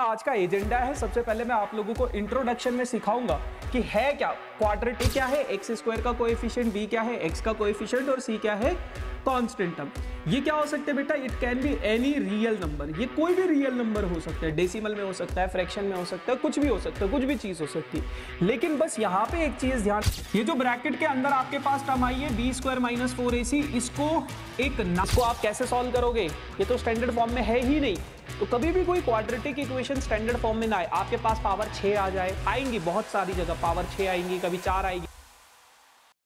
आज का एजेंडा है सबसे पहले मैं आप लोगों को इंट्रोडक्शन में सिखाऊंगा कि है क्या क्वाड्रेटिक क्या है एक्स स्क्वायर का कोएफिशिएंट बी क्या है एक्स का कोएफिशिएंट और सी क्या है कॉन्स्टेंट टर्म ये क्या हो सकते हैं बेटा it can be any real number ये कोई भी रियल नंबर हो सकता है डेसिमल में हो सकता है फ्रैक्शन में हो सकता है कुछ भी हो सकता है कुछ भी चीज हो सकती है लेकिन बस यहाँ पे एक चीज ध्यान ये जो ब्रैकेट के अंदर आपके पास टर्म आई है बी स्क्वायर माइनस फोर ए सी इसको एक को आप कैसे सॉल्व करोगे ये तो स्टैंडर्ड फॉर्म में है ही नहीं तो कभी भी कोई क्वाड्रेटिक इक्वेशन स्टैंडर्ड फॉर्म में ना आए आपके पास पावर छः आ जाए आएंगी बहुत सारी जगह पावर छः आएंगी कभी चार आएगी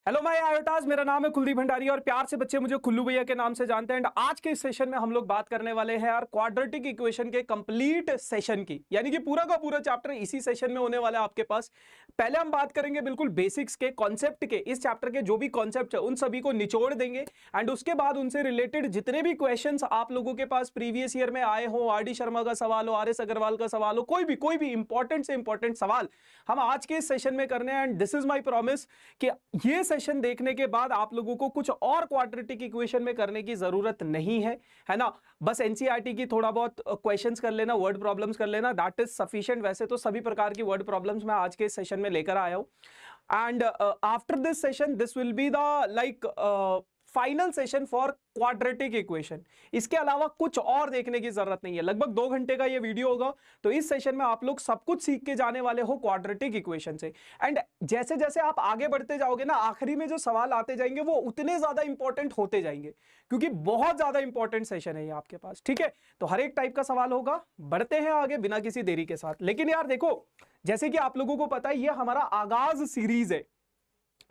हेलो माय आयोटाज मेरा नाम है कुलदीप भंडारी और प्यार से बच्चे मुझे कुल्लू भैया के नाम से जानते हैं एंड आज के इस सेशन में हम लोग बात करने वाले हैं यार क्वाड्रेटिक इक्वेशन के कंप्लीट सेशन की यानी कि पूरा का पूरा चैप्टर इसी सेशन में होने वाला है आपके पास पहले हम बात करेंगे बिल्कुल बेसिक्स के कॉन्सेप्ट के इस चैप्टर के जो भी कॉन्सेप्ट है उन सभी को निचोड़ देंगे एंड उसके बाद उनसे रिलेटेड जितने भी क्वेश्चन आप लोगों के पास प्रीवियस ईयर में आए हो आर शर्मा का सवाल हो आर अग्रवाल का सवाल हो कोई भी कोई भी इंपॉर्टेंट से इंपॉर्टेंट सवाल हम आज के इस सेशन में करने हैं and this is my promise कि ये सेशन देखने के बाद आप लोगों को कुछ और क्वाड्रेटिक इक्वेशन में करने की जरूरत नहीं है है ना बस एनसीईआरटी e की थोड़ा बहुत क्वेश्चन कर लेना वर्ड प्रॉब्लम्स कर लेना दैट इज सफिशियंट वैसे तो सभी प्रकार की वर्ड प्रॉब्लम्स मैं आज के सेशन में लेकर आया हूँ and after this session this will be the like final session for quadratic equation इसके अलावा कुछ और देखने की जरूरत नहीं है लगभग दो घंटे का ये वीडियो होगा तो इस सेशन में आप लोग सब कुछ सीख के जाने वाले हो क्वाड्रेटिक इक्वेशन से एंड जैसे जैसे आप आगे बढ़ते जाओगे ना आखिरी में जो सवाल आते जाएंगे वो उतने ज्यादा इंपॉर्टेंट होते जाएंगे क्योंकि बहुत ज्यादा इंपॉर्टेंट सेशन है ये आपके पास ठीक है तो हर एक टाइप का सवाल होगा बढ़ते हैं आगे बिना किसी देरी के साथ लेकिन यार देखो जैसे कि आप लोगों को पता है ये हमारा आगाज सीरीज है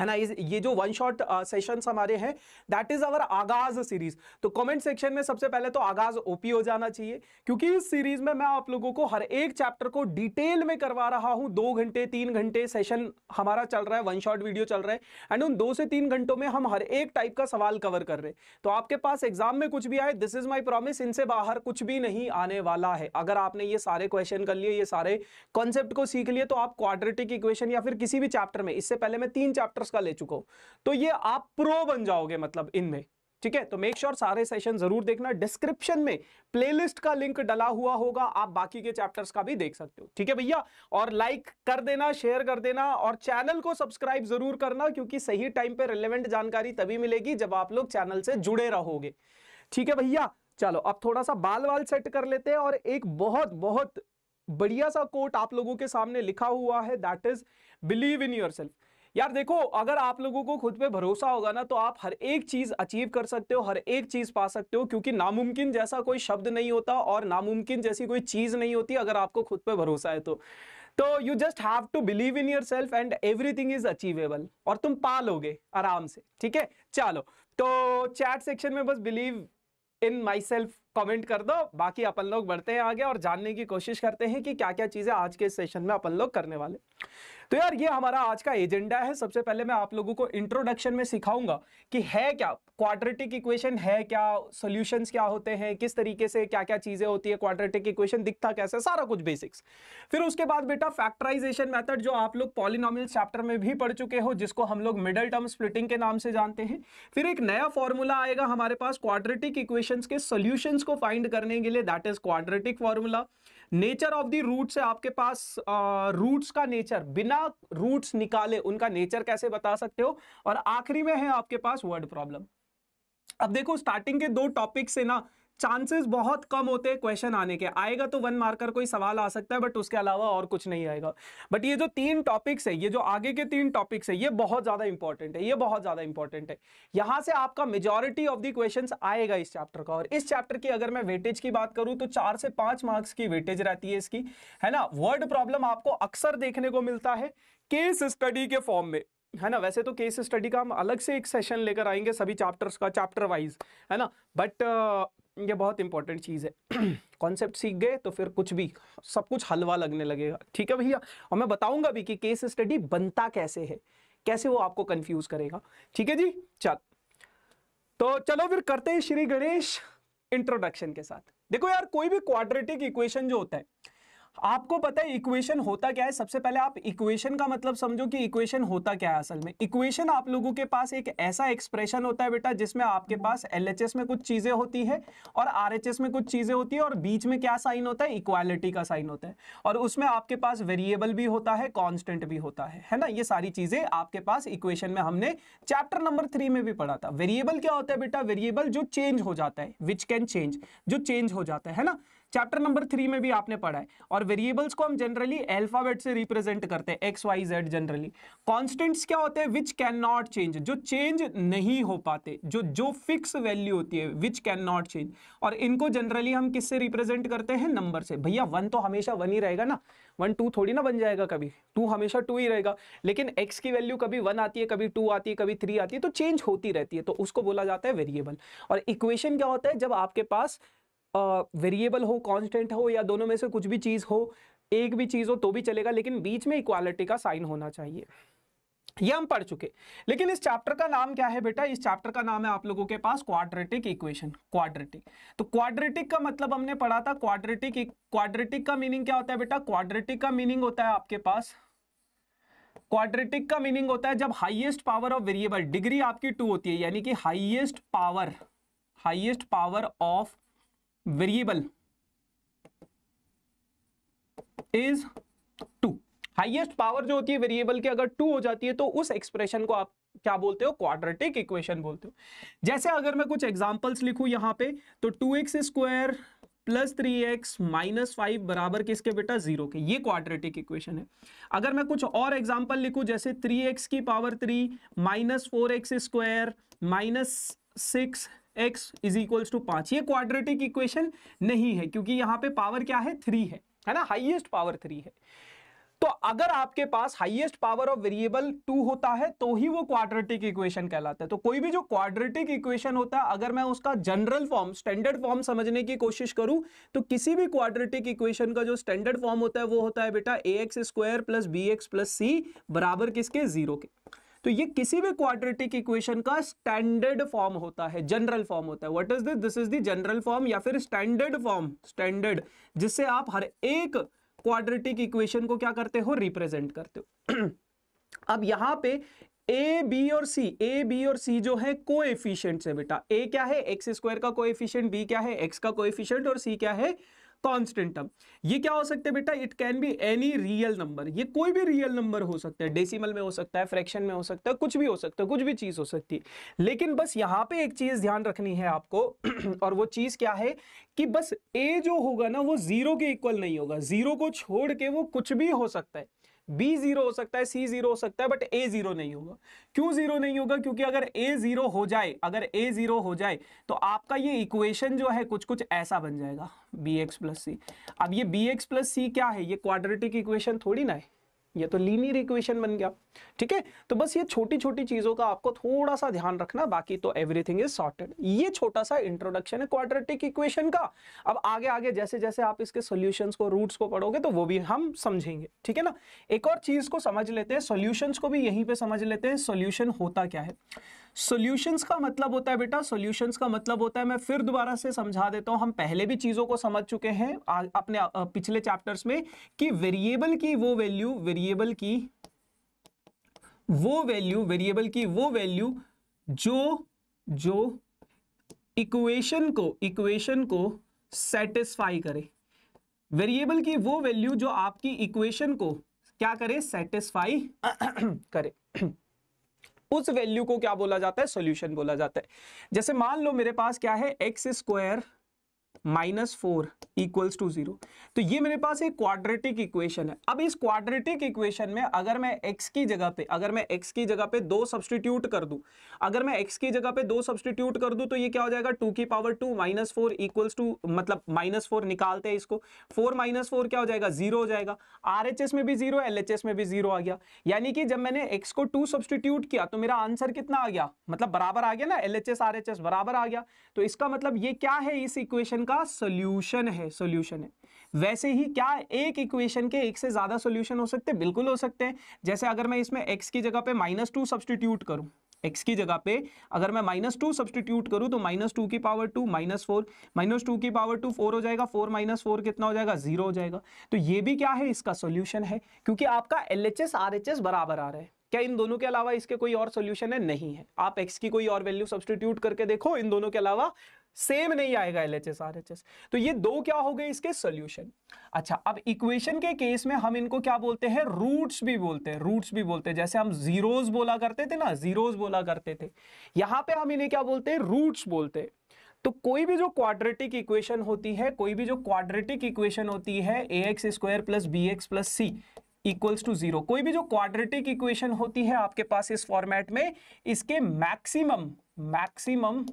है ना ये जो वन शॉट सेशन हमारे हैं दैट इज अवर आगाज सीरीज तो कमेंट सेक्शन में सबसे पहले तो आगाज ओपी हो जाना चाहिए क्योंकि इस सीरीज में मैं आप लोगों को हर एक चैप्टर को डिटेल में करवा रहा हूं दो घंटे तीन घंटे सेशन हमारा चल रहा है वन शॉट वीडियो चल रहा है एंड उन दो से तीन घंटों में हम हर एक टाइप का सवाल कवर कर रहे हैं तो आपके पास एग्जाम में कुछ भी आए दिस इज माई प्रॉमिस इनसे बाहर कुछ भी नहीं आने वाला है अगर आपने ये सारे क्वेश्चन कर लिए ये सारे कॉन्सेप्ट को सीख लिए तो आप क्वाड्रेटिक इक्वेशन या फिर किसी भी चैप्टर में इससे पहले मैं तीन चैप्टर कोर्स का ले चुका हो तो ये आप प्रो बन जाओगे मतलब इनमें ठीक है तो मेक श्योर sure सारे सेशन जरूर देखना डिस्क्रिप्शन में प्लेलिस्ट का लिंक डला हुआ होगा आप बाकी के चैप्टर्स का भी देख सकते हो ठीक है भैया और लाइक कर देना शेयर कर देना और चैनल को सब्सक्राइब जरूर करना क्योंकि सही टाइम पे रिलेवेंट जानकारी तभी मिलेगी जब आप लोग चैनल से जुड़े रहोगे ठीक है भैया चलो अब थोड़ा सा बाल वाल सेट कर लेते हैं और एक बहुत बहुत बढ़िया सा कोट आप लोगों के सामने लिखा हुआ है that is believe in yourself यार देखो अगर आप लोगों को खुद पे भरोसा होगा ना तो आप हर एक चीज अचीव कर सकते हो हर एक चीज पा सकते हो क्योंकि नामुमकिन जैसा कोई शब्द नहीं होता और नामुमकिन जैसी कोई चीज नहीं होती अगर आपको खुद पे भरोसा है तो तो you just have to believe in yourself and everything is achievable और तुम पा लोगे आराम से ठीक है चलो तो चैट सेक्शन में बस believe in myself comment कर दो बाकी अपन लोग बढ़ते हैं आगे और जानने की कोशिश करते हैं कि क्या क्या चीज़ें आज के सेशन में अपन लोग करने वाले तो यार ये हमारा आज का एजेंडा है सबसे पहले मैं आप लोगों को इंट्रोडक्शन में सिखाऊंगा कि है क्या क्वाड्रेटिक इक्वेशन है क्या सॉल्यूशंस क्या होते हैं किस तरीके से क्या क्या चीजें होती है क्वाड्रेटिक इक्वेशन दिखता कैसे सारा कुछ बेसिक्स फिर उसके बाद बेटा फैक्टराइजेशन मैथड जो आप लोग पॉलिनॉमियल चैप्टर में भी पढ़ चुके हो जिसको हम लोग मिडल टर्म स्प्लिटिंग के नाम से जानते हैं फिर एक नया फॉर्मूला आएगा हमारे पास क्वाड्रेटिक इक्वेशन के सोल्यूशन को फाइंड करने के लिए that is quadratic formula nature of the root से आपके पास रूट्स का नेचर बिना रूट्स निकाले उनका नेचर कैसे बता सकते हो और आखिरी में है आपके पास वर्ड प्रॉब्लम अब देखो स्टार्टिंग के दो टॉपिक से ना चांसेस बहुत कम होते हैं क्वेश्चन आने के आएगा तो वन मार्कर कोई सवाल आ सकता है बट उसके अलावा और कुछ नहीं आएगा बट ये जो तीन टॉपिक्स है ये जो आगे के तीन टॉपिक्स है ये बहुत ज्यादा इंपॉर्टेंट है ये बहुत ज्यादा इंपॉर्टेंट है यहां से आपका मेजोरिटी ऑफ दी क्वेश्चन आएगा इस चैप्टर का और इस चैप्टर की अगर मैं वेटेज की बात करूं तो चार से पांच मार्क्स की वेटेज रहती है इसकी है ना वर्ड प्रॉब्लम आपको अक्सर देखने को मिलता है केस स्टडी के फॉर्म में है ना वैसे तो केस स्टडी का हम अलग से एक सेशन लेकर आएंगे सभी चैप्टर्स का चैप्टर वाइज है ना बट ये बहुत इंपॉर्टेंट चीज़ है कॉन्सेप्ट सीख गए तो फिर कुछ भी सब कुछ हलवा लगने लगेगा ठीक है भैया और मैं बताऊंगा भी कि केस स्टडी बनता कैसे है कैसे वो आपको कंफ्यूज करेगा ठीक है जी चल तो चलो फिर करते हैं श्री गणेश इंट्रोडक्शन के साथ देखो यार कोई भी क्वाड्रेटिक इक्वेशन जो होता है आपको पता है इक्वेशन होता क्या है सबसे पहले आप इक्वेशन का मतलब समझो कि इक्वेशन होता क्या है असल में इक्वेशन आप लोगों के पास एक ऐसा एक्सप्रेशन होता है बेटा जिसमें आपके पास एलएचएस में कुछ चीजें होती है और आरएचएस में कुछ चीजें होती है और बीच में क्या साइन होता है इक्वालिटी का साइन होता है और उसमें आपके पास वेरिएबल भी होता है कॉन्स्टेंट भी होता है है ना ये सारी चीजें आपके पास इक्वेशन में हमने चैप्टर नंबर थ्री में भी पढ़ा था वेरिएबल क्या होता है बेटा वेरिएबल जो चेंज हो जाता है विच कैन चेंज जो चेंज हो जाता है ना चैप्टर नंबर थ्री में भी आपने पढ़ा है और वेरिएबल्स को हम जनरली अल्फाबेट से रिप्रेजेंट करते हैं x y z generally constants क्या होते हैं विच कैन नॉट चेंज जो चेंज नहीं हो पाते जो जो फिक्स वैल्यू होती है विच कैन नॉट चेंज और इनको जनरली हम किससे रिप्रेजेंट करते हैं नंबर से भैया वन तो हमेशा वन ही रहेगा ना वन टू थोड़ी ना बन जाएगा कभी टू हमेशा टू ही रहेगा लेकिन एक्स की वैल्यू कभी वन आती है कभी टू आती है कभी थ्री आती है तो चेंज होती रहती है तो उसको बोला जाता है वेरिएबल और इक्वेशन क्या होता है जब आपके पास वेरिएबल हो कांस्टेंट हो या दोनों में से कुछ भी चीज़ हो एक भी चीज़ हो तो भी चलेगा लेकिन बीच में इक्वालिटी का साइन होना चाहिए ये हम पढ़ चुके लेकिन इस चैप्टर का नाम क्या है बेटा इस चैप्टर का नाम है आप लोगों के पास क्वाड्रेटिक इक्वेशन क्वाड्रेटिक तो क्वाड्रेटिक का मतलब हमने पढ़ा था क्वाड्रेटिक क्वाड्रेटिक का मीनिंग क्या होता है बेटा क्वाड्रेटिक का मीनिंग होता है आपके पास क्वाड्रेटिक का मीनिंग होता है जब highest power of variable degree आपकी टू होती है यानी कि highest power highest power of variable is two highest power जो होती है वेरिएबल की अगर टू हो जाती है तो उस एक्सप्रेशन को आप क्या बोलते हो क्वाड्रेटिक इक्वेशन बोलते हो जैसे अगर मैं कुछ एग्जांपल्स लिखूं यहां पे तो two x square plus three x minus five बराबर किसके बेटा जीरो के ये क्वाड्रेटिक इक्वेशन है अगर मैं कुछ और एग्जांपल लिखू जैसे थ्री एक्स की power three minus four x square minus six x is equal to पांच ये क्वाड्रेटिक इक्वेशन नहीं है क्योंकि यहाँ पे पावर क्या है थ्री है है ना हाइएस्ट पावर थ्री है तो अगर आपके पास highest power of variable two होता है तो ही वो क्वाड्रेटिक इक्वेशन कहलाता है तो कोई भी जो क्वाड्रेटिक इक्वेशन होता है अगर मैं उसका जनरल फॉर्म स्टैंडर्ड फॉर्म समझने की कोशिश करूं तो किसी भी क्वाड्रेटिक इक्वेशन का जो स्टैंडर्ड फॉर्म होता है वो होता है बेटा a x square plus B x plus सी बराबर किसके जीरो के तो ये किसी भी क्वाड्रेटिक इक्वेशन का स्टैंडर्ड फॉर्म होता है जनरल फॉर्म होता है what is this this is the general form या फिर स्टैंडर्ड फॉर्म स्टैंडर्ड जिससे आप हर एक क्वाड्रेटिक इक्वेशन को क्या करते हो रिप्रेजेंट करते हो अब यहां पे ए बी और सी ए बी और सी जो है को एफिशियंट है बेटा ए क्या है एक्स स्क्वायर का को एफिशियंट बी क्या है एक्स का को एफिशियंट और सी क्या है कॉन्स्टेंट टर्म ये क्या हो सकते हैं बेटा it can be any real number ये कोई भी रियल नंबर हो सकता है डेसिमल में हो सकता है फ्रैक्शन में हो सकता है कुछ भी हो सकता है कुछ भी चीज हो सकती है लेकिन बस यहाँ पे एक चीज ध्यान रखनी है आपको और वो चीज क्या है कि बस ए जो होगा ना वो जीरो के इक्वल नहीं होगा जीरो को छोड़ के वो कुछ भी हो सकता है बी जीरो हो सकता है सी जीरो हो सकता है बट ए जीरो नहीं होगा क्यों जीरो नहीं होगा क्योंकि अगर ए जीरो हो जाए अगर ए जीरो हो जाए तो आपका ये इक्वेशन जो है कुछ कुछ ऐसा बन जाएगा बी एक्स प्लस सी अब ये बी एक्स प्लस सी क्या है ये क्वाड्रेटिक इक्वेशन थोड़ी ना है ये तो लीनियर इक्वेशन बन गया ठीक है तो बस ये छोटी छोटी चीजों का आपको थोड़ा सा ध्यान रखना बाकी तो एवरीथिंग इज सॉर्टेड ये छोटा सा इंट्रोडक्शन है क्वाड्रेटिक इक्वेशन का अब आगे आगे जैसे जैसे आप इसके सॉल्यूशंस को रूट्स को पढ़ोगे तो वो भी हम समझेंगे ठीक है ना एक और चीज को समझ लेते हैं सॉल्यूशंस को भी यहीं पे समझ लेते हैं सॉल्यूशन होता क्या है सॉल्यूशंस का मतलब होता है बेटा सॉल्यूशंस का मतलब होता है मैं फिर दोबारा से समझा देता हूं हम पहले भी चीजों को समझ चुके हैं अपने पिछले चैप्टर्स में कि वेरिएबल की वो वैल्यू वेरिएबल की वो वैल्यू वेरिएबल की वो वैल्यू जो जो इक्वेशन को इक्वेशन को सेटिस्फाई करे वेरिएबल की वो वैल्यू जो आपकी इक्वेशन को क्या करे सेटिस्फाई करे उस वैल्यू को क्या बोला जाता है सोल्यूशन बोला जाता है जैसे मान लो मेरे पास क्या है x square minus four equals to zero तो ये मेरे पास एक क्वाड्रेटिक इक्वेशन है अब इस क्वाड्रेटिक इक्वेशन में अगर मैं एक्स की जगह पे अगर मैं एक्स की जगह पे दो सब्सटीट्यूट कर दूं अगर मैं एक्स की जगह पे दो सब्सटीट्यूट कर दूं तो ये क्या हो जाएगा टू की power two minus four equals to मतलब माइनस फोर निकालते हैं इसको फोर माइनस फोर क्या हो जाएगा जीरो हो जाएगा आर में भी जीरो एल में भी जीरो आ गया यानी कि जब मैंने एक्स को टू सब्सटीट्यूट किया तो मेरा आंसर कितना आ गया मतलब बराबर आ गया ना एल एच बराबर आ गया तो इसका मतलब ये क्या है इस इक्वेशन का सोल्यूशन है सोल्यूशन है वैसे ही क्या एक इक्वेशन के एक से ज्यादा सोल्यूशन हो सकते हैं बिल्कुल हो सकते हैं जैसे अगर मैं इसमें एक्स की जगह पे माइनस टू सब्सटीट्यूट करूं एक्स की जगह पे अगर मैं माइनस टू सब्सटीट्यूट करूं तो माइनस टू की power two minus four minus two की पावर टू फोर हो जाएगा फोर माइनस फोर कितना हो जाएगा जीरो हो जाएगा तो ये भी क्या है इसका सोल्यूशन है क्योंकि आपका L H S R H S बराबर आ रहा है क्या इन दोनों के अलावा इसके कोई और सोल्यूशन है नहीं है आप एक्स की कोई और वैल्यू सब्सटीट्यूट करके देखो इन दोनों के अलावा सेम नहीं आएगा L H S R H S तो ये दो क्या हो गए इसके सोल्यूशन अच्छा अब इक्वेशन के केस में हम इनको क्या बोलते हैं रूट्स भी बोलते हैं रूट्स भी बोलते हैं जैसे हम जीरोज बोला करते थे ना जीरोज बोला करते थे यहां पे हम इन्हें क्या बोलते हैं रूट्स बोलते हैं तो कोई भी जो क्वाड्रेटिक इक्वेशन होती है कोई भी जो क्वाड्रेटिक इक्वेशन होती है ए x square plus B x plus c equals to zero कोई भी जो क्वाड्रेटिक इक्वेशन होती है आपके पास इस फॉर्मेट में इसके मैक्सिमम मैक्सिमम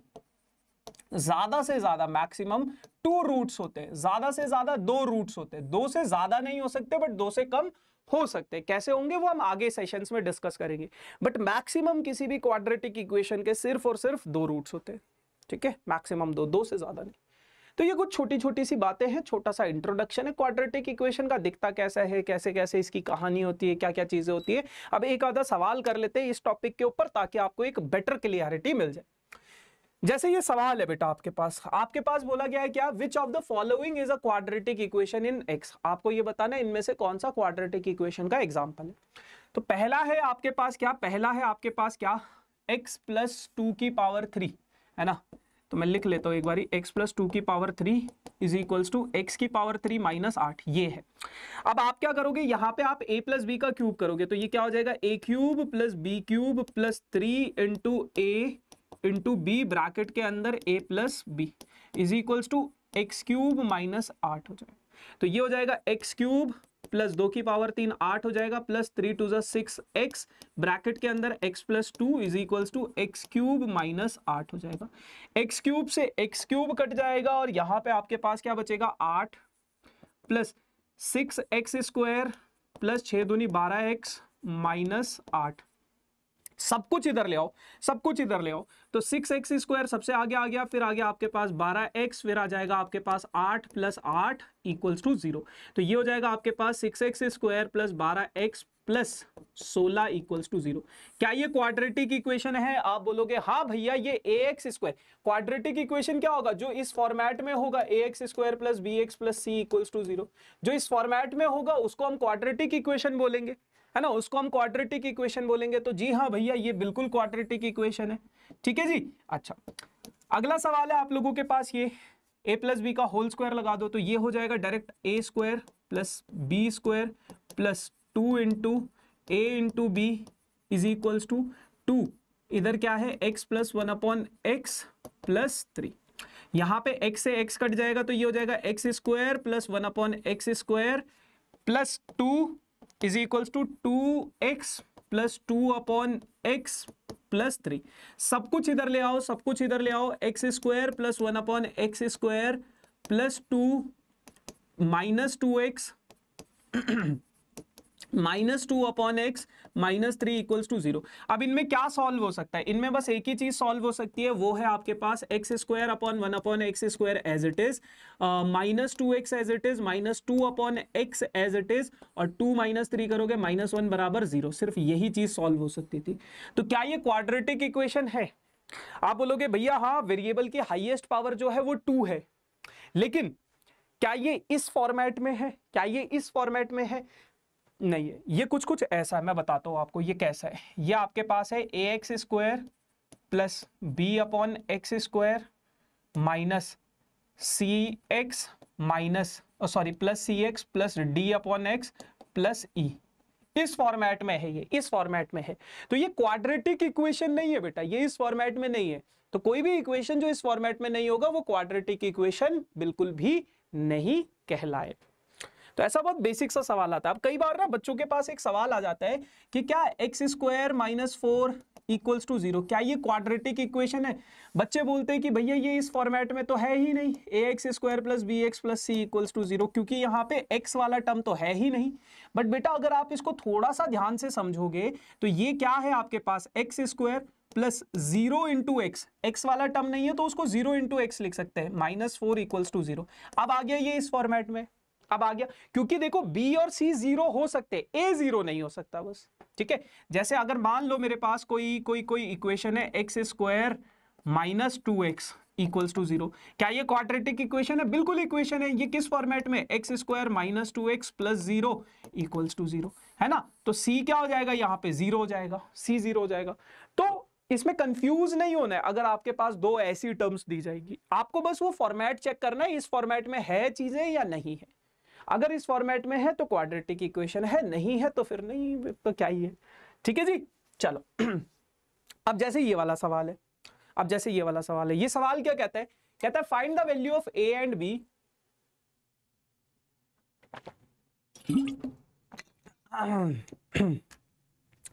ज्यादा से ज्यादा मैक्सिमम टू रूट्स होते हैं ज्यादा से ज्यादा दो रूट्स होते हैं दो से ज्यादा नहीं हो सकते बट दो से कम हो सकते हैं कैसे होंगे वो हम आगे सेशंस में डिस्कस करेंगे बट मैक्सिमम किसी भी क्वाड्रेटिक इक्वेशन के सिर्फ और सिर्फ दो रूट्स होते हैं ठीक है मैक्सिमम दो दो से ज्यादा नहीं तो ये कुछ छोटी छोटी सी बातें हैं छोटा सा इंट्रोडक्शन है क्वाड्रेटिक इक्वेशन का दिखता कैसा है कैसे कैसे इसकी कहानी होती है क्या क्या चीजें होती है अब एक आधा सवाल कर लेते हैं इस टॉपिक के ऊपर ताकि आपको एक बेटर क्लियरिटी मिल जाए जैसे ये सवाल है बेटा आपके पास आपके पास बोला गया है क्या which of the following is a quadratic equation in x आपको ये बताना है इनमें से कौन सा क्वाड्रेटिक इक्वेशन का एग्जाम्पल है तो पहला है आपके पास क्या पहला है आपके पास क्या एक्स प्लस टू की पावर थ्री है ना तो मैं लिख लेता हूँ एक बार एक्स प्लस टू की power three is equal to x की पावर थ्री माइनस आठ ये है अब आप क्या करोगे यहाँ पे आप ए प्लस बी का क्यूब करोगे तो ये क्या हो जाएगा a cube plus b cube plus three into A into b bracket के अंदर ए plus b is equals to x cube minus आठ हो जाएगा तो ये हो जाएगा एक्स क्यूब प्लस दो की पावर तीन आठ हो जाएगा प्लस थ्री टू जिक्स एक्स ब्रैकेट के अंदर x plus two is equals to x cube minus आठ हो जाएगा एक्स क्यूब से एक्स क्यूब कट जाएगा और यहाँ पे आपके पास क्या बचेगा आठ plus six x square plus छह दूनी बारह एक्स माइनस आठ सब कुछ इधर ले आओ सब कुछ इधर ले आओ तो सिक्स एक्स स्क्वायर सबसे आगे आ गया फिर आ गया आपके पास बारह एक्स फिर आ जाएगा आपके पास आठ प्लस आठ इक्वल्स टू जीरो तो ये हो जाएगा आपके पास सिक्स एक्स स्क्वायर प्लस बारह एक्स प्लस सोलह इक्वल्स टू जीरो क्या ये क्वाड्रेटिक इक्वेशन है आप बोलोगे हाँ भैया ये a x square quadratic equation क्या होगा जो इस फॉर्मेट में होगा a x square plus B x plus c equals to zero जो इस फॉर्मेट में होगा उसको हम क्वाड्रेटिक इक्वेशन बोलेंगे है ना उसको हम क्वाड्रेटिक इक्वेशन बोलेंगे तो जी हाँ भैया ये बिल्कुल क्वाड्रेटिक इक्वेशन है ठीक है जी अच्छा अगला सवाल है आप लोगों के पास ये ए प्लस बी का होल स्क्वायर लगा दो तो ये हो जाएगा direct a square plus B square plus two into A into b is equals to two इधर क्या है x plus one upon x plus three यहाँ पे x से x कट जाएगा तो ये हो जाएगा x square plus one upon x square plus two is equals to two x plus two upon x plus three सब कुछ इधर ले आओ सब कुछ इधर ले आओ x square plus one upon x square plus two minus two x minus two upon x minus three equals to zero अब इनमें क्या सॉल्व हो सकता है इनमें बस एक ही चीज सॉल्व हो सकती है वो है आपके पास x square upon one upon x square as it is minus two x as it is minus two upon x as it is और टू माइनस थ्री करोगे माइनस वन बराबर जीरो सिर्फ यही चीज सॉल्व हो सकती थी तो क्या ये क्वाड्रेटिक इक्वेशन है आप बोलोगे भैया हाँ वेरिएबल की हाइएस्ट पावर जो है वो टू है लेकिन क्या ये इस फॉर्मेट में है क्या ये इस फॉर्मेट में है नहीं है ये कुछ कुछ ऐसा है मैं बताता हूँ आपको ये कैसा है ये आपके पास है ए x square plus b upon x square minus c x minus sorry plus c x plus d upon x plus e इस फॉर्मेट में है ये इस फॉर्मेट में है तो ये क्वाड्रेटिक इक्वेशन नहीं है बेटा ये इस फॉर्मेट में नहीं है तो कोई भी इक्वेशन जो इस फॉर्मेट में नहीं होगा वो क्वाड्रेटिक इक्वेशन बिल्कुल भी नहीं कहलाए तो ऐसा बहुत बेसिक सा सवाल आता है अब कई बार ना बच्चों के पास एक सवाल आ जाता है कि क्या x square minus four equals to zero क्या ये क्वाड्रेटिक इक्वेशन है बच्चे बोलते हैं कि भैया ये इस फॉर्मेट में तो है ही नहीं a x square plus B x plus c equals to zero क्योंकि यहाँ पे एक्स वाला टर्म तो है ही नहीं बट बेटा अगर आप इसको थोड़ा सा ध्यान से समझोगे तो ये क्या है आपके पास x square plus zero into x x वाला टर्म नहीं है तो उसको जीरो इंटू एक्स लिख सकते हैं minus four equals to zero अब आ गया ये इस फॉर्मेट में अब आ गया क्योंकि देखो बी और सी जीरो हो सकते ए जीरो नहीं हो सकता बस ठीक है जैसे अगर मान लो मेरे पास कोई कोई कोई इक्वेशन है x square minus two x equals to zero क्या ये क्वाड्रेटिक इक्वेशन है बिल्कुल इक्वेशन है ये किस फॉर्मेट में x square minus two x plus zero equals to zero है ना तो सी क्या हो जाएगा यहाँ पे जीरो हो जाएगा सी जीरो हो जाएगा तो इसमें कंफ्यूज नहीं होना है अगर आपके पास दो ऐसी टर्म्स दी जाएगी आपको बस वो फॉर्मेट चेक करना है इस फॉर्मेट में है चीजें या नहीं है अगर इस फॉर्मेट में है तो क्वाड्रेटिक इक्वेशन है नहीं है तो फिर नहीं तो क्या ही है ठीक है जी चलो अब जैसे ये वाला सवाल है अब जैसे ये वाला सवाल है ये सवाल क्या कहता है कहता है find the value of a and b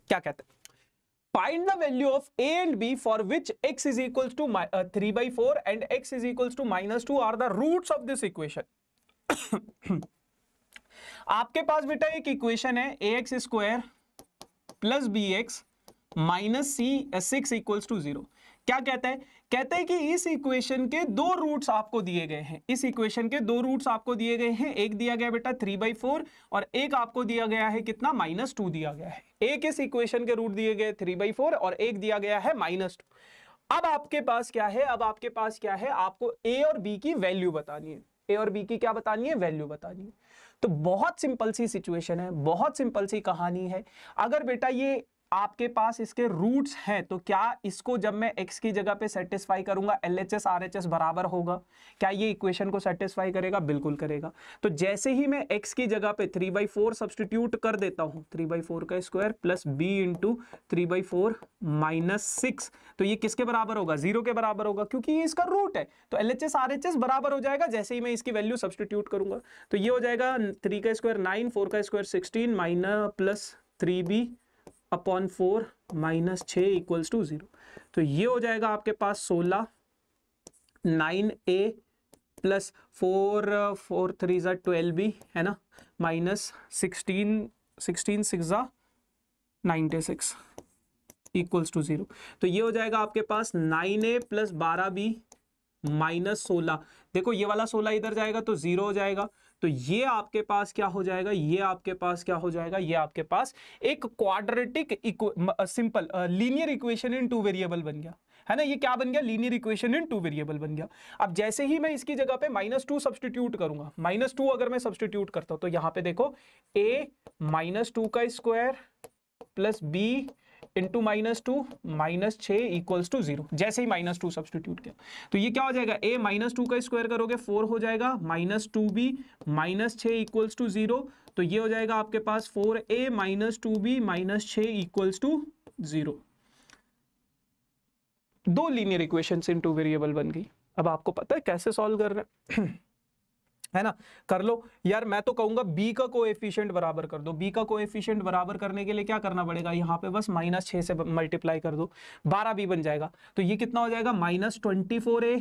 क्या कहते हैं find the value of a and b for which x is equal to three by four and x is equal to minus two are the root of this equation आपके पास बेटा एक equation है ए x square plus B x minus c six equals to zero क्या कहता है कहते हैं कि इस इक्वेशन के दो रूट्स आपको दिए गए हैं इस इक्वेशन के दो रूट्स आपको दिए गए हैं एक दिया गया बेटा थ्री बाई फोर और एक आपको दिया गया है कितना माइनस टू दिया गया है एक इस इक्वेशन के रूट दिए गए थ्री बाई फोर और एक दिया गया है माइनस टू अब आपके पास क्या है अब आपके पास क्या है आपको ए और बी की वैल्यू बतानी है ए और बी की क्या बतानी है वैल्यू बतानी है तो बहुत सिंपल सी सिचुएशन है बहुत सिंपल सी कहानी है अगर बेटा ये आपके पास इसके रूट्स हैं तो क्या इसको जब मैं एक्स की जगह पे सेटिस्फाई करूंगा L H S R H S बराबर होगा क्या ये इक्वेशन को सेटिस्फाई करेगा बिल्कुल करेगा तो जैसे ही मैं एक्स की जगह पे थ्री बाई फोर सब्सटीट्यूट कर देता हूँ थ्री बाई फोर का square plus B into three by four minus six तो ये किसके बराबर होगा जीरो के बराबर होगा क्योंकि ये इसका रूट है तो L H S R H S बराबर हो जाएगा जैसे ही मैं इसकी वैल्यू सब्सटीट्यूट करूंगा तो ये हो जाएगा थ्री का स्क्वायर नाइन फोर का square sixteen minus plus three B upon four minus छ इक्वल्स टू जीरो तो ये हो जाएगा आपके पास सोलह नाइन ए प्लस फोर फोर थ्री ज़ा ट्वेल्व बी है ना माइनस सिक्सटीन सिक्सटीन सिक्स ज़ा ninety six equals to zero तो ये हो जाएगा आपके पास नाइन ए प्लस बारह बी माइनस सोलह देखो ये वाला सोलह इधर जाएगा तो ज़ीरो हो जाएगा तो ये आपके पास क्या हो जाएगा ये आपके पास क्या हो जाएगा ये आपके पास एक quadratic simple linear equation in two variable बन गया है ना ये क्या बन गया linear equation in two variable बन गया अब जैसे ही मैं इसकी जगह पे माइनस टू सब्सटीट्यूट करूंगा माइनस टू अगर मैं सब्सटीट्यूट करता हूं तो यहां पे देखो ए माइनस टू का square plus B into minus two minus छ इक्वल्स टू जीरो जैसे ही माइनस टू सब्सटीट्यूट किया तो ये क्या हो जाएगा ए माइनस टू का स्क्वायर करोगे फोर हो जाएगा माइनस टू बी माइनस छ इक्वल्स टू जीरो तो ये हो जाएगा आपके पास four A minus two B minus छ इक्वल्स टू जीरो दो linear equation in two variable बन गई अब आपको पता है कैसे सॉल्व कर रहे हैं है ना कर लो यार मैं तो कहूंगा बी का कोएफिशिएंट बराबर कर दो बी का कोएफिशिएंट बराबर करने के लिए क्या करना पड़ेगा यहाँ पे बस माइनस छह से मल्टीप्लाई कर दो बारह बी बन जाएगा तो ये कितना हो जाएगा माइनस ट्वेंटी फोर ए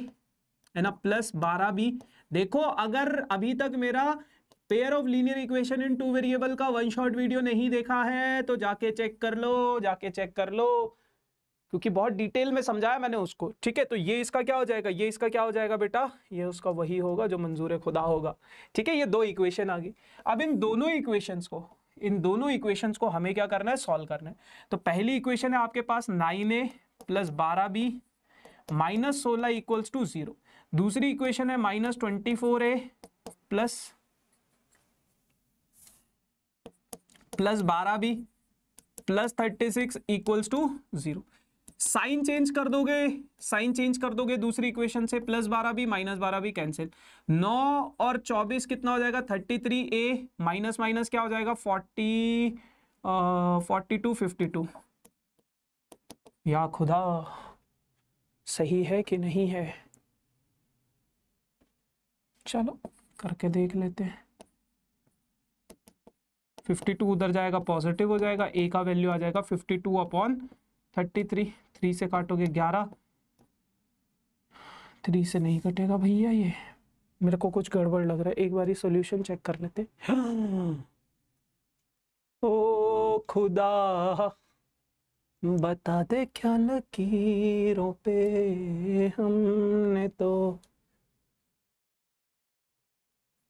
है ना प्लस बारह बी देखो अगर अभी तक मेरा pair of linear equation in two variable का वन शॉट वीडियो नहीं देखा है तो जाके चेक कर लो जाके चेक कर लो क्योंकि बहुत डिटेल में समझाया मैंने उसको ठीक है तो ये इसका क्या हो जाएगा ये इसका क्या हो जाएगा बेटा ये उसका वही होगा जो मंजूर खुदा होगा ठीक है ये दो इक्वेशन आ गई अब इन दोनों इक्वेशंस को इन दोनों इक्वेशंस को हमें क्या करना है सॉल्व करना है तो पहली इक्वेशन है आपके पास नाइन ए प्लस बारह बी माइनस सोलह इक्वल्स टू जीरो दूसरी इक्वेशन है minus twenty four A plus plus बारह B plus thirty six equals to zero sign change कर दोगे साइन चेंज कर दोगे दूसरी इक्वेशन से प्लस बारह भी माइनस बारह भी कैंसिल नौ और चौबीस कितना हो जाएगा थर्टी थ्री ए माइनस माइनस क्या हो जाएगा forty forty two fifty two या खुदा सही है कि नहीं है चलो करके देख लेते हैं 52 उधर जाएगा पॉजिटिव हो जाएगा ए का वैल्यू आ जाएगा 52 अपॉन 33 थ्री से काटोगे ग्यारह थ्री से नहीं कटेगा भैया ये मेरे को कुछ गड़बड़ लग रहा है एक बार सॉल्यूशन चेक कर लेते ओ खुदा बता दे क्या लकीरों पे हमने तो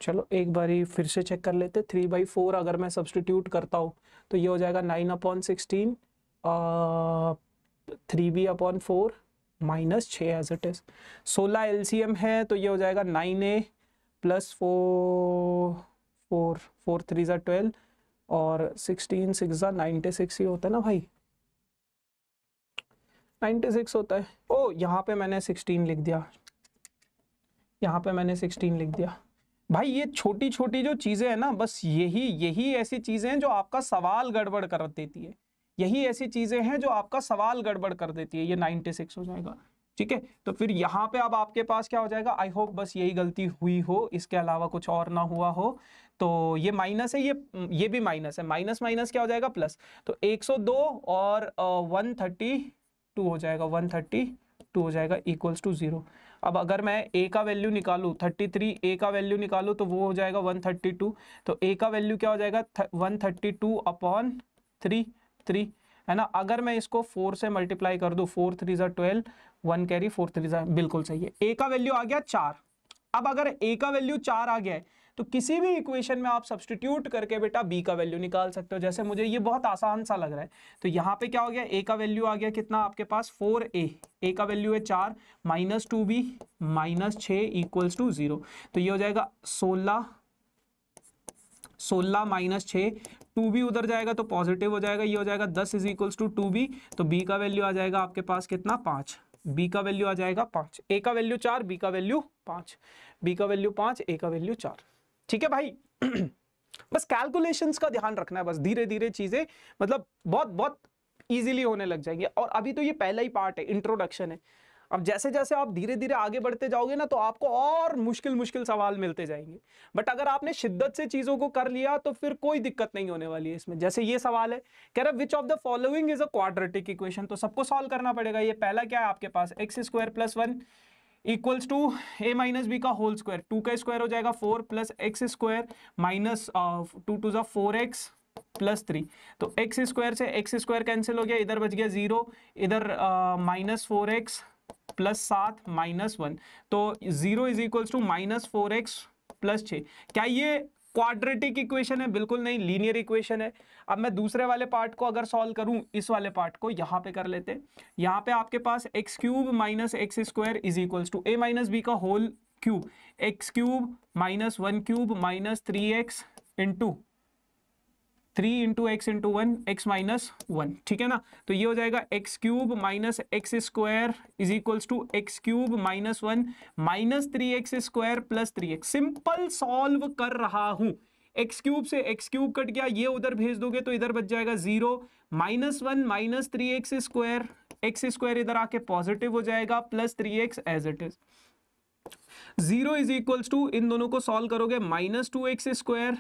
चलो एक बारी फिर से चेक कर लेते थ्री बाई फोर अगर मैं सब्सटीट्यूट करता हूँ तो ये हो जाएगा nine upon sixteen three B upon four minus छ एज इट इज सोलह एलसीएम है तो ये हो जाएगा नाइन ए plus four four four three ज़ा ट्वेल्व और सिक्सटीन सिक्स ज़ा नाइन्टी सिक्स ही होता है ना भाई नाइन्टी सिक्स होता है ओ यहाँ पे मैंने सिक्सटीन लिख दिया यहाँ पे मैंने सिक्सटीन लिख दिया भाई ये छोटी छोटी जो चीज़ें हैं ना बस यही यही ऐसी चीज़ें हैं जो आपका सवाल गड़बड़ कर देती है यही ऐसी चीजें हैं जो आपका सवाल गड़बड़ कर देती है ये 96 हो जाएगा ठीक है तो फिर यहाँ पे अब आपके पास क्या हो जाएगा आई होप बस यही गलती हुई हो इसके अलावा कुछ और ना हुआ हो तो ये माइनस है ये ये भी माइनस है माइनस माइनस क्या हो जाएगा प्लस तो 102 और वन थर्टी टू हो जाएगा वन थर्टी टू हो जाएगा इक्वल्स टू जीरो अब अगर मैं ए का वैल्यू निकालू थर्टी थ्री ए का वैल्यू निकालू तो वो हो जाएगा वन थर्टी टू तो ए का वैल्यू क्या हो जाएगा one thirty two upon three three है ना अगर मैं इसको फोर से मल्टीप्लाई कर दू फोर थ्री जो twelve one carry four three ज़ा बिल्कुल सही है ए का वैल्यू आ गया चार अब अगर ए का वैल्यू चार आ गया है तो किसी भी इक्वेशन में आप सब्सटीट्यूट करके बेटा बी का वैल्यू निकाल सकते हो जैसे मुझे ये बहुत आसान सा लग रहा है तो यहाँ पे क्या हो गया ए का वैल्यू आ गया कितना आपके पास फोर ए ए का वैल्यू है चार माइनस टू बी माइनस छ इक्वल्स टू जीरो तो ये हो जाएगा सोलह सोलह माइनस छ टू बी उधर जाएगा तो पॉजिटिव हो जाएगा ये हो जाएगा दस is equals to two B तो बी का वैल्यू आ जाएगा आपके पास कितना पांच बी का वैल्यू आ जाएगा पांच ए का वैल्यू चार बी का वैल्यू पांच बी का वैल्यू पांच ए का वैल्यू चार ठीक है भाई बस कैलकुलेशंस का ध्यान रखना है बस धीरे धीरे चीज़ें मतलब बहुत बहुत ईजिली होने लग जाएंगे और अभी तो ये पहला ही पार्ट है इंट्रोडक्शन है अब जैसे जैसे आप धीरे धीरे आगे बढ़ते जाओगे ना तो आपको और मुश्किल मुश्किल सवाल मिलते जाएंगे बट अगर आपने शिद्दत से चीज़ों को कर लिया तो फिर कोई दिक्कत नहीं होने वाली है इसमें जैसे ये सवाल है कह रहा which of the following is a quadratic equation तो सबको सॉल्व करना पड़ेगा ये पहला क्या है आपके पास x square plus one equals to A minus B का होल स्क्वायर टू का स्क्वायर हो जाएगा four plus x square minus two two जो फोर एक्स प्लस थ्री तो एक्स स्क्वायर से एक्स स्क्वायर कैंसिल हो गया इधर बच गया जीरो इधर माइनस फोर एक्स प्लस सात माइनस वन तो zero is equal to minus four x plus छ क्या ये क्वाड्रेटिक इक्वेशन है बिल्कुल नहीं लीनियर इक्वेशन है अब मैं दूसरे वाले पार्ट को अगर सॉल्व करूं इस वाले पार्ट को यहां पे कर लेते हैं यहां पे आपके पास X cube minus x square is equal to A minus B का whole cube X cube minus one cube minus three X into three into X into one x minus one ठीक है ना तो ये हो जाएगा x cube minus x square is equals to x cube minus one minus three x square plus three X simple solve कर रहा हूं एक्स क्यूब से एक्स क्यूब कट गया ये उधर भेज दोगे तो इधर बच जाएगा zero minus one minus three x square x square इधर आके पॉजिटिव हो जाएगा plus three X as it is zero is equals to इन दोनों को सॉल्व करोगे minus two x square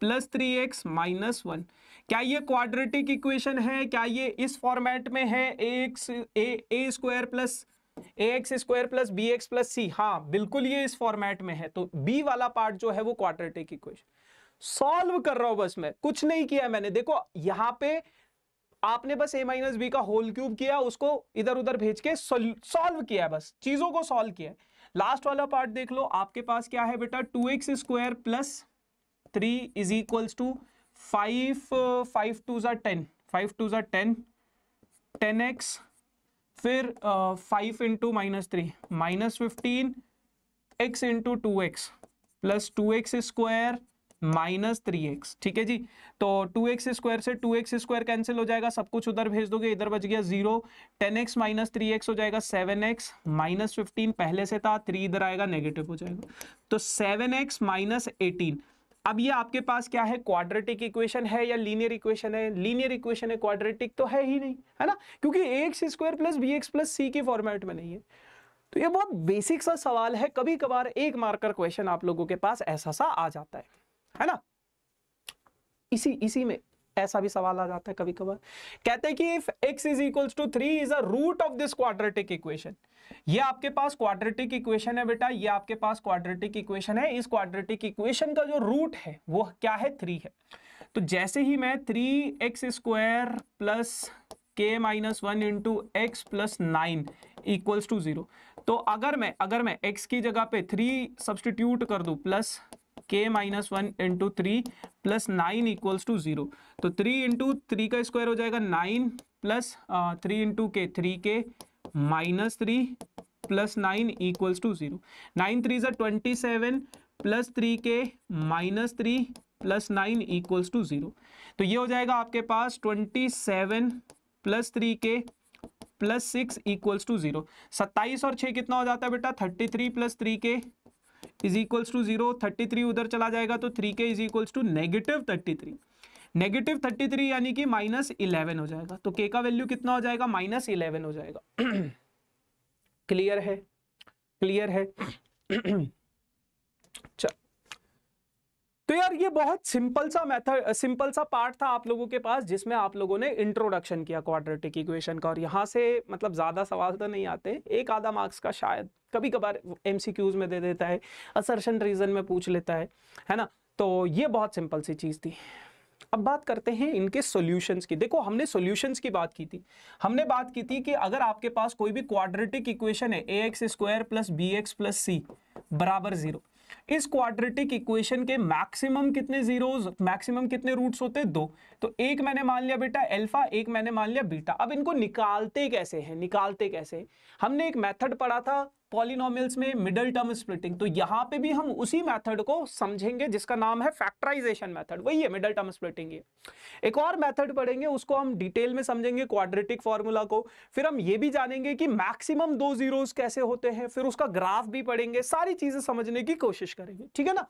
plus three x minus one क्या ये क्वाड्रेटिक इक्वेशन है क्या ये इस फॉर्मेट में है X A square plus A x square plus B x plus C हाँ बिल्कुल ये इस फॉर्मेट में है तो बी वाला पार्ट जो है वो क्वाड्रेटिक इक्वेशन सॉल्व कर रहा हूं बस मैं कुछ नहीं किया मैंने देखो यहां पे आपने बस ए माइनस बी का होल क्यूब किया उसको इधर उधर भेज के सॉल्व किया बस चीजों को सॉल्व किया लास्ट वाला पार्ट देख लो आपके पास क्या है बेटा two x square plus three is equals to five five two जार टेन फाइव टू जार टेन टेन एक्स फिर five into minus three minus fifteen X into two x plus two x square minus three X ठीक है जी तो two x square से two x square cancel हो जाएगा सब कुछ उधर भेज दोगे इधर बच गया zero ten x minus three x हो जाएगा सेवन एक्स माइनस फिफ्टीन पहले से था थ्री इधर आएगा नेगेटिव हो जाएगा तो सेवन एक्स माइनस एटीन अब ये आपके पास क्या है क्वाड्रेटिक इक्वेशन है या लीनियर इक्वेशन है लीनियर इक्वेशन है क्वाड्रेटिक तो है ही नहीं है ना क्योंकि X square plus B x plus C के फॉर्मेट में नहीं है तो ये बहुत बेसिक सा सवाल है कभी कभार एक मार्कर क्वेश्चन आप लोगों के पास ऐसा सा आ जाता है है ना इसी इसी में ऐसा भी सवाल आ जाता है कभी कभार कहते हैं कि if X is equal to three is a root of this quadratic equation ये आपके पास क्वाड्रेटिक इक्वेशन है बेटा ये आपके पास क्वाड्रेटिक इक्वेशन है इस क्वाड्रेटिक इक्वेशन का जो रूट है वो क्या है थ्री है तो जैसे ही मैं three x square plus K minus one into x plus nine equals to zero तो अगर मैं अगर मैं x की जगह पे थ्री सब्सटीट्यूट कर दू plus K minus one into three plus nine equals to zero तो थ्री इंटू थ्री का स्क्वायर हो जाएगा nine plus three into K three K minus three plus nine equals to zero nine three जो twenty seven plus three K minus three plus nine equals to zero तो ये हो जाएगा आपके पास twenty seven plus three K plus six equals to zero सत्ताईस और छः कितना हो जाता है बेटा thirty three plus three K is equals to zero thirty three उधर चला जाएगा तो three K is equals to negative thirty three negative thirty three यानी कि माइनस इलेवन हो जाएगा तो के का वैल्यू कितना हो जाएगा माइनस इलेवन हो जाएगा क्लियर है क्लियर है चल तो यार ये बहुत सिंपल सा मेथड सिंपल सा पार्ट था आप लोगों के पास जिसमें आप लोगों ने इंट्रोडक्शन किया क्वाड्रेटिक इक्वेशन का और यहाँ से मतलब ज़्यादा सवाल तो नहीं आते एक आधा मार्क्स का शायद कभी कभार एम में दे देता है असरशन रीजन में पूछ लेता है है ना तो ये बहुत सिंपल सी चीज़ थी अब बात करते हैं इनके सॉल्यूशंस की देखो हमने सॉल्यूशंस की बात की थी हमने बात की थी कि अगर आपके पास कोई भी क्वाड्रेटिक इक्वेशन है ए x square plus B x plus सी बराबर जीरो इस क्वाड्रेटिक इक्वेशन के मैक्सिमम कितने जीरोस मैक्सिमम कितने रूट्स होते हैं दो तो एक मैंने मान लिया बेटा अल्फा एक मैंने मान लिया बीटा अब इनको निकालते कैसे हैं निकालते कैसे हमने एक मेथड पढ़ा था पॉलिनोमियल्स में मिडल टर्म स्प्लिटिंग तो यहां पे भी हम उसी मेथड को समझेंगे जिसका नाम है फैक्टराइजेशन मेथड वही है मिडल टर्म स्प्लिटिंग ये एक और मेथड पढ़ेंगे उसको हम डिटेल में समझेंगे क्वाड्रेटिक फॉर्मूला को फिर हम ये भी जानेंगे कि मैक्सिमम दो जीरोस कैसे होते हैं फिर उसका ग्राफ भी पढ़ेंगे सारी चीजें समझने की कोशिश करेंगे ठीक है ना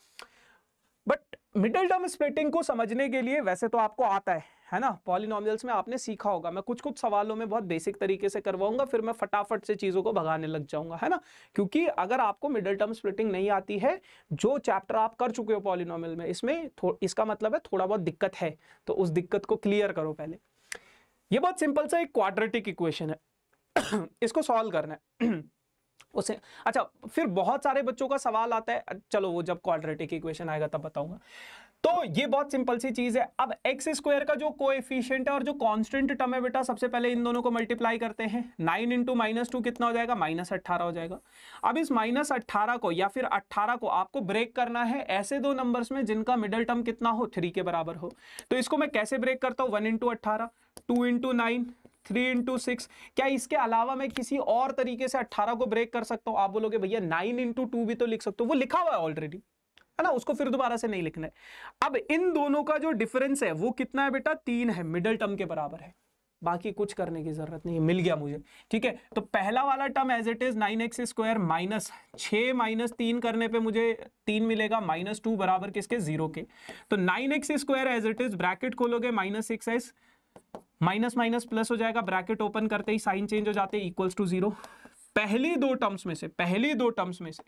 बट मिडल टर्म स्प्लिटिंग को समझने के लिए वैसे तो आपको आता है है ना पॉलिनॉमियल्स में आपने सीखा होगा मैं कुछ कुछ सवालों में बहुत बेसिक तरीके से करवाऊंगा फिर मैं फटाफट से चीज़ों को भगाने लग जाऊंगा है ना क्योंकि अगर आपको मिडिल टर्म स्प्लिटिंग नहीं आती है जो चैप्टर आप कर चुके हो पॉलिनॉमियल में इसमें इसका मतलब है थोड़ा बहुत दिक्कत है तो उस दिक्कत को क्लियर करो पहले ये बहुत सिंपल सा एक क्वाड्रेटिक इक्वेशन है इसको सॉल्व करना है उसे अच्छा फिर बहुत सारे बच्चों का सवाल आता है चलो वो जब क्वाड्रेटिक इक्वेशन आएगा तब बताऊंगा तो ये बहुत सिंपल सी चीज है अब एक्स स्क्वायर का जो कोएफिशिएंट है और जो कांस्टेंट टर्म है बेटा सबसे पहले इन दोनों को मल्टीप्लाई करते हैं नाइन इंटू माइनस टू कितना हो जाएगा माइनस अट्ठारह हो जाएगा अब इस माइनस अट्ठारह को या फिर अट्ठारह को आपको ब्रेक करना है ऐसे दो नंबर्स में जिनका मिडल टर्म कितना हो थ्री के बराबर हो तो इसको मैं कैसे ब्रेक करता हूँ वन इंटू अट्ठारह two into nine three into six क्या इसके अलावा मैं किसी और तरीके से अट्ठारह को ब्रेक कर सकता हूँ आप बोलोगे भैया नाइन इंटू टू भी तो लिख सकते हो वो लिखा हुआ है ऑलरेडी है ना उसको फिर दोबारा से नहीं लिखना है अब इन दोनों का जो डिफरेंस है वो कितना है बेटा तीन है मिडल टर्म के बराबर है बाकी कुछ करने की जरूरत नहीं मिल गया मुझे ठीक है तो पहला वाला term as it is nine X square minus छ माइनस तीन करने पे मुझे तीन मिलेगा माइनस टू बराबर किसके जीरो के तो nine X square as it is bracket खोलोगे minus six S minus minus plus हो जाएगा ब्रैकेट ओपन करते ही साइन चेंज हो जाते इक्वल्स टू जीरो पहली दो टर्म्स में से पहली दो टर्म्स में से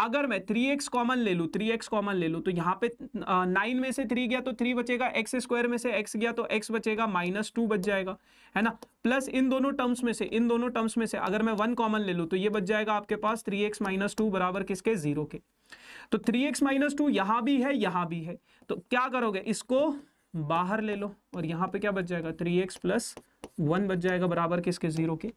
अगर मैं थ्री एक्स कॉमन ले लूँ थ्री एक्स कॉमन ले लूँ तो यहाँ पे नाइन में से थ्री गया तो थ्री बचेगा एक्स स्क्वायर में से एक्स गया तो एक्स बचेगा माइनस टू बच जाएगा है ना प्लस इन दोनों टर्म्स में से इन दोनों टर्म्स में से अगर मैं वन कॉमन ले लूँ तो ये बच जाएगा आपके पास थ्री एक्स माइनस टू बराबर किसके जीरो के तो थ्री एक्स माइनस टू यहां भी है यहां भी है तो क्या करोगे इसको बाहर ले लो और यहां पे क्या बच जाएगा थ्री एक्स प्लस वन बच जाएगा बराबर किसके जीरो के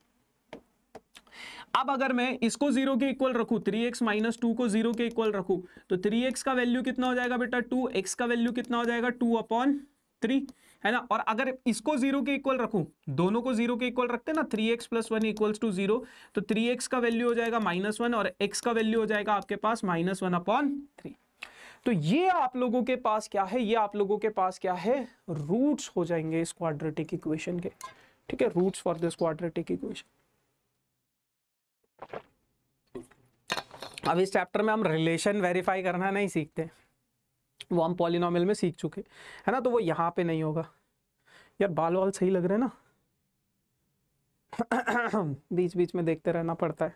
अब अगर मैं इसको जीरो के इक्वल रखू थ्री एक्स माइनस टू को जीरो के इक्वल रखू तो थ्री एक्स का वैल्यू कितना हो जाएगा बेटा टू एक्स का वैल्यू कितना हो जाएगा टू अपॉन थ्री है ना और अगर इसको जीरो के इक्वल रखू दोनों को जीरो के इक्वल रखते ना three x plus one equals to zero तो थ्री एक्स का वैल्यू हो जाएगा माइनस वन और एक्स का वैल्यू हो जाएगा आपके पास माइनस वन अपॉन थ्री तो ये आप लोगों के पास क्या है ये आप लोगों के पास क्या है रूट्स हो जाएंगे इस क्वाड्रेटिक इक्वेशन के ठीक है roots for this quadratic equation अब इस चैप्टर में हम रिलेशन वेरीफाई करना नहीं सीखते वो हम पॉलिनॉमियल में सीख चुके है ना तो वो यहाँ पे नहीं होगा यार बाल वाल सही लग रहे हैं ना बीच बीच में देखते रहना पड़ता है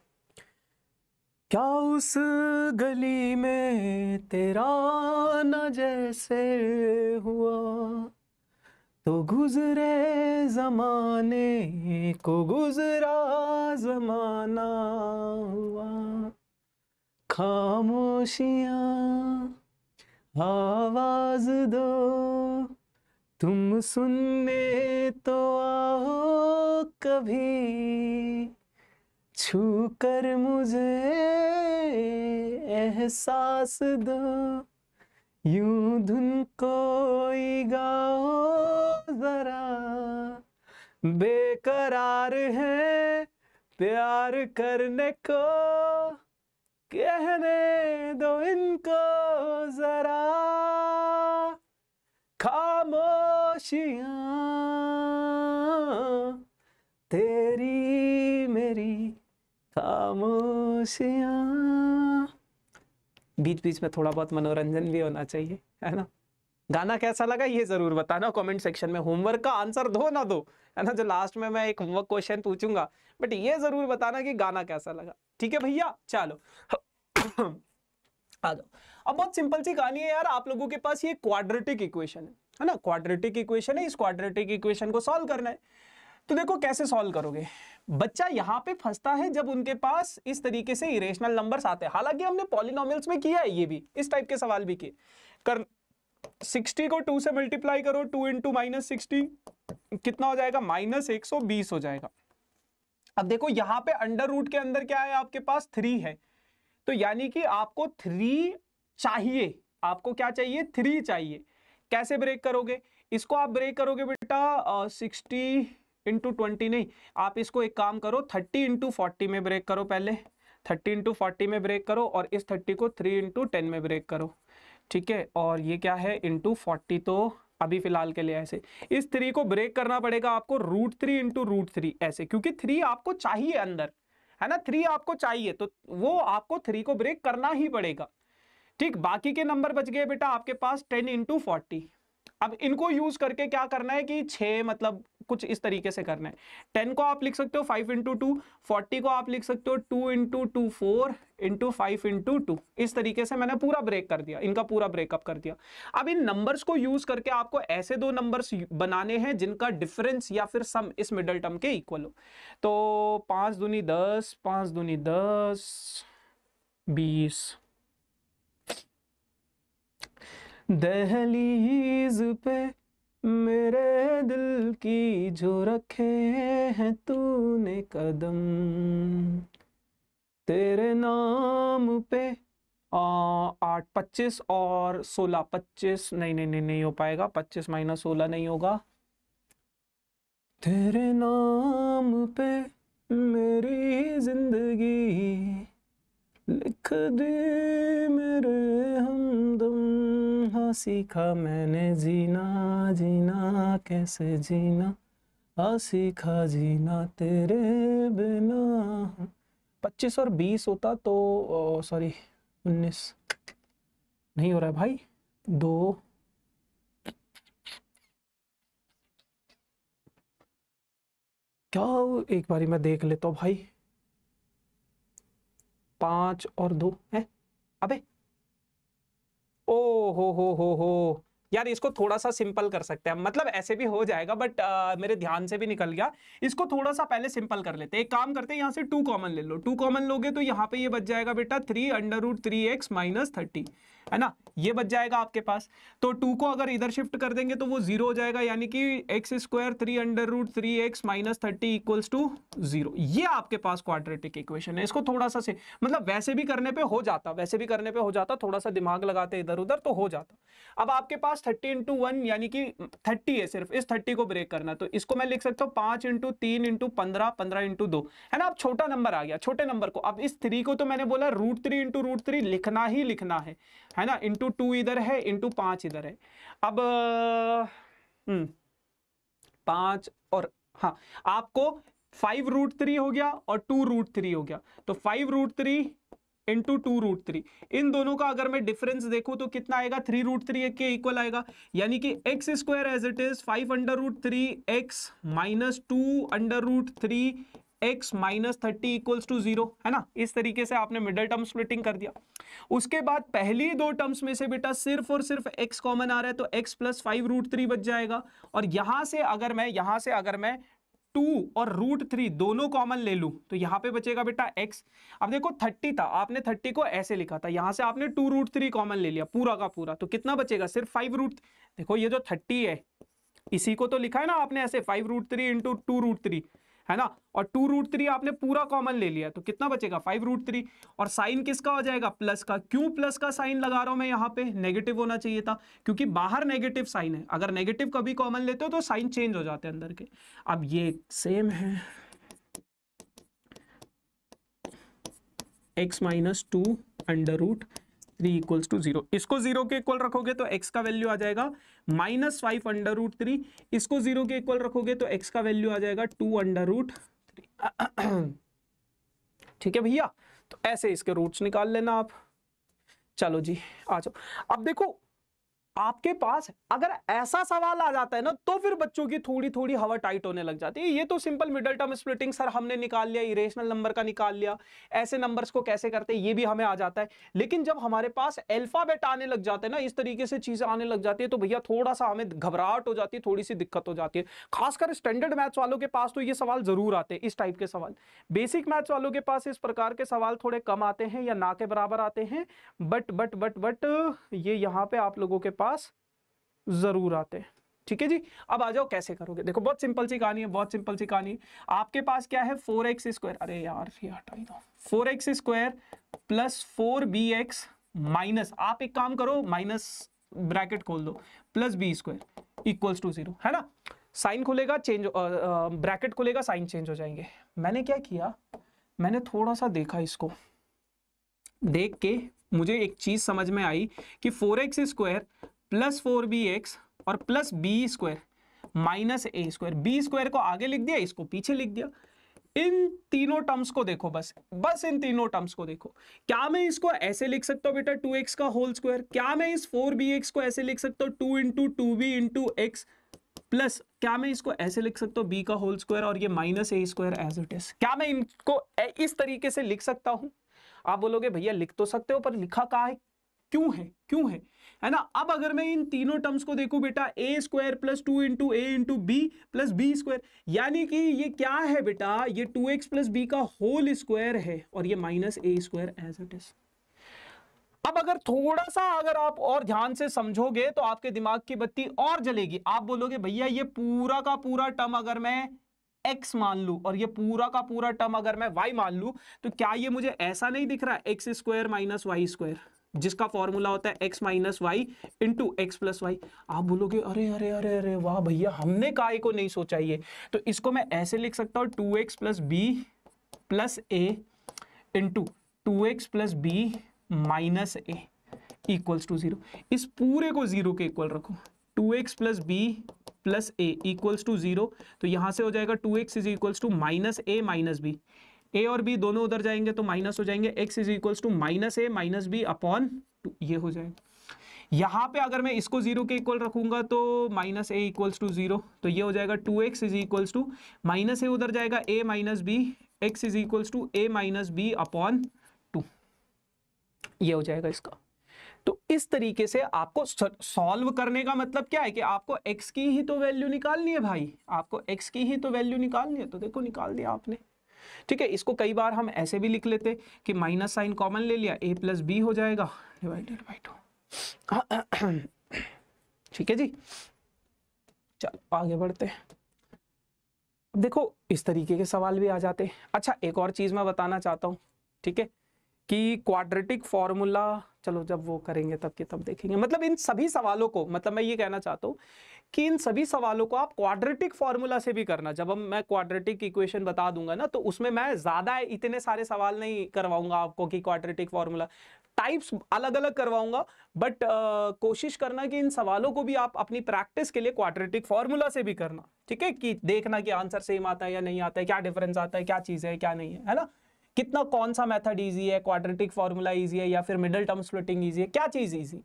क्या उस गली में तेरा न जैसे हुआ तो गुजरे जमाने को गुजरा जमाना हुआ खामोशियाँ आवाज दो तुम सुनने तो आओ कभी छू कर मुझे एहसास दो यूं धुन कोई गाओ जरा बेकरार है प्यार करने को कहने दो इनको जरा खामोशियाँ तेरी मेरी खामोशियाँ बीच बीच में थोड़ा बहुत मनोरंजन भी होना चाहिए है ना गाना कैसा लगा ये जरूर बताना कमेंट सेक्शन में होमवर्क का आंसर दो ना दो है ना जो लास्ट में मैं एक होमवर्क क्वेश्चन पूछूंगा बट ये जरूर बताना कि गाना कैसा लगा ठीक है भैया चलो आ जाओ अब बहुत सिंपल सी कहानी है यार आप लोगों के पास ये क्वाड्रेटिक इक्वेशन है है ना क्वाड्रेटिक इक्वेशन है इस क्वाड्रेटिक इक्वेशन को सॉल्व करना है तो देखो कैसे सॉल्व करोगे बच्चा यहाँ पे फंसता है जब उनके पास इस तरीके से इरेशनल नंबर्स आते हैं हालांकि हमने पॉलिनॉमिल्स में किया है ये भी इस टाइप के सवाल भी किए कर 60 को 2 से मल्टीप्लाई करो 2 इंटू माइनस सिक्सटी कितना हो जाएगा माइनस एक हो जाएगा अब देखो यहाँ पे अंडर रूट के अंदर क्या है आपके पास थ्री है तो यानी कि आपको थ्री चाहिए आपको क्या चाहिए थ्री चाहिए कैसे ब्रेक करोगे इसको आप ब्रेक करोगे बेटा सिक्सटी इंटू ट्वेंटी नहीं आप इसको एक काम करो थर्टी इंटू फोर्टी में ब्रेक करो पहले थर्टी इंटू फोर्टी में ब्रेक करो और इस थर्टी को थ्री इंटू टेन में ब्रेक करो ठीक है और ये क्या है इंटू फोर्टी तो अभी फिलहाल के लिए ऐसे इस थ्री को ब्रेक करना पड़ेगा आपको root three into root three ऐसे क्योंकि थ्री आपको चाहिए अंदर है ना थ्री आपको चाहिए तो वो आपको थ्री को ब्रेक करना ही पड़ेगा ठीक बाकी के नंबर बच गए बेटा आपके पास टेन इंटू फोर्टी अब इनको यूज करके क्या करना है कि छ मतलब कुछ इस तरीके से करना है टेन को आप लिख सकते हो फाइव इंटू टू फोर्टी को आप लिख सकते हो two into two four into five into two इस तरीके से मैंने पूरा ब्रेक कर दिया इनका पूरा ब्रेकअप कर दिया अब इन नंबर्स को यूज करके आपको ऐसे दो नंबर्स बनाने हैं जिनका डिफरेंस या फिर सम इस मिडल टर्म के इक्वल हो तो पांच दूनी दस पांच दूनी दस बीस दहलीज पे मेरे दिल की जो रखे हैं तूने कदम तेरे नाम पे आठ पच्चीस और सोलह पच्चीस नहीं नहीं नहीं नहीं हो पाएगा पच्चीस माइनस सोलह नहीं होगा तेरे नाम पे मेरी जिंदगी लिख दे मेरे हमदम यहाँ सीखा मैंने जीना जीना कैसे जीना आ सीखा जीना तेरे बिना पच्चीस और बीस होता तो सॉरी उन्नीस नहीं हो रहा है भाई दो क्या एक बारी मैं देख लेता हूँ भाई पांच और दो है अबे ओ हो हो हो हो यार इसको थोड़ा सा सिंपल कर सकते हैं मतलब ऐसे भी हो जाएगा बट आ, मेरे ध्यान से भी निकल गया इसको थोड़ा सा पहले सिंपल कर लेते हैं एक काम करते हैं यहाँ से टू कॉमन ले लो टू कॉमन लोगे तो यहाँ पे ये बच जाएगा बेटा three under root three x minus thirty है ना ये बच जाएगा आपके पास तो टू को अगर इधर शिफ्ट कर देंगे तो वो जीरो हो जाएगा यानी कि X square three under root three x minus thirty equals to zero ये आपके पास क्वाड्रेटिक इक्वेशन है इसको थोड़ा सा से मतलब वैसे भी करने पे हो जाता वैसे भी करने पे हो जाता थोड़ा सा दिमाग लगाते इधर उधर तो हो जाता अब आपके पास थर्टी इंटू वन यानी कि थर्टी है सिर्फ इस थर्टी को ब्रेक करना तो इसको मैं लिख सकता हूँ पांच इंटू तीन इंटू पंद्रह पंद्रह इंटू दो है ना अब छोटा नंबर आ गया छोटे नंबर को अब इस थ्री को तो मैंने बोला root three into root three लिखना ही लिखना है है ना इंटू टू इधर है इंटू पांच इधर है अब हम्म, पांच और हाँ आपको फाइव रूट थ्री हो गया और टू रूट थ्री हो गया तो five root three into two root three इन दोनों का अगर मैं डिफरेंस देखूं तो कितना आएगा थ्री रूट थ्री के इक्वल आएगा यानी कि X square as it is five under root three x minus two under root three x minus thirty equals to zero है ना इस तरीके से आपने मिडल टर्म स्प्लिटिंग कर दिया उसके बाद पहली दो टर्म्स में से बेटा सिर्फ और सिर्फ एक्स कॉमन आ रहा है तो X plus five root three बच जाएगा और यहां से अगर मैं यहां से अगर मैं टू और रूट थ्री दोनों कॉमन ले लूँ तो यहाँ पे बचेगा बेटा एक्स अब देखो थर्टी था आपने थर्टी को ऐसे लिखा था यहाँ से आपने टू रूट थ्री कॉमन ले लिया पूरा का पूरा तो कितना बचेगा सिर्फ फाइव रूट देखो ये जो थर्टी है इसी को तो लिखा है ना आपने ऐसे five root three into two root three है ना और टू रूट थ्री आपने पूरा कॉमन ले लिया तो कितना बचेगा फाइव रूट थ्री और साइन किसका हो जाएगा प्लस का क्यों प्लस का साइन लगा रहा हूं मैं यहाँ पे नेगेटिव होना चाहिए था क्योंकि बाहर नेगेटिव साइन है अगर नेगेटिव कभी कॉमन लेते हो तो साइन चेंज हो जाते हैं अंदर के अब ये सेम है x minus two under root three equals to zero इसको जीरो के इक्वल रखोगे तो एक्स का वैल्यू आ जाएगा minus five under root three इसको जीरो के इक्वल रखोगे तो एक्स का वैल्यू आ जाएगा टू अंडर रूट थ्री ठीक है भैया तो ऐसे इसके रूट्स निकाल लेना आप चलो जी आ जाओ अब देखो आपके पास अगर ऐसा सवाल आ जाता है ना तो फिर बच्चों की थोड़ी थोड़ी हवा टाइट होने लग जाती है ये तो simple middle term splitting sir हमने निकाल लिया इरेशनल नंबर का निकाल लिया ऐसे नंबर्स को कैसे करते हैं ये भी हमें आ जाता है लेकिन जब हमारे पास अल्फाबेट आने लग जाते हैं ना इस तरीके से चीजें आने लग जाती है तो भैया थोड़ा सा हमें घबराहट हो जाती है थोड़ी सी दिक्कत हो जाती है खासकर स्टैंडर्ड मैथ्स वालों के पास तो ये सवाल जरूर आते हैं इस टाइप के सवाल बेसिक मैथ्स वालों के पास इस प्रकार के सवाल थोड़े कम आते हैं या ना के बराबर आते हैं बट बट बट बट ये यहाँ पे आप लोगों के पास ज़रूर आते हैं ठीक है जी अब आ जाओ कैसे करोगे देखो बहुत सिंपल सी कहानी है बहुत सिंपल सी कहानी आपके पास क्या है फोर एक्स स्क्वायर अरे यार हटा ही दो four x square plus four b x minus आप एक काम करो माइनस ब्रैकेट खोल दो plus B square equals to zero है ना साइन खुलेगा चेंज ब्रैकेट खुलेगा साइन चेंज हो जाएंगे मैंने क्या किया मैंने थोड़ा सा देखा इसको देख के मुझे एक चीज समझ में आई कि four x square plus four b x और प्लस बी स्क्वायर माइनस ए स्क्वायर बी स्क्वायर को आगे लिख दिया इसको पीछे लिख दिया इन तीनों टर्म्स को देखो बस बस इन तीनों टर्म्स को देखो क्या मैं इसको ऐसे लिख सकता हूं बेटा टू एक्स का होल स्क्वायर क्या मैं इस फोर बी एक्स को ऐसे लिख सकता हूं two into two b into x plus क्या मैं इसको ऐसे लिख सकता हूं बी का होल स्क्वायर और ये minus A square as it is क्या मैं इनको इस तरीके से लिख सकता हूं आप बोलोगे भैया लिख तो सकते हो पर लिखा कहा है क्यों है क्यों है है ना अब अगर मैं इन तीनों टर्म्स को देखूं बेटा a square plus two into A into b plus B square यानी कि ये क्या है बेटा ये टू एक्स प्लस बी का होल स्क्वायर है और ये minus A square as it is अब अगर थोड़ा सा अगर आप और ध्यान से समझोगे तो आपके दिमाग की बत्ती और जलेगी आप बोलोगे भैया ये पूरा का पूरा टर्म अगर मैं x मान लू और ये पूरा का पूरा टर्म अगर मैं y मान लू तो क्या ये मुझे ऐसा नहीं दिख रहा है x square minus Y square जिसका फॉर्मूला होता है x minus y into x plus y आप बोलोगे अरे अरे अरे अरे वाह भैया हमने काय को नहीं सोचा ये तो इसको मैं ऐसे लिख सकता हूं two x plus b plus a into two x plus b minus a equals to zero इस पूरे को जीरो के इक्वल रखो two x plus b plus a equals to zero तो यहां से हो जाएगा two x is equals to minus A minus B a और बी दोनों उधर जाएंगे तो माइनस हो जाएंगे x is equal to minus A minus b upon two ये हो जाएगा यहां पे अगर मैं इसको जीरो के इक्वल रखूंगा तो minus a equals to zero तो ये हो जाएगा two x is equals to minus a उधर जाएगा ए minus b x is equals to A minus b upon two ये हो जाएगा इसका तो इस तरीके से आपको सॉल्व करने का मतलब क्या है कि आपको एक्स की ही तो वैल्यू निकालनी है भाई आपको एक्स की ही तो वैल्यू निकालनी है तो देखो निकाल दिया आपने ठीक है इसको कई बार हम ऐसे भी लिख लेते कि माइनस साइन कॉमन ले लिया ए प्लस बी हो जाएगा डिवाइडेड बाई टू ठीक है जी चलो आगे बढ़ते हैं देखो इस तरीके के सवाल भी आ जाते हैं अच्छा एक और चीज़ मैं बताना चाहता हूँ ठीक है कि क्वाड्रेटिक फॉर्मूला चलो जब वो करेंगे तब के तब देखेंगे मतलब इन सभी सवालों को मतलब मैं ये कहना चाहता हूँ कि इन सभी सवालों को आप क्वाड्रेटिक फॉर्मूला से भी करना जब हम मैं क्वाड्रेटिक इक्वेशन बता दूंगा ना तो उसमें मैं ज़्यादा इतने सारे सवाल नहीं करवाऊंगा आपको कि क्वाड्रेटिक फॉर्मूला टाइप्स अलग अलग करवाऊंगा बट आ, कोशिश करना कि इन सवालों को भी आप अपनी प्रैक्टिस के लिए क्वाड्रेटिक फॉर्मूला से भी करना ठीक है कि देखना कि आंसर सेम आता है या नहीं आता है क्या डिफरेंस आता है क्या चीज़ है क्या नहीं है है ना कितना कौन सा मेथड इजी है क्वाड्रेटिक फॉर्मूला इजी है या फिर मिडिल टर्म स्प्लिटिंग इजी है क्या चीज़ इजी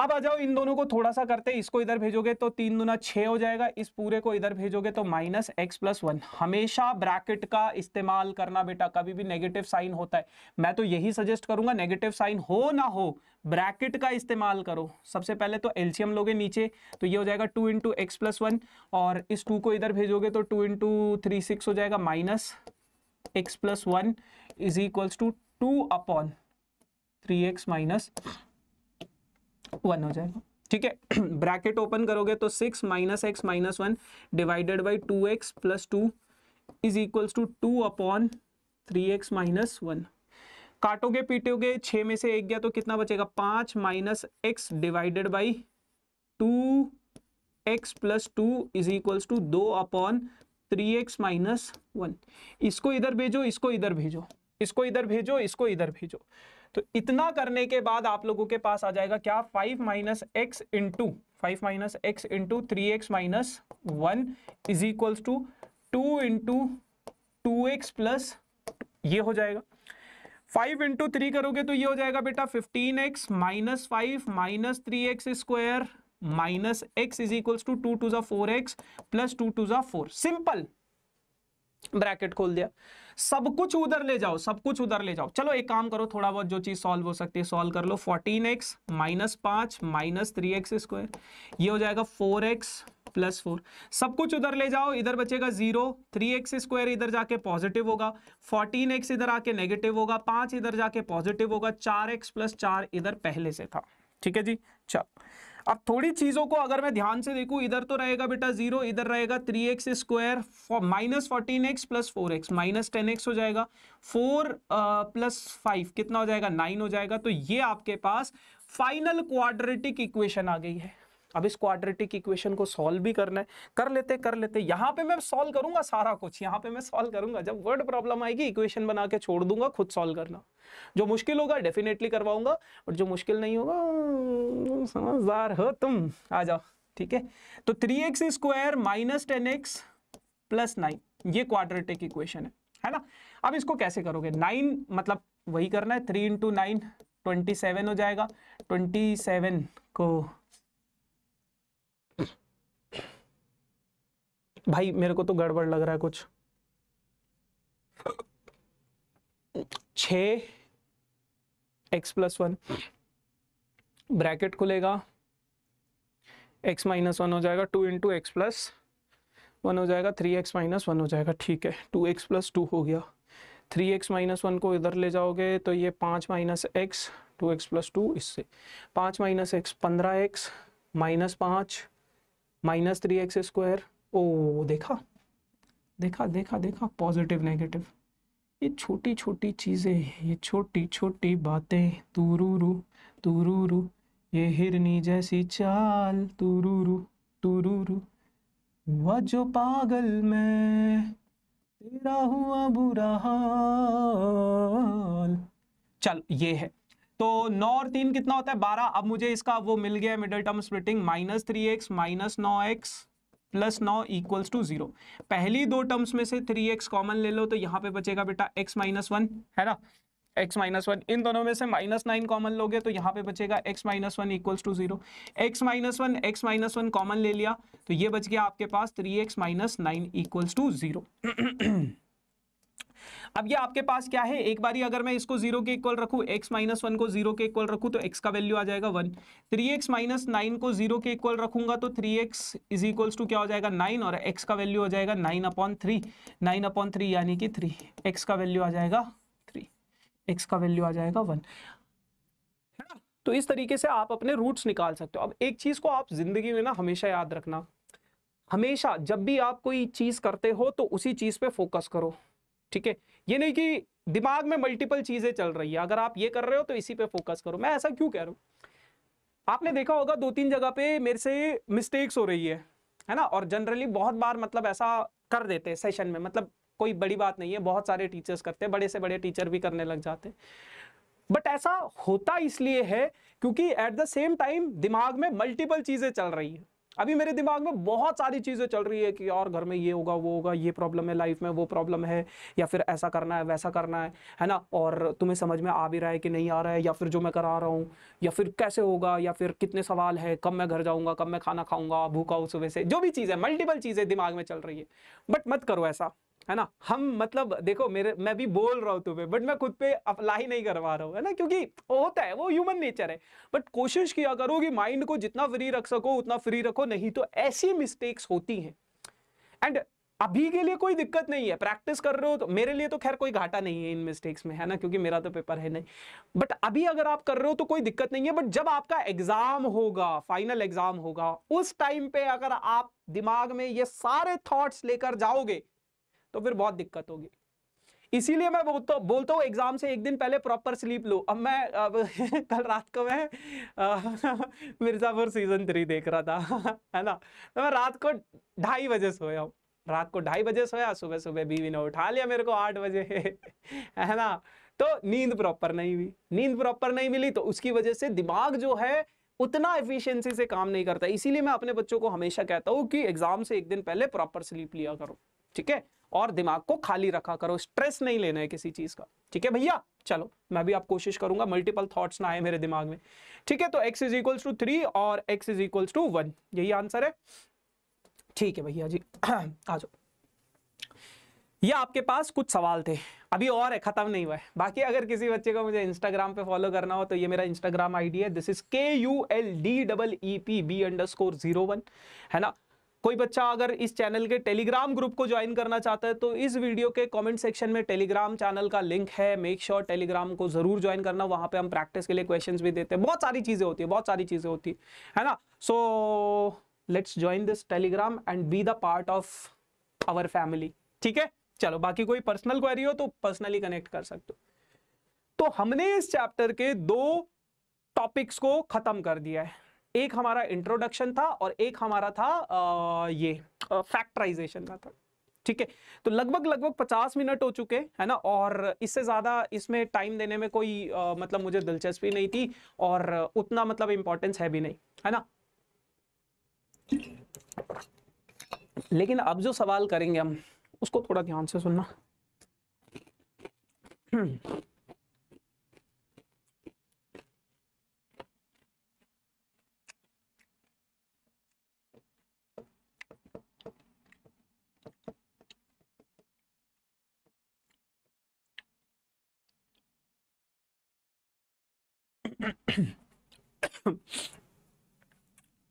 अब आ जाओ इन दोनों को थोड़ा सा करते इसको इधर भेजोगे तो तीन दुना छः हो जाएगा इस पूरे को इधर भेजोगे तो माइनस एक्स प्लस वन हमेशा ब्रैकेट का इस्तेमाल करना बेटा कभी भी नेगेटिव साइन होता है मैं तो यही सजेस्ट करूंगा नेगेटिव साइन हो ना हो ब्रैकेट का इस्तेमाल करो सबसे पहले तो एल्शियम लोगे नीचे तो ये हो जाएगा two into x plus one और इस टू को इधर भेजोगे तो टू इंटू थ्री सिक्स हो जाएगा minus x plus one is equals to two upon three x minus one हो जाएगा ठीक है ब्रैकेट ओपन करोगे तो six minus x minus one divided by two x plus two is equals to two upon three x minus one काटोगे पीटोगे छः में से एक गया तो कितना बचेगा पांच minus x divided by two x plus two is equals to two upon three x minus one इसको इधर भेजो इसको इधर भेजो इसको इधर भेजो इसको इधर भेजो तो इतना करने के बाद आप लोगों के पास आ जाएगा क्या five minus x into five minus x into three x minus one is equals to two into two x plus ये हो जाएगा फाइव इंटू थ्री करोगे तो ये हो जाएगा बेटा fifteen x minus five minus three x square minus x is equals to two two जा four x plus two two जा फोर सिंपल ब्रैकेट खोल दिया सब कुछ उधर ले जाओ सब कुछ उधर ले जाओ चलो एक काम करो थोड़ा बहुत जो चीज सॉल्व हो सकती है सॉल्व कर लो फोर्टीन एक्स माइनस पांच माइनस थ्री एक्स स्क्वायर ये हो जाएगा फोर एक्स प्लस फोर सब कुछ उधर ले जाओ इधर बचेगा जीरो थ्री एक्स स्क्वायर इधर जाके पॉजिटिव होगा फोर्टीन एक्स इधर आके नेगेटिव होगा पांच इधर जाके पॉजिटिव होगा चार एक्स प्लस चार इधर पहले से था ठीक है जी चलो अब थोड़ी चीजों को अगर मैं ध्यान से देखूं इधर तो रहेगा बेटा जीरो इधर रहेगा three x square minus fourteen x plus four x minus ten x हो जाएगा फोर प्लस फाइव कितना हो जाएगा नाइन हो जाएगा तो ये आपके पास फाइनल क्वाड्रेटिक इक्वेशन आ गई है अब इस क्वाड्रेटिक इक्वेशन को सॉल्व भी करना है कर लेते कर लेते यहाँ पे मैं सॉल्व करूंगा सारा कुछ यहाँ पे मैं सॉल्व करूंगा जब वर्ड प्रॉब्लम आएगी इक्वेशन बना के छोड़ दूंगा खुद सॉल्व करना जो मुश्किल होगा डेफिनेटली करवाऊंगा और जो मुश्किल नहीं होगा हम्म, समझदार हो तुम आ जाओ ठीक है तो three x square minus ten x plus nine ये क्वाड्रेटिक इक्वेशन है है ना अब इसको कैसे करोगे नाइन मतलब वही करना है three into nine twenty seven हो जाएगा ट्वेंटी सेवन को भाई मेरे को तो गड़बड़ लग रहा है कुछ छ एक्स प्लस वन ब्रैकेट खुलेगा एक्स माइनस वन हो जाएगा two into x plus one हो जाएगा थ्री एक्स माइनस वन हो जाएगा ठीक है टू एक्स प्लस टू हो गया थ्री एक्स माइनस वन को इधर ले जाओगे तो ये पाँच minus x two x plus two इससे पाँच माइनस एक्स पंद्रह एक्स माइनस पाँच माइनस थ्री एक्स स्क्वायर ओ देखा देखा देखा देखा पॉजिटिव नेगेटिव ये छोटी छोटी चीज़ें ये छोटी छोटी बातें रू तुरूरू ये हिरनी जैसी चाल तुरूरू रू वह जो पागल मैं तेरा हुआ बुरा हाल चल ये है तो नौ और तीन कितना होता है बारह अब मुझे इसका वो मिल गया middle term splitting minus three x minus नौ एक्स प्लस नौ इक्वल्स टू जीरो पहली दो टर्म्स में से थ्री एक्स कॉमन ले लो तो यहाँ पे बचेगा बेटा एक्स माइनस वन है ना एक्स माइनस वन इन दोनों में से माइनस नाइन कॉमन लोगे तो यहाँ पे बचेगा x minus one equals to zero x minus one x minus one common ले लिया तो ये बच गया आपके पास three x minus nine equals to zero अब ये आपके पास क्या है एक बारी अगर मैं इसको जीरो के इक्वल रखू एक्स माइनस वन को जीरो के इक्वल रखू तो एक्स का वैल्यू आ जाएगा one three x minus nine को जीरो के इक्वल रखूंगा तो three x is equal to क्या हो जाएगा नाइन और एक्स का वैल्यू हो जाएगा nine upon three nine upon three यानी कि थ्री एक्स का वैल्यू आ जाएगा थ्री एक्स का वैल्यू आ जाएगा वन तो इस तरीके से आप अपने रूट्स निकाल सकते हो अब एक चीज़ को आप जिंदगी में ना हमेशा याद रखना हमेशा जब भी आप कोई चीज़ करते हो तो उसी चीज़ पे फोकस करो ठीक है ये नहीं कि दिमाग में मल्टीपल चीजें चल रही है अगर आप ये कर रहे हो तो इसी पे फोकस करो मैं ऐसा क्यों कह रहा हूं आपने देखा होगा दो तीन जगह पे मेरे से मिस्टेक्स हो रही है है ना और जनरली बहुत बार मतलब ऐसा कर देते हैं सेशन में मतलब कोई बड़ी बात नहीं है बहुत सारे टीचर्स करते हैं बड़े से बड़े टीचर भी करने लग जाते हैं बट ऐसा होता इसलिए है क्योंकि एट द सेम टाइम दिमाग में मल्टीपल चीजें चल रही है अभी मेरे दिमाग में बहुत सारी चीज़ें चल रही है कि और घर में ये होगा वो होगा ये प्रॉब्लम है लाइफ में वो प्रॉब्लम है या फिर ऐसा करना है वैसा करना है है ना और तुम्हें समझ में आ भी रहा है कि नहीं आ रहा है या फिर जो मैं करा रहा हूँ या फिर कैसे होगा या फिर कितने सवाल है कब मैं घर जाऊँगा कब मैं खाना खाऊँगा भूखा हूँ सुबह से जो भी चीज़ है मल्टीपल चीज़ें दिमाग में चल रही है बट मत करो ऐसा है ना हम मतलब देखो मेरे मैं भी बोल रहा हूँ तुम्हें बट मैं खुद पे अप्लाई नहीं करवा रहा हूँ है ना क्योंकि होता है वो ह्यूमन नेचर है बट कोशिश किया करो कि माइंड को जितना फ्री रख सको उतना फ्री रखो नहीं तो ऐसी मिस्टेक्स होती हैं एंड अभी के लिए कोई दिक्कत नहीं है प्रैक्टिस कर रहे हो तो मेरे लिए तो खैर कोई घाटा नहीं है इन मिस्टेक्स में है ना क्योंकि मेरा तो पेपर है नहीं बट अभी अगर आप कर रहे हो तो कोई दिक्कत नहीं है बट जब आपका एग्जाम होगा फाइनल एग्जाम होगा उस टाइम पे अगर आप दिमाग में ये सारे थॉट्स लेकर जाओगे तो फिर बहुत दिक्कत होगी इसीलिए मैं बोलता हूँ बोलता हूँ एग्जाम से एक दिन पहले प्रॉपर स्लीप लो अब मैं अब, कल रात को मैं मिर्जापुर सीजन थ्री देख रहा था है ना तो मैं रात को ढाई बजे सोया हूँ रात को ढाई बजे सोया सुबह सुबह बीवी ने उठा लिया मेरे को आठ बजे है ना तो नींद प्रॉपर नहीं हुई नींद प्रॉपर नहीं मिली तो उसकी वजह से दिमाग जो है उतना एफिशिएंसी से काम नहीं करता इसीलिए मैं अपने बच्चों को हमेशा कहता हूँ कि एग्जाम से एक दिन पहले प्रॉपर स्लीप लिया करो ठीक है और दिमाग को खाली रखा करो स्ट्रेस नहीं लेना है किसी चीज का ठीक है भैया चलो मैं भी आप कोशिश करूंगा मल्टीपल थॉट्स ना आए मेरे दिमाग में ठीक है तो x is equals to three और x is equals to one यही आंसर है ठीक है भैया जी आ जाओ ये आपके पास कुछ सवाल थे अभी और है खत्म नहीं हुआ है बाकी अगर किसी बच्चे को मुझे इंस्टाग्राम पे फॉलो करना हो तो ये मेरा इंस्टाग्राम आईडी है this is K U L D double E P B underscore zero one है ना कोई बच्चा अगर इस चैनल के टेलीग्राम ग्रुप को ज्वाइन करना चाहता है तो इस वीडियो के कमेंट सेक्शन में टेलीग्राम चैनल का लिंक है मेक श्योर sure टेलीग्राम को जरूर ज्वाइन करना वहां पे हम प्रैक्टिस के लिए क्वेश्चंस भी देते हैं बहुत सारी चीजें होती है बहुत सारी चीजें होती है ना so let's join this Telegram and be the part of our family ठीक है चलो बाकी कोई पर्सनल क्वेरी हो तो पर्सनली कनेक्ट कर सकते हो तो हमने इस चैप्टर के दो टॉपिक्स को खत्म कर दिया है एक हमारा इंट्रोडक्शन था और एक हमारा था आ, ये फैक्टराइजेशन का था ठीक है तो लगभग लगभग पचास मिनट हो चुके है ना और इससे ज़्यादा इसमें टाइम देने में कोई आ, मतलब मुझे दिलचस्पी नहीं थी और उतना मतलब इंपॉर्टेंस है भी नहीं है ना लेकिन अब जो सवाल करेंगे हम उसको थोड़ा ध्यान से सुनना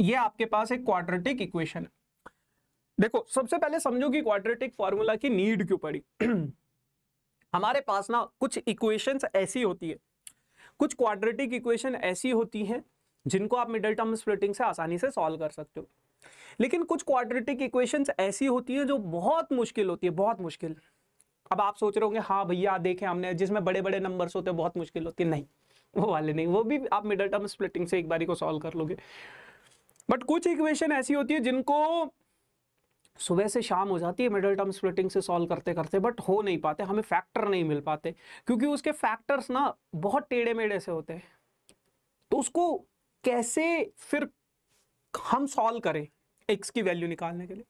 ये आपके पास एक क्वाड्रेटिक इक्वेशन है देखो सबसे पहले समझो कि क्वाड्रेटिक फॉर्मूला की नीड क्यों पड़ी हमारे पास ना कुछ इक्वेशंस ऐसी होती है कुछ क्वाड्रेटिक इक्वेशन ऐसी होती हैं जिनको आप मिडिल टर्म स्प्लिटिंग से आसानी से सॉल्व कर सकते हो लेकिन कुछ क्वाड्रेटिक इक्वेशंस ऐसी होती हैं जो बहुत मुश्किल होती है बहुत मुश्किल अब आप सोच रहे होंगे हाँ भैया देखें हमने जिसमें बड़े बड़े नंबर्स होते हैं बहुत मुश्किल होती है नहीं वो वाले नहीं वो भी आप मिडल टर्म स्प्लिटिंग से एक बारी को सॉल्व कर लोगे बट कुछ इक्वेशन ऐसी होती है जिनको सुबह से शाम हो जाती है मिडल टर्म स्प्लिटिंग से सॉल्व करते करते बट हो नहीं पाते हमें फैक्टर नहीं मिल पाते क्योंकि उसके फैक्टर्स ना बहुत टेढ़े मेढ़े से होते हैं तो उसको कैसे फिर हम सॉल्व करें एक्स की वैल्यू निकालने के लिए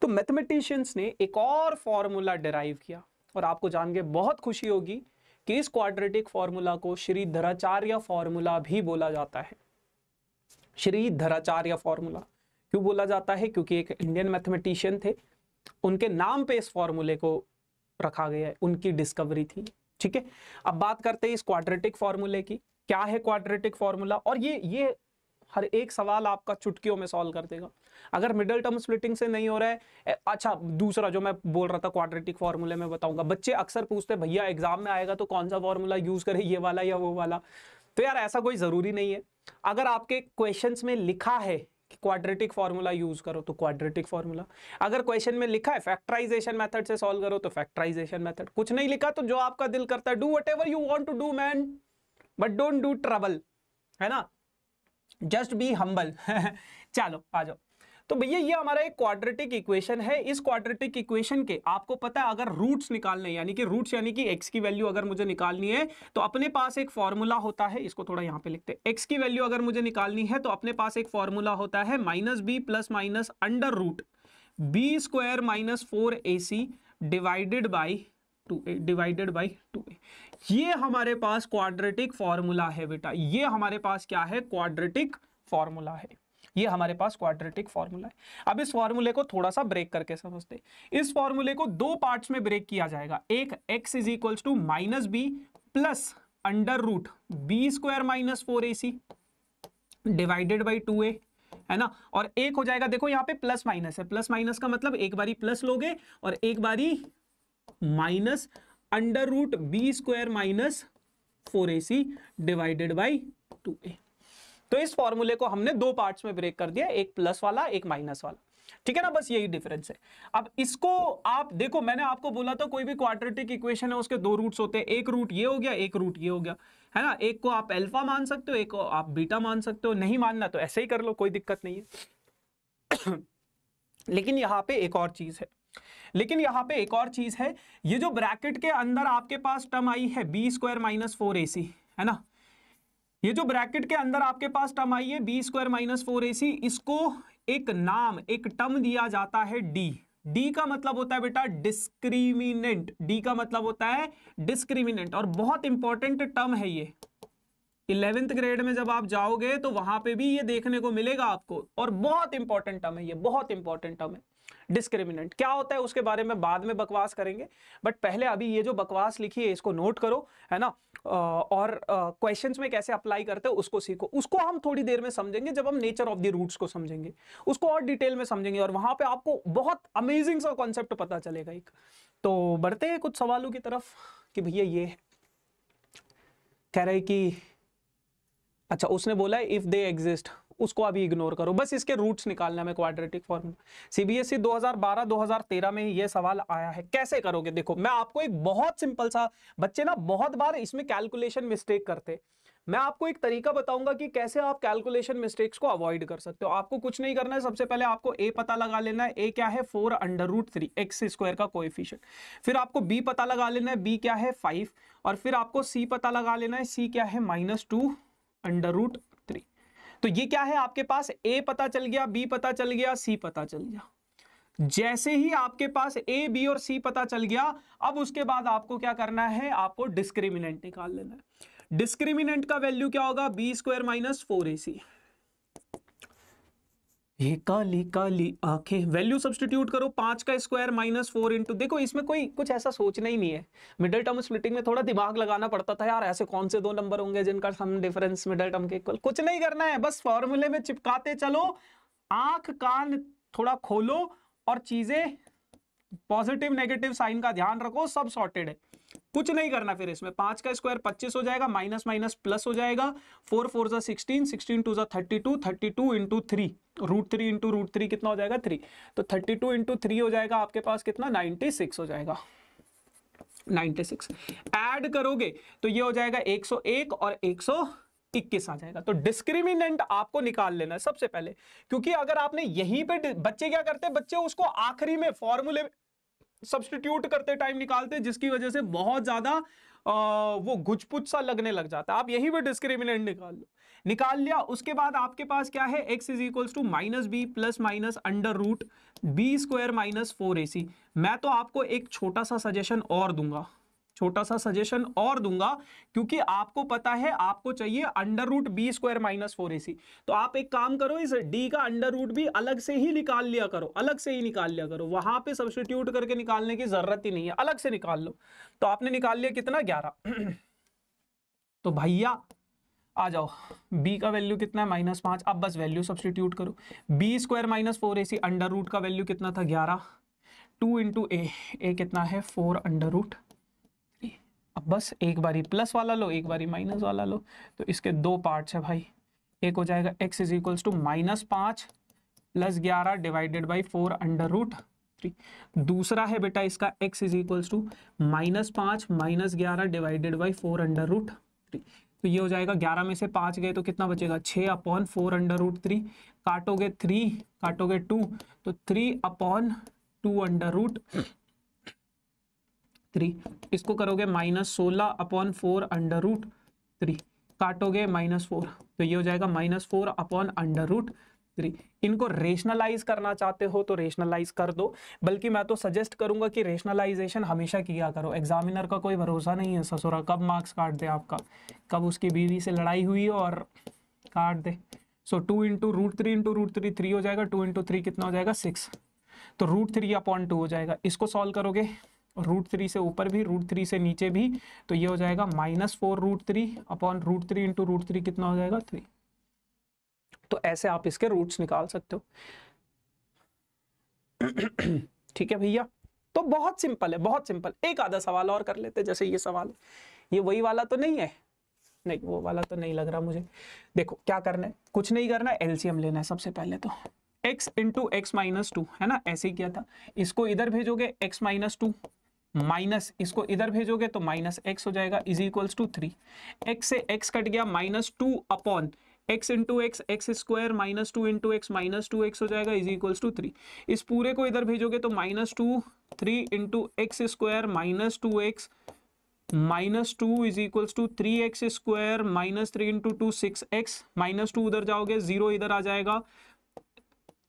तो मैथमेटिशियंस ने एक और फॉर्मूला डिराइव किया और आपको जान के बहुत खुशी होगी कि इस क्वाड्रेटिक फॉर्मूला को श्री धराचार्य फॉर्मूला भी बोला जाता है श्री धराचार्य फॉर्मूला क्यों बोला जाता है क्योंकि एक इंडियन मैथमेटिशियन थे उनके नाम पे इस फॉर्मूले को रखा गया है उनकी डिस्कवरी थी ठीक है अब बात करते हैं इस क्वाड्रेटिक फॉर्मूले की क्या है क्वाड्रेटिक फॉर्मूला और ये ये हर एक सवाल आपका चुटकियों में सॉल्व कर देगा अगर मिडिल टर्म स्प्लिटिंग से नहीं हो रहा है अच्छा दूसरा जो मैं बोल रहा था क्वाड्रेटिक फॉर्मूले में बताऊंगा बच्चे अक्सर पूछते भैया एग्जाम में आएगा तो कौन सा फॉर्मूला यूज करे ये वाला या वो वाला तो यार ऐसा कोई जरूरी नहीं है अगर आपके क्वेश्चन में लिखा है कि क्वाड्रेटिक फॉर्मूला यूज करो तो क्वाड्रेटिक फॉर्मूला अगर क्वेश्चन में लिखा है फैक्टराइजेशन मेथड से सॉल्व करो तो फैक्टराइजेशन मेथड कुछ नहीं लिखा तो जो आपका दिल करता है do what you want to do man but don't do trouble है ना जस्ट बी हम्बल चलो आ जाओ तो भैया ये हमारा एक क्वाड्रेटिक इक्वेशन है इस क्वाड्रेटिक इक्वेशन के आपको पता है अगर रूट्स निकालने यानी कि रूट्स यानी कि एक्स की वैल्यू अगर मुझे निकालनी है तो अपने पास एक फॉर्मूला होता है इसको थोड़ा यहाँ पे लिखते हैं एक्स की वैल्यू अगर मुझे निकालनी है तो अपने पास एक फॉर्मूला होता है minus B plus minus under root B square minus four A c divided by two a divided by two a ये हमारे पास क्वाड्रेटिक फॉर्मूला है बेटा ये हमारे पास क्या है क्वाड्रेटिक फॉर्मूला है ये हमारे पास क्वाड्रेटिक फॉर्मूला है अब इस फॉर्मूले को थोड़ा सा ब्रेक करके समझते इस फॉर्मूले को दो पार्ट्स में ब्रेक किया जाएगा एक x is equal to minus B plus under root B square minus four A c divided by two ए है ना और एक हो जाएगा देखो यहाँ पे प्लस माइनस है प्लस माइनस का मतलब एक बारी प्लस लोगे और एक बारी minus under root B square minus four A c divided by two a तो इस फॉर्मूले को हमने दो पार्ट्स में ब्रेक कर दिया एक प्लस वाला एक माइनस वाला ठीक है ना बस यही डिफरेंस है अब इसको आप देखो मैंने आपको बोला था कोई भी क्वाड्रेटिक इक्वेशन है उसके दो रूट्स होते हैं एक रूट ये हो गया एक रूट ये हो गया है ना एक को आप अल्फा मान सकते हो एक को आप बीटा मान सकते हो नहीं मानना तो ऐसे ही कर लो कोई दिक्कत नहीं है लेकिन यहाँ पे एक और चीज है लेकिन यहां पे एक और चीज़ है ये जो ब्रैकेट के अंदर आपके पास टर्म आई है बी स्क्वायर माइनस फोर ए सी है ना ये जो ब्रैकेट के अंदर आपके पास टर्म आई है बी स्क्वायर माइनस फोर ए सी इसको एक नाम एक टर्म दिया जाता है डी डी का मतलब होता है बेटा डिस्क्रिमिनेंट डी का मतलब होता है डिस्क्रिमिनेंट और बहुत इंपॉर्टेंट टर्म है ये इलेवेंथ ग्रेड में जब आप जाओगे तो वहां पे भी ये देखने को मिलेगा आपको और बहुत इंपॉर्टेंट टर्म है ये बहुत इंपॉर्टेंट टर्म है डिस्क्रिमिनेंट क्या होता है उसके बारे में बाद में बकवास करेंगे बट पहले अभी ये जो बकवास लिखी है इसको नोट करो है ना और क्वेश्चंस में कैसे अप्लाई करते हो उसको सीखो उसको हम थोड़ी देर में समझेंगे जब हम नेचर ऑफ द रूट्स को समझेंगे उसको और डिटेल में समझेंगे और वहां पे आपको बहुत अमेजिंग सा कॉन्सेप्ट पता चलेगा एक तो बढ़ते हैं कुछ सवालों की तरफ कि भैया ये कह रहे कि अच्छा उसने बोला इफ दे एग्जिस्ट उसको अभी इग्नोर करो बस इसके रूट्स निकालना है क्वाड्रेटिक फॉर्मूला सीबीएसई 2012-2013 में e ये सवाल आया है कैसे करोगे देखो मैं आपको एक बहुत सिंपल सा बच्चे ना बहुत बार इसमें कैलकुलेशन मिस्टेक करते मैं आपको एक तरीका बताऊंगा कि कैसे आप कैलकुलेशन मिस्टेक्स को अवॉइड कर सकते हो आपको कुछ नहीं करना है सबसे पहले आपको ए पता लगा लेना है ए क्या है four under root three x square का कोएफिशिएंट फिर आपको बी पता लगा लेना है बी क्या है फाइव और फिर आपको सी पता लगा लेना है सी क्या है minus two under root three तो ये क्या है आपके पास ए पता चल गया बी पता चल गया सी पता चल गया जैसे ही आपके पास ए बी और सी पता चल गया अब उसके बाद आपको क्या करना है आपको डिस्क्रिमिनेंट निकाल लेना है डिस्क्रिमिनेंट का वैल्यू क्या होगा बी स्क्वायर माइनस फोर ए सी ये काली काली आंखें वैल्यू सब्सटीट्यूट करो पांच का स्क्वायर माइनस फोर इंटू देखो इसमें कोई कुछ ऐसा सोचना ही नहीं है मिडिल टर्म स्प्लिटिंग में थोड़ा दिमाग लगाना पड़ता था यार ऐसे कौन से दो नंबर होंगे जिनका सम डिफरेंस मिडिल टर्म के इक्वल कुछ नहीं करना है बस फॉर्मूले में चिपकाते चलो आंख कान थोड़ा खोलो और चीजें पॉजिटिव नेगेटिव साइन का ध्यान रखो सब सॉर्टेड है कुछ नहीं करना फिर इसमें पांच का स्क्वायर पच्चीस हो जाएगा माइनस माइनस प्लस हो जाएगा फोर फोर जा सिक्सटीन सिक्सटीन टू जा thirty two thirty two into three root three into root three कितना हो जाएगा थ्री तो थर्टी टू इंटू थ्री हो जाएगा आपके पास कितना नाइनटी सिक्स हो जाएगा 96 ऐड करोगे तो ये हो जाएगा 101 और 100 इक्कीस आ जाएगा तो डिस्क्रिमिनेंट आपको निकाल लेना है सबसे पहले क्योंकि अगर आपने यहीं पे बच्चे क्या करते हैं बच्चे उसको आखिरी में फॉर्मूले सब्सटीट्यूट करते टाइम निकालते हैं जिसकी वजह से बहुत ज्यादा वो गुजपुच सा लगने लग जाता है आप यहीं पे डिस्क्रिमिनेंट निकाल लो निकाल लिया उसके बाद आपके पास क्या है x is equals to minus B plus minus under root B square minus four A c मैं तो आपको एक छोटा सा सजेशन और दूंगा छोटा सा सजेशन और दूंगा क्योंकि आपको पता है आपको चाहिए under root B square minus four a c तो आप एक काम करो इस डी का अंडर रूट भी अलग से ही निकाल लिया करो अलग से ही निकाल लिया करो वहां पे सब्सटीट्यूट करके निकालने की जरूरत ही नहीं है अलग से निकाल लो तो आपने निकाल लिया कितना ग्यारह तो भैया आ जाओ b का वैल्यू कितना है माइनस पांच अब बस वैल्यू सब्सटीट्यूट करो बी स्क्वायर माइनस फोर ए सी अंडर रूट का वैल्यू कितना था ग्यारह टू इंटू ए ए कितना है फोर अंडर रूट अब बस एक बारी प्लस वाला लो एक बारी माइनस वाला लो तो इसके दो पार्ट्स है भाई एक हो जाएगा x is equal to minus पांच प्लस ग्यारह divided by four under root three दूसरा है बेटा इसका x is equal to minus पांच माइनस ग्यारह divided by four under root three तो ये हो जाएगा ग्यारह में से पांच गए तो कितना बचेगा छः upon four under root three काटोगे थ्री काटोगे टू तो three upon two under root three इसको करोगे माइनस सोलह upon four under root three काटोगे माइनस फोर तो ये हो जाएगा minus four upon under root three इनको रेशनलाइज करना चाहते हो तो रेशनलाइज कर दो बल्कि मैं तो सजेस्ट करूंगा कि रेशनलाइजेशन हमेशा किया करो एग्जामिनर का कोई भरोसा नहीं है ससुरा कब मार्क्स काट दे आपका कब उसकी बीवी से लड़ाई हुई और काट दे so two into root three into root three three हो जाएगा टू इंटू थ्री कितना हो जाएगा सिक्स तो रूट थ्री अपॉन टू हो जाएगा इसको सॉल्व करोगे रूट थ्री से ऊपर भी रूट थ्री से नीचे भी तो ये हो जाएगा minus four root three upon root three into root three कितना हो जाएगा थ्री तो ऐसे आप इसके रूट्स निकाल सकते हो ठीक है भैया तो बहुत सिंपल है बहुत सिंपल एक आधा सवाल और कर लेते जैसे ये सवाल ये वही वाला तो नहीं है नहीं वो वाला तो नहीं लग रहा मुझे देखो क्या करना है कुछ नहीं करना है एलसीएम लेना है सबसे पहले तो x into x minus two है ना ऐसे ही किया था इसको इधर भेजोगे x माइनस टू हम्म। माइनस इसको इधर भेजोगे तो माइनस एक्स हो जाएगा is equals to three x से एक्स कट गया minus two upon x into x x square minus two into x minus two x हो जाएगा इज इक्वल्स टू थ्री इस पूरे को इधर भेजोगे तो minus two three into x square minus two x minus two is equals to three x square minus three into two six x minus two उधर जाओगे जीरो इधर आ जाएगा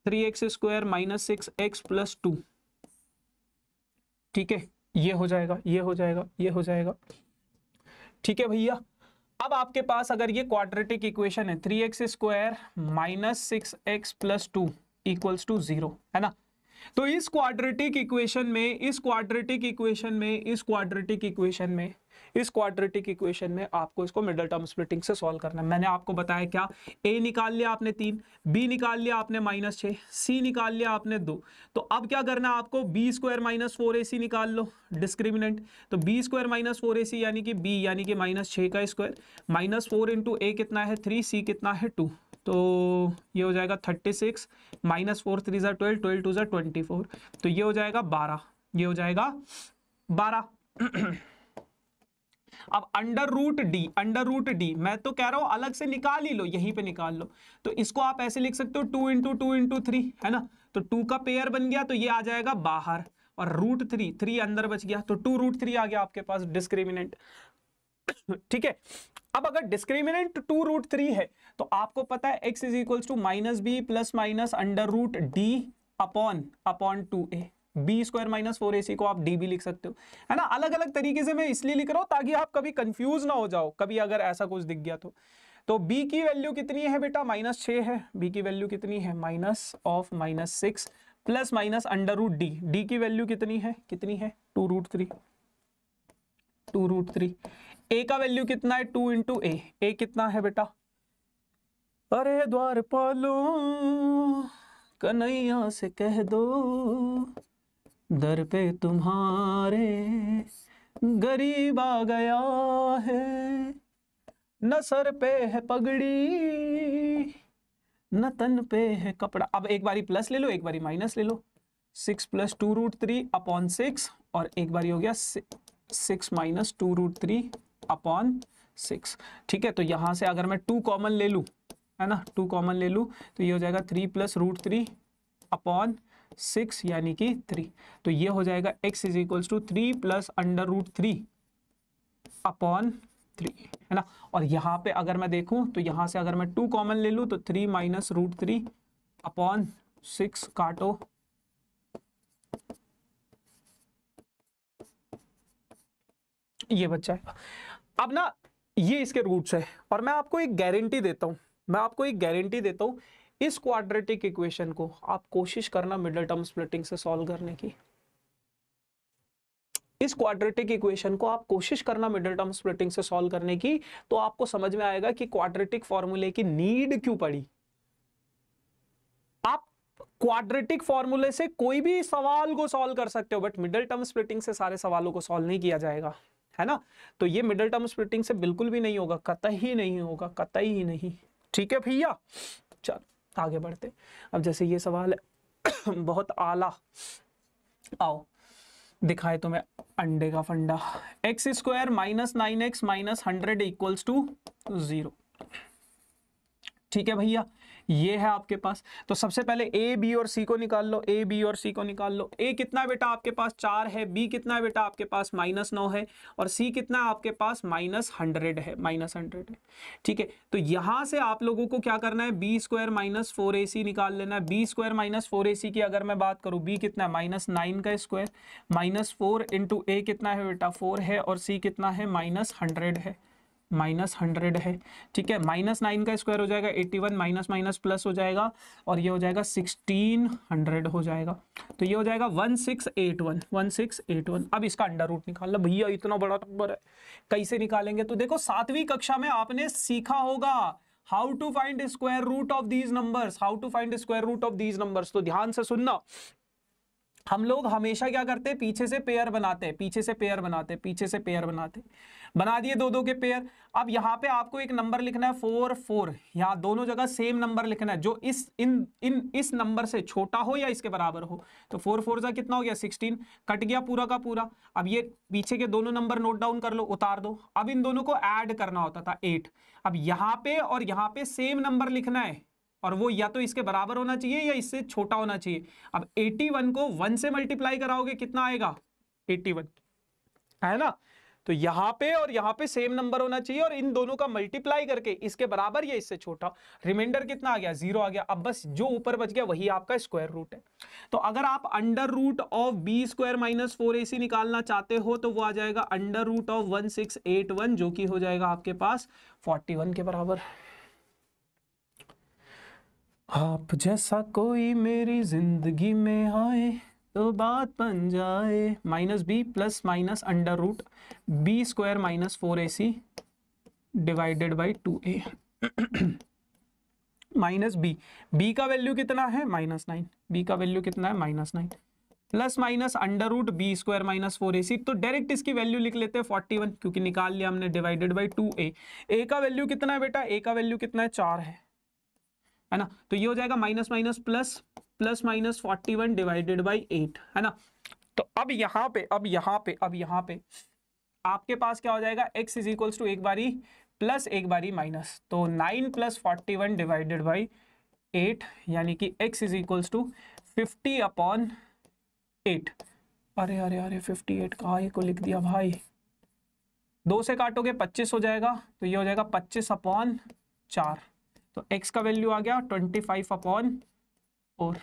three x square minus six x plus two ठीक है ये हो जाएगा ये हो जाएगा ये हो जाएगा ठीक है भैया अब आपके पास अगर ये क्वाड्रेटिक इक्वेशन है three x square minus six x plus two equals to zero है ना तो इस क्वाड्रेटिक इक्वेशन में इस क्वाड्रेटिक इक्वेशन में इस क्वाड्रेटिक इक्वेशन में इस क्वाड्रेटिक इक्वेशन में आपको इसको मिडल टर्म स्प्लिटिंग से सॉल्व करना है मैंने आपको बताया क्या ए निकाल लिया आपने तीन बी निकाल लिया आपने माइनस छः सी निकाल लिया आपने दो तो अब क्या करना है आपको बी स्क्वायर माइनस फोर ए सी निकाल लो डिस्क्रिमिनेंट तो बी स्क्वायर माइनस फोर ए सी यानी कि बी यानी कि माइनस छः का स्क्वायर माइनस फोर इंटू ए कितना है थ्री सी कितना है टू तो ये हो जाएगा thirty six minus four three जर ट्वेल्व ट्वेल्व टू जर ट्वेंटी फोर तो ये हो जाएगा बारह ये हो जाएगा बारह अब under root d under root d मैं तो कह रहा हूं अलग से निकाल ही लो यहीं पे निकाल लो तो इसको आप ऐसे लिख सकते हो two into two into three है ना तो टू का पेयर बन गया तो ये आ जाएगा बाहर और रूट थ्री थ्री अंदर बच गया तो टू रूट थ्री आ गया आपके पास डिस्क्रिमिनेंट ठीक है अब अगर डिस्क्रिमिनेंट टू रूट थ्री है तो आपको पता है x is equal to minus B plus minus under root D upon upon two A b square minus four A c को आप डी भी लिख सकते हो है ना अलग अलग तरीके से मैं इसलिए लिख रहा हूं ताकि आप कभी कंफ्यूज ना हो जाओ कभी अगर ऐसा कुछ दिख गया तो तो b की वैल्यू कितनी है बेटा माइनस छ है b की वैल्यू कितनी है minus of minus six plus minus under root d d की वैल्यू कितनी है कितनी है two root three two root three a का वैल्यू कितना है टू इंटू ए ए कितना है बेटा अरे द्वार पालो कन्हैया से कह दो दर पे तुम्हारे गरीब आ गया है न सर पे है पगड़ी न तन पे है कपड़ा अब एक बारी प्लस ले लो एक बारी माइनस ले लो six plus two root three upon six और एक बारी हो गया six minus two root three upon six ठीक है तो यहां से अगर मैं टू कॉमन ले लू है ना टू कॉमन ले लू तो ये हो जाएगा three plus root three upon six यानी कि थ्री तो ये हो जाएगा x is equals to three plus under root three upon three है ना और यहां पे अगर मैं देखूं तो यहां से अगर मैं टू कॉमन ले लू तो three minus root three upon six काटो ये बच्चा है अब ना ये इसके रूट्स है और मैं आपको एक गारंटी देता हूं मैं आपको एक गारंटी देता हूं इस क्वाड्रेटिक इक्वेशन को आप कोशिश करना मिडल टर्म स्प्लिटिंग से सॉल्व करने की इस क्वाड्रेटिक इक्वेशन को आप कोशिश करना मिडल टर्म स्प्लिटिंग से सॉल्व करने की तो आपको समझ में आएगा कि क्वाड्रेटिक फॉर्मूले की नीड क्यों पड़ी आप क्वाड्रेटिक फॉर्मूले से कोई भी सवाल को सॉल्व कर सकते हो बट मिडल टर्म स्प्लिटिंग से सारे सवालों को सॉल्व नहीं किया जाएगा है ना तो ये मिडल टर्म स्प्लिटिंग से बिल्कुल भी नहीं होगा कतई नहीं होगा कतई ही नहीं ठीक है भैया चल आगे बढ़ते अब जैसे ये सवाल है बहुत आला आओ दिखाए तुम्हें अंडे का फंडा x square minus nine x minus hundred equals to zero ठीक है भैया ये है आपके पास तो सबसे पहले ए बी और सी को निकाल लो ए बी और सी को निकाल लो ए कितना बेटा आपके पास चार है बी कितना बेटा आपके पास माइनस नौ है और सी कितना आपके पास माइनस हंड्रेड है माइनस हंड्रेड है ठीक है तो यहां से आप लोगों को क्या करना है बी स्क्वायर माइनस फोर ए सी निकाल लेना है बी स्क्वायर माइनस फोर ए सी की अगर मैं बात करूँ बी कितना है माइनस नाइन का स्क्वायर माइनस फोर इंटू ए कितना है बेटा फोर है और सी कितना है माइनस हंड्रेड है माइनस हंड्रेड है ठीक है माइनस नाइन का स्क्वायर हो जाएगा eighty one minus minus plus हो जाएगा और ये हो जाएगा सिक्सटीन हंड्रेड हो जाएगा तो ये हो जाएगा one six eight one one six eight one अब इसका अंडर रूट निकाल लो भैया इतना बड़ा नंबर है कैसे निकालेंगे तो देखो सातवीं कक्षा में आपने सीखा होगा how to find square root of these number how to find square root of these number तो ध्यान से सुनना हम लोग हमेशा क्या करते हैं पीछे से पेयर बनाते हैं पीछे से पेयर बनाते हैं पीछे से पेयर बनाते बना दिए दो दो के पेयर अब यहाँ पे आपको एक नंबर लिखना है फोर फोर यहाँ दोनों जगह सेम नंबर लिखना है जो इस इन इन इस नंबर से छोटा हो या इसके बराबर हो तो फोर फोर सा कितना हो गया सिक्सटीन कट गया पूरा का पूरा अब ये पीछे के दोनों नंबर नोट डाउन कर लो उतार दो अब इन दोनों को ऐड करना होता था एट अब यहाँ पे और यहाँ पे सेम नंबर लिखना है और वो या तो इसके बराबर होना चाहिए या इससे छोटा होना चाहिए अब 81 को 1 से मल्टीप्लाई कराओगे कितना आएगा 81 है ना तो यहां पे और यहां पे सेम नंबर होना चाहिए और इन दोनों का मल्टीप्लाई करके इसके बराबर या इससे छोटा रिमाइंडर कितना आ गया जीरो आ गया अब बस जो ऊपर बच गया वही आपका स्क्वायर रूट है तो अगर आप under root of b square minus four a c निकालना चाहते हो तो वो आ जाएगा under root of one six eight one जो कि हो जाएगा आपके पास फोर्टी वन के बराबर आप जैसा कोई मेरी जिंदगी में आए तो बात बन जाए minus B plus minus under root B square minus four A c divided by two A minus B b का वैल्यू कितना है माइनस नाइन बी का वैल्यू कितना है minus nine plus minus under root B square minus four ए सी तो direct इसकी value लिख लेते हैं फोर्टी वन क्योंकि निकाल लिया हमने divided by two A a का वैल्यू कितना है बेटा ए का वैल्यू कितना है चार है है ना तो ये हो जाएगा minus minus plus plus minus forty one divided by eight है ना तो अब यहाँ पे अब यहाँ पे अब यहाँ पे आपके पास क्या हो जाएगा x इज इक्वल्स टू एक बारी प्लस एक बारी माइनस तो nine plus forty one divided by eight यानी कि x is equals to fifty upon eight अरे अरे अरे फिफ्टी एट कहा ये को लिख दिया भाई दो से काटोगे पच्चीस हो जाएगा तो ये हो जाएगा पच्चीस अपॉन चार तो x का वैल्यू आ गया 25 फाइव अपॉन फोर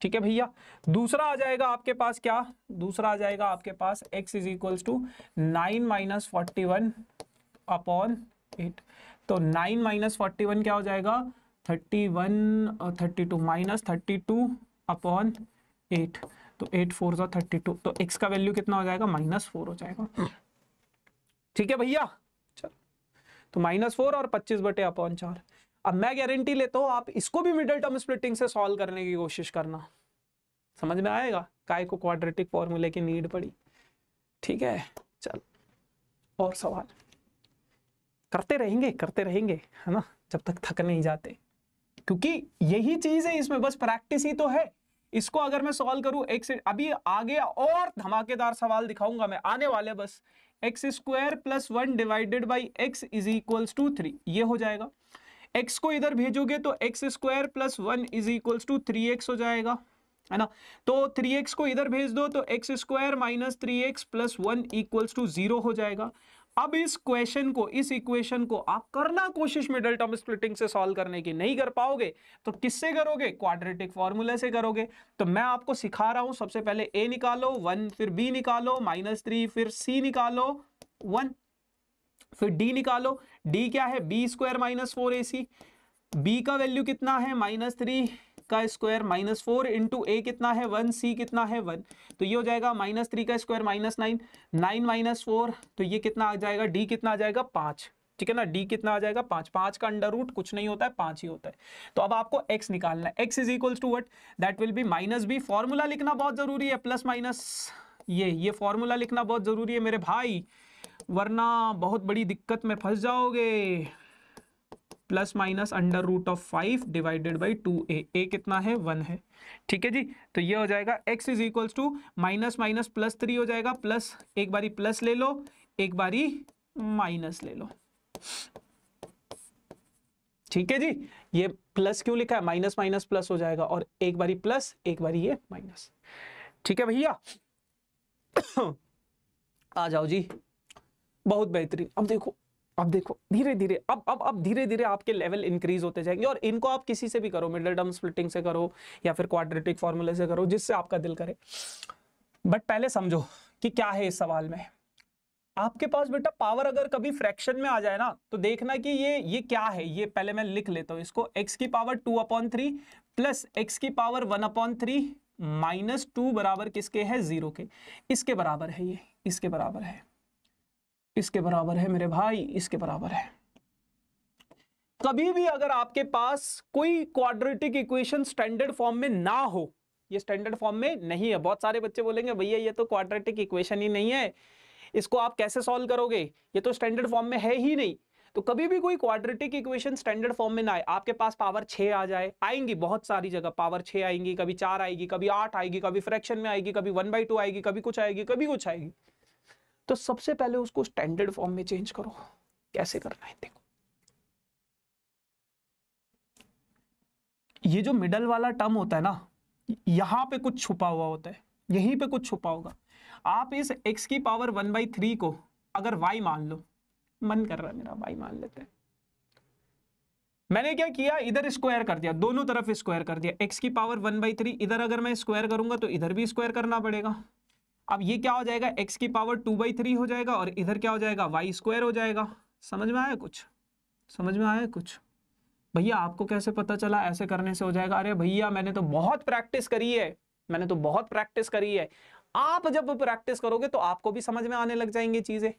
ठीक है भैया दूसरा आ जाएगा आपके पास क्या दूसरा आ जाएगा आपके पास x is equals to nine minus forty one upon eight तो नाइन माइनस फोर्टी वन क्या हो जाएगा thirty one thirty two minus thirty two upon eight तो एट फोर सा थर्टी टू तो एक्स का वैल्यू कितना हो जाएगा माइनस फोर हो जाएगा ठीक है भैया चलो तो माइनस फोर और पच्चीस बटे अपॉन चार अब मैं गारंटी लेता हूं आप इसको भी मिडिल टर्म स्प्लिटिंग से सॉल्व करने की कोशिश करना समझ में आएगा काय को क्वाड्रेटिक फॉर्मूले की नीड पड़ी ठीक है चल और सवाल करते रहेंगे करते रहेंगे है ना जब तक थक नहीं जाते क्योंकि यही चीज है इसमें बस प्रैक्टिस ही तो है इसको अगर मैं सॉल्व करूं एक से अभी आगे और धमाकेदार सवाल दिखाऊंगा मैं आने वाले बस x square plus one divided by x is equals to three ये हो जाएगा एक्स को इधर भेजोगे तो x square plus one is equals to three x हो जाएगा है ना तो थ्री एक्स को इधर भेज दो तो x square minus three x plus one equals to zero हो जाएगा अब इस क्वेश्चन को इस इक्वेशन को आप करना कोशिश मिडल टर्म स्प्लिटिंग से सॉल्व करने की नहीं कर पाओगे तो किससे करोगे क्वाड्रेटिक फॉर्मूला से करोगे तो मैं आपको सिखा रहा हूं सबसे पहले ए निकालो वन फिर बी निकालो माइनस थ्री फिर सी निकालो वन फिर डी निकालो डी क्या है बी स्क्वायर माइनस फोर ए सी बी का वैल्यू कितना है माइनस थ्री का स्क्वायर माइनस फोर इंटू ए कितना है वन सी कितना है वन तो ये हो जाएगा माइनस थ्री का square minus nine nine minus four तो ये कितना आ जाएगा डी कितना आ जाएगा पाँच ठीक है ना डी कितना आ जाएगा पाँच पाँच का अंडर रूट कुछ नहीं होता है पाँच ही होता है तो अब आपको एक्स निकालना है x is equals to what that will be minus b formula लिखना बहुत जरूरी है प्लस माइनस ये ये फॉर्मूला लिखना बहुत जरूरी है मेरे भाई वरना बहुत बड़ी दिक्कत में फंस जाओगे plus minus under root of five divided by two ए ए कितना है वन है ठीक है जी तो ये हो जाएगा x is equals to minus minus plus three हो जाएगा प्लस एक बारी प्लस ले लो एक बारी माइनस ले लो ठीक है जी ये प्लस क्यों लिखा है माइनस माइनस प्लस हो जाएगा और एक बारी प्लस एक बारी ये माइनस ठीक है भैया आ जाओ जी बहुत बेहतरीन अब देखो अब देखो धीरे धीरे अब अब अब धीरे धीरे आपके लेवल इंक्रीज होते जाएंगे और इनको आप किसी से भी करो मिडल टर्म स्प्लिटिंग से करो या फिर क्वाड्रेटिक फॉर्मूले से करो जिससे आपका दिल करे बट पहले समझो कि क्या है इस सवाल में आपके पास बेटा पावर अगर कभी फ्रैक्शन में आ जाए ना तो देखना कि ये ये क्या है ये पहले मैं लिख लेता हूँ इसको x की power two upon three plus x की power one upon three minus two बराबर किसके है जीरो के इसके बराबर है ये इसके बराबर है इसके बराबर है मेरे भाई इसके बराबर है कभी भी अगर आपके पास कोई क्वाड्रेटिक इक्वेशन स्टैंडर्ड फॉर्म में ना हो ये स्टैंडर्ड फॉर्म में नहीं है बहुत सारे बच्चे बोलेंगे भैया ये तो क्वाड्रेटिक इक्वेशन ही नहीं है इसको आप कैसे सॉल्व करोगे ये तो स्टैंडर्ड फॉर्म में है ही नहीं तो कभी भी कोई क्वाड्रेटिक इक्वेशन स्टैंडर्ड फॉर्म में ना आए आपके पास पावर छे आ जाए आएंगी बहुत सारी जगह पावर छे आएंगी कभी चार आएगी कभी आठ आएगी कभी फ्रैक्शन में आएगी कभी वन बाई टू आएगी कभी कुछ आएगी कभी कुछ आएगी तो सबसे पहले उसको स्टैंडर्ड फॉर्म में चेंज करो कैसे करना है देखो ये जो मिडल वाला टर्म होता है ना यहां पे कुछ छुपा हुआ होता है यहीं पे कुछ छुपा होगा आप इस x की पावर वन बाई थ्री को अगर y मान लो मन कर रहा है मेरा y मान लेते हैं मैंने क्या किया इधर स्क्वायर कर दिया दोनों तरफ स्क्वायर कर दिया x की पावर वन बाई थ्री इधर अगर मैं स्क्वायर करूंगा तो इधर भी स्क्वायर करना पड़ेगा अब ये क्या हो जाएगा एक्स की पावर टू बाई थ्री हो जाएगा और इधर क्या हो जाएगा वाई स्क्वायर हो जाएगा समझ में आया कुछ समझ में आया कुछ भैया आपको कैसे पता चला ऐसे करने से हो जाएगा अरे भैया मैंने तो बहुत प्रैक्टिस करी है मैंने तो बहुत प्रैक्टिस करी है आप जब प्रैक्टिस करोगे तो आपको भी समझ में आने लग जाएंगे चीजें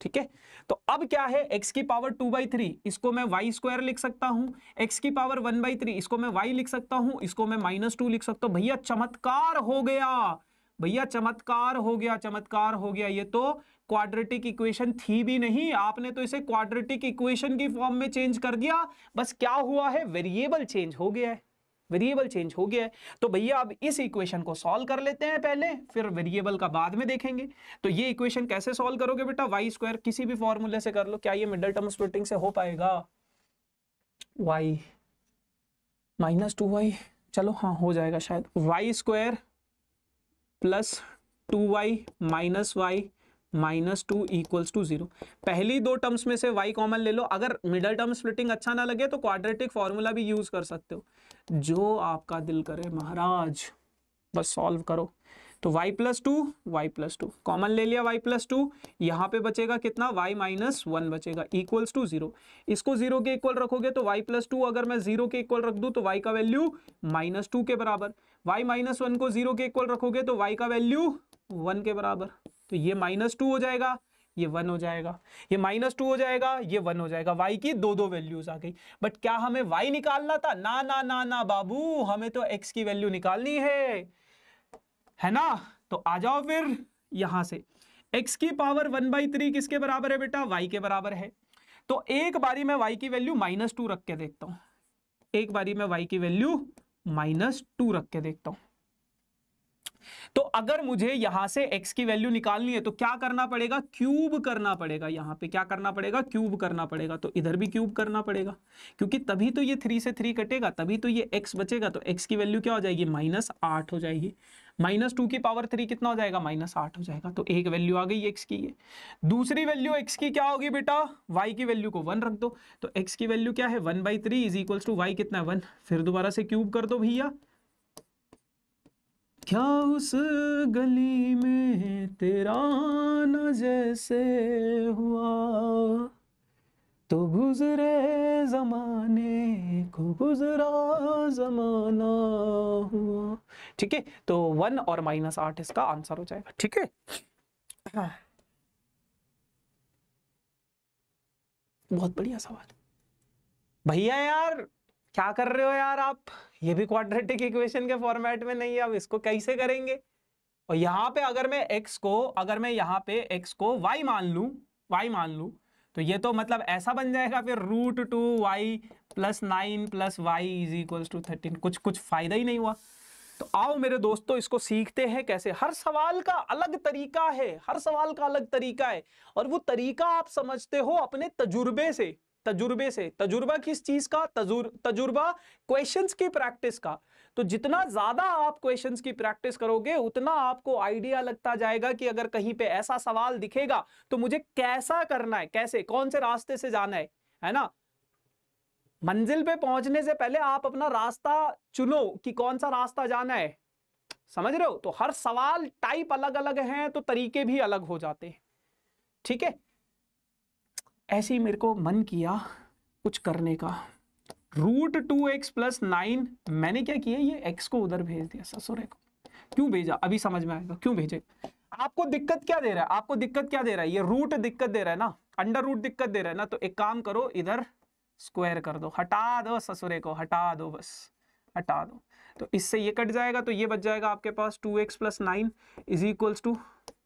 ठीक है तो अब क्या है x की पावर टू बाई थ्री इसको मैं वाई स्क्वायर लिख सकता हूं x की पावर वन बाई थ्री इसको मैं y लिख सकता हूं इसको मैं माइनस टू लिख सकता हूं भैया चमत्कार हो गया भैया चमत्कार हो गया चमत्कार हो गया ये तो क्वाड्रेटिक इक्वेशन थी भी नहीं आपने तो इसे क्वाड्रेटिक इक्वेशन की फॉर्म में चेंज कर दिया बस क्या हुआ है वेरिएबल चेंज हो गया है वेरिएबल चेंज हो गया है तो भैया अब इस इक्वेशन को सॉल्व कर लेते हैं पहले फिर वेरिएबल का बाद में देखेंगे तो ये इक्वेशन कैसे सॉल्व करोगे बेटा वाई स्क्वायर किसी भी फॉर्मूले से कर लो क्या ये मिडल टर्म स्प्लिटिंग से हो पाएगा वाई माइनस टू वाई चलो हाँ हो जाएगा शायद y square plus two y minus y minus two equals to zero पहली दो टर्म्स में से y कॉमन ले लो अगर मिडल टर्म स्प्लिटिंग अच्छा ना लगे तो क्वाड्रेटिक फॉर्मूला भी यूज कर सकते हो जो आपका दिल करे महाराज बस सॉल्व करो तो y plus two y plus two common ले लिया y प्लस टू यहाँ पे बचेगा कितना y माइनस वन बचेगा इक्वल्स टू जीरो इसको जीरो के इक्वल रखोगे तो y प्लस टू अगर मैं जीरो के इक्वल रख दू तो y का वैल्यू माइनस टू के बराबर y माइनस वन को जीरो के इक्वल रखोगे तो y का वैल्यू वन के बराबर तो ये माइनस टू हो जाएगा ये वन हो जाएगा ये माइनस टू हो जाएगा ये वन हो जाएगा वाई की दो दो वैल्यूज आ गई बट क्या हमें वाई निकालना था ना ना ना ना बाबू हमें तो एक्स की वैल्यू निकालनी है है ना तो आ जाओ फिर यहां से x की पावर वन बाई थ्री किसके बराबर है बेटा y के बराबर है तो एक बारी में y की वैल्यू माइनस टू रख के देखता हूं एक बारी में y की वैल्यू माइनस टू रख के देखता हूं तो अगर मुझे यहां से x की वैल्यू निकालनी है तो क्या करना पड़ेगा क्यूब करना पड़ेगा यहां पे क्या करना पड़ेगा क्यूब करना पड़ेगा तो इधर भी क्यूब करना पड़ेगा क्योंकि तभी तो ये थ्री से थ्री कटेगा तभी तो ये x बचेगा तो x की वैल्यू क्या हो जाएगी माइनस आठ हो जाएगी माइनस टू की पावर थ्री कितना हो जाएगा माइनस आठ हो जाएगा तो एक वैल्यू आ गई एक्स की ये दूसरी वैल्यू एक्स की क्या होगी बेटा वाई की वैल्यू को वन रख दो तो एक्स की वैल्यू क्या है one by three is equal to y कितना है वन फिर दोबारा से क्यूब कर दो भैया क्या उस गली में तेरा न जैसे हुआ तो गुजरे जमाने को गुजरा जमाना हुआ ठीक है तो वन और माइनस आठ इसका आंसर हो जाएगा ठीक है हाँ। बहुत बढ़िया सवाल भैया यार क्या कर रहे हो यार आप ये भी क्वाड्रेटिक इक्वेशन के फॉर्मेट में नहीं है अब इसको कैसे करेंगे और यहाँ पे अगर मैं एक्स को अगर मैं यहाँ पे एक्स को वाई मान लू वाई मान लू तो ये तो मतलब ऐसा बन जाएगा फिर root two y plus nine plus y is equals to thirteen कुछ कुछ फायदा ही नहीं हुआ तो आओ मेरे दोस्तों इसको सीखते हैं कैसे हर सवाल का अलग तरीका है हर सवाल का अलग तरीका है और वो तरीका आप समझते हो अपने तजुर्बे से तजुर्बे से तजुर्बा किस चीज का तजुर्बा क्वेश्चंस की प्रैक्टिस का तो जितना ज्यादा आप क्वेश्चंस की प्रैक्टिस करोगे उतना आपको आइडिया लगता जाएगा कि अगर कहीं पे ऐसा सवाल दिखेगा तो मुझे कैसा करना है कैसे कौन से रास्ते से जाना है है ना मंजिल पे पहुंचने से पहले आप अपना रास्ता चुनो कि कौन सा रास्ता जाना है समझ रहे हो तो हर सवाल टाइप अलग अलग हैं तो तरीके भी अलग हो जाते हैं ठीक है ऐसे ही मेरे को मन किया कुछ करने का root two x plus nine मैंने क्या किया ये एक्स को उधर भेज दिया ससुरे को क्यों भेजा अभी समझ में आएगा क्यों भेजे आपको दिक्कत क्या दे रहा है आपको दिक्कत क्या दे रहा है ये रूट दिक्कत दे रहा है ना अंडर रूट दिक्कत दे रहा है ना तो एक काम करो इधर स्क्वायर कर दो हटा दो ससुरे को हटा दो बस हटा दो तो इससे ये कट जाएगा तो ये बच जाएगा आपके पास two x plus nine is equals to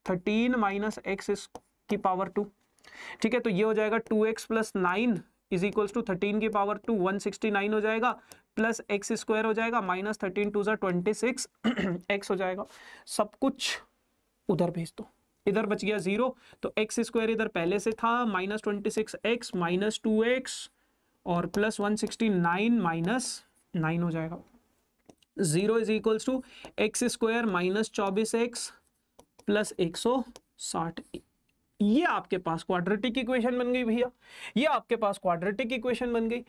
thirteen minus x की पावर टू ठीक है तो ये हो जाएगा two x plus nine is equals to thirteen की power two one sixty nine हो जाएगा प्लस एक्स स्क्वायर हो जाएगा माइनस थर्टीन टू जो ट्वेंटी सिक्स एक्स हो जाएगा सब कुछ उधर भेज दो इधर बच गया जीरो तो एक्स स्क्वायर इधर पहले से था minus twenty six x minus two x और plus one sixty nine minus nine हो जाएगा zero is equals to x square minus चौबीस एक्स प्लस एक सौ साठ ये आपके पास क्वाड्रेटिक इक्वेशन बन गई भैया ये आपके पास क्वाड्रेटिक इक्वेशन बन गई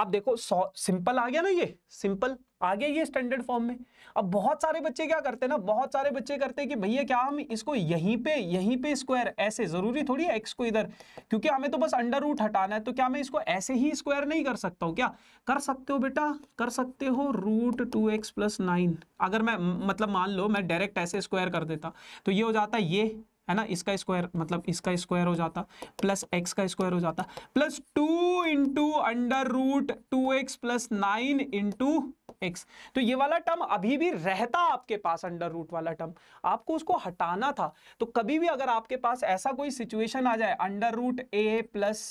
आप देखो सिंपल आ गया ना ये सिंपल आ गया ये स्टैंडर्ड फॉर्म में अब बहुत सारे बच्चे क्या करते हैं ना बहुत सारे बच्चे करते हैं कि भैया क्या हम इसको यहीं पे यहीं पे स्क्वायर ऐसे जरूरी थोड़ी है एक्स को इधर क्योंकि हमें तो बस अंडर रूट हटाना है तो क्या मैं इसको ऐसे ही स्क्वायर नहीं कर सकता हूँ क्या कर सकते हो बेटा कर सकते हो root two x plus nine अगर मैं मतलब मान लो मैं डायरेक्ट ऐसे स्क्वायर कर देता तो ये हो जाता है ये है ना इसका स्क्वायर मतलब इसका स्क्वायर हो जाता प्लस एक्स का स्क्वायर हो जाता plus two into under root two x plus nine into x तो ये वाला टर्म अभी भी रहता आपके पास अंडर रूट वाला टर्म आपको उसको हटाना था तो कभी भी अगर आपके पास ऐसा कोई सिचुएशन आ जाए under root a plus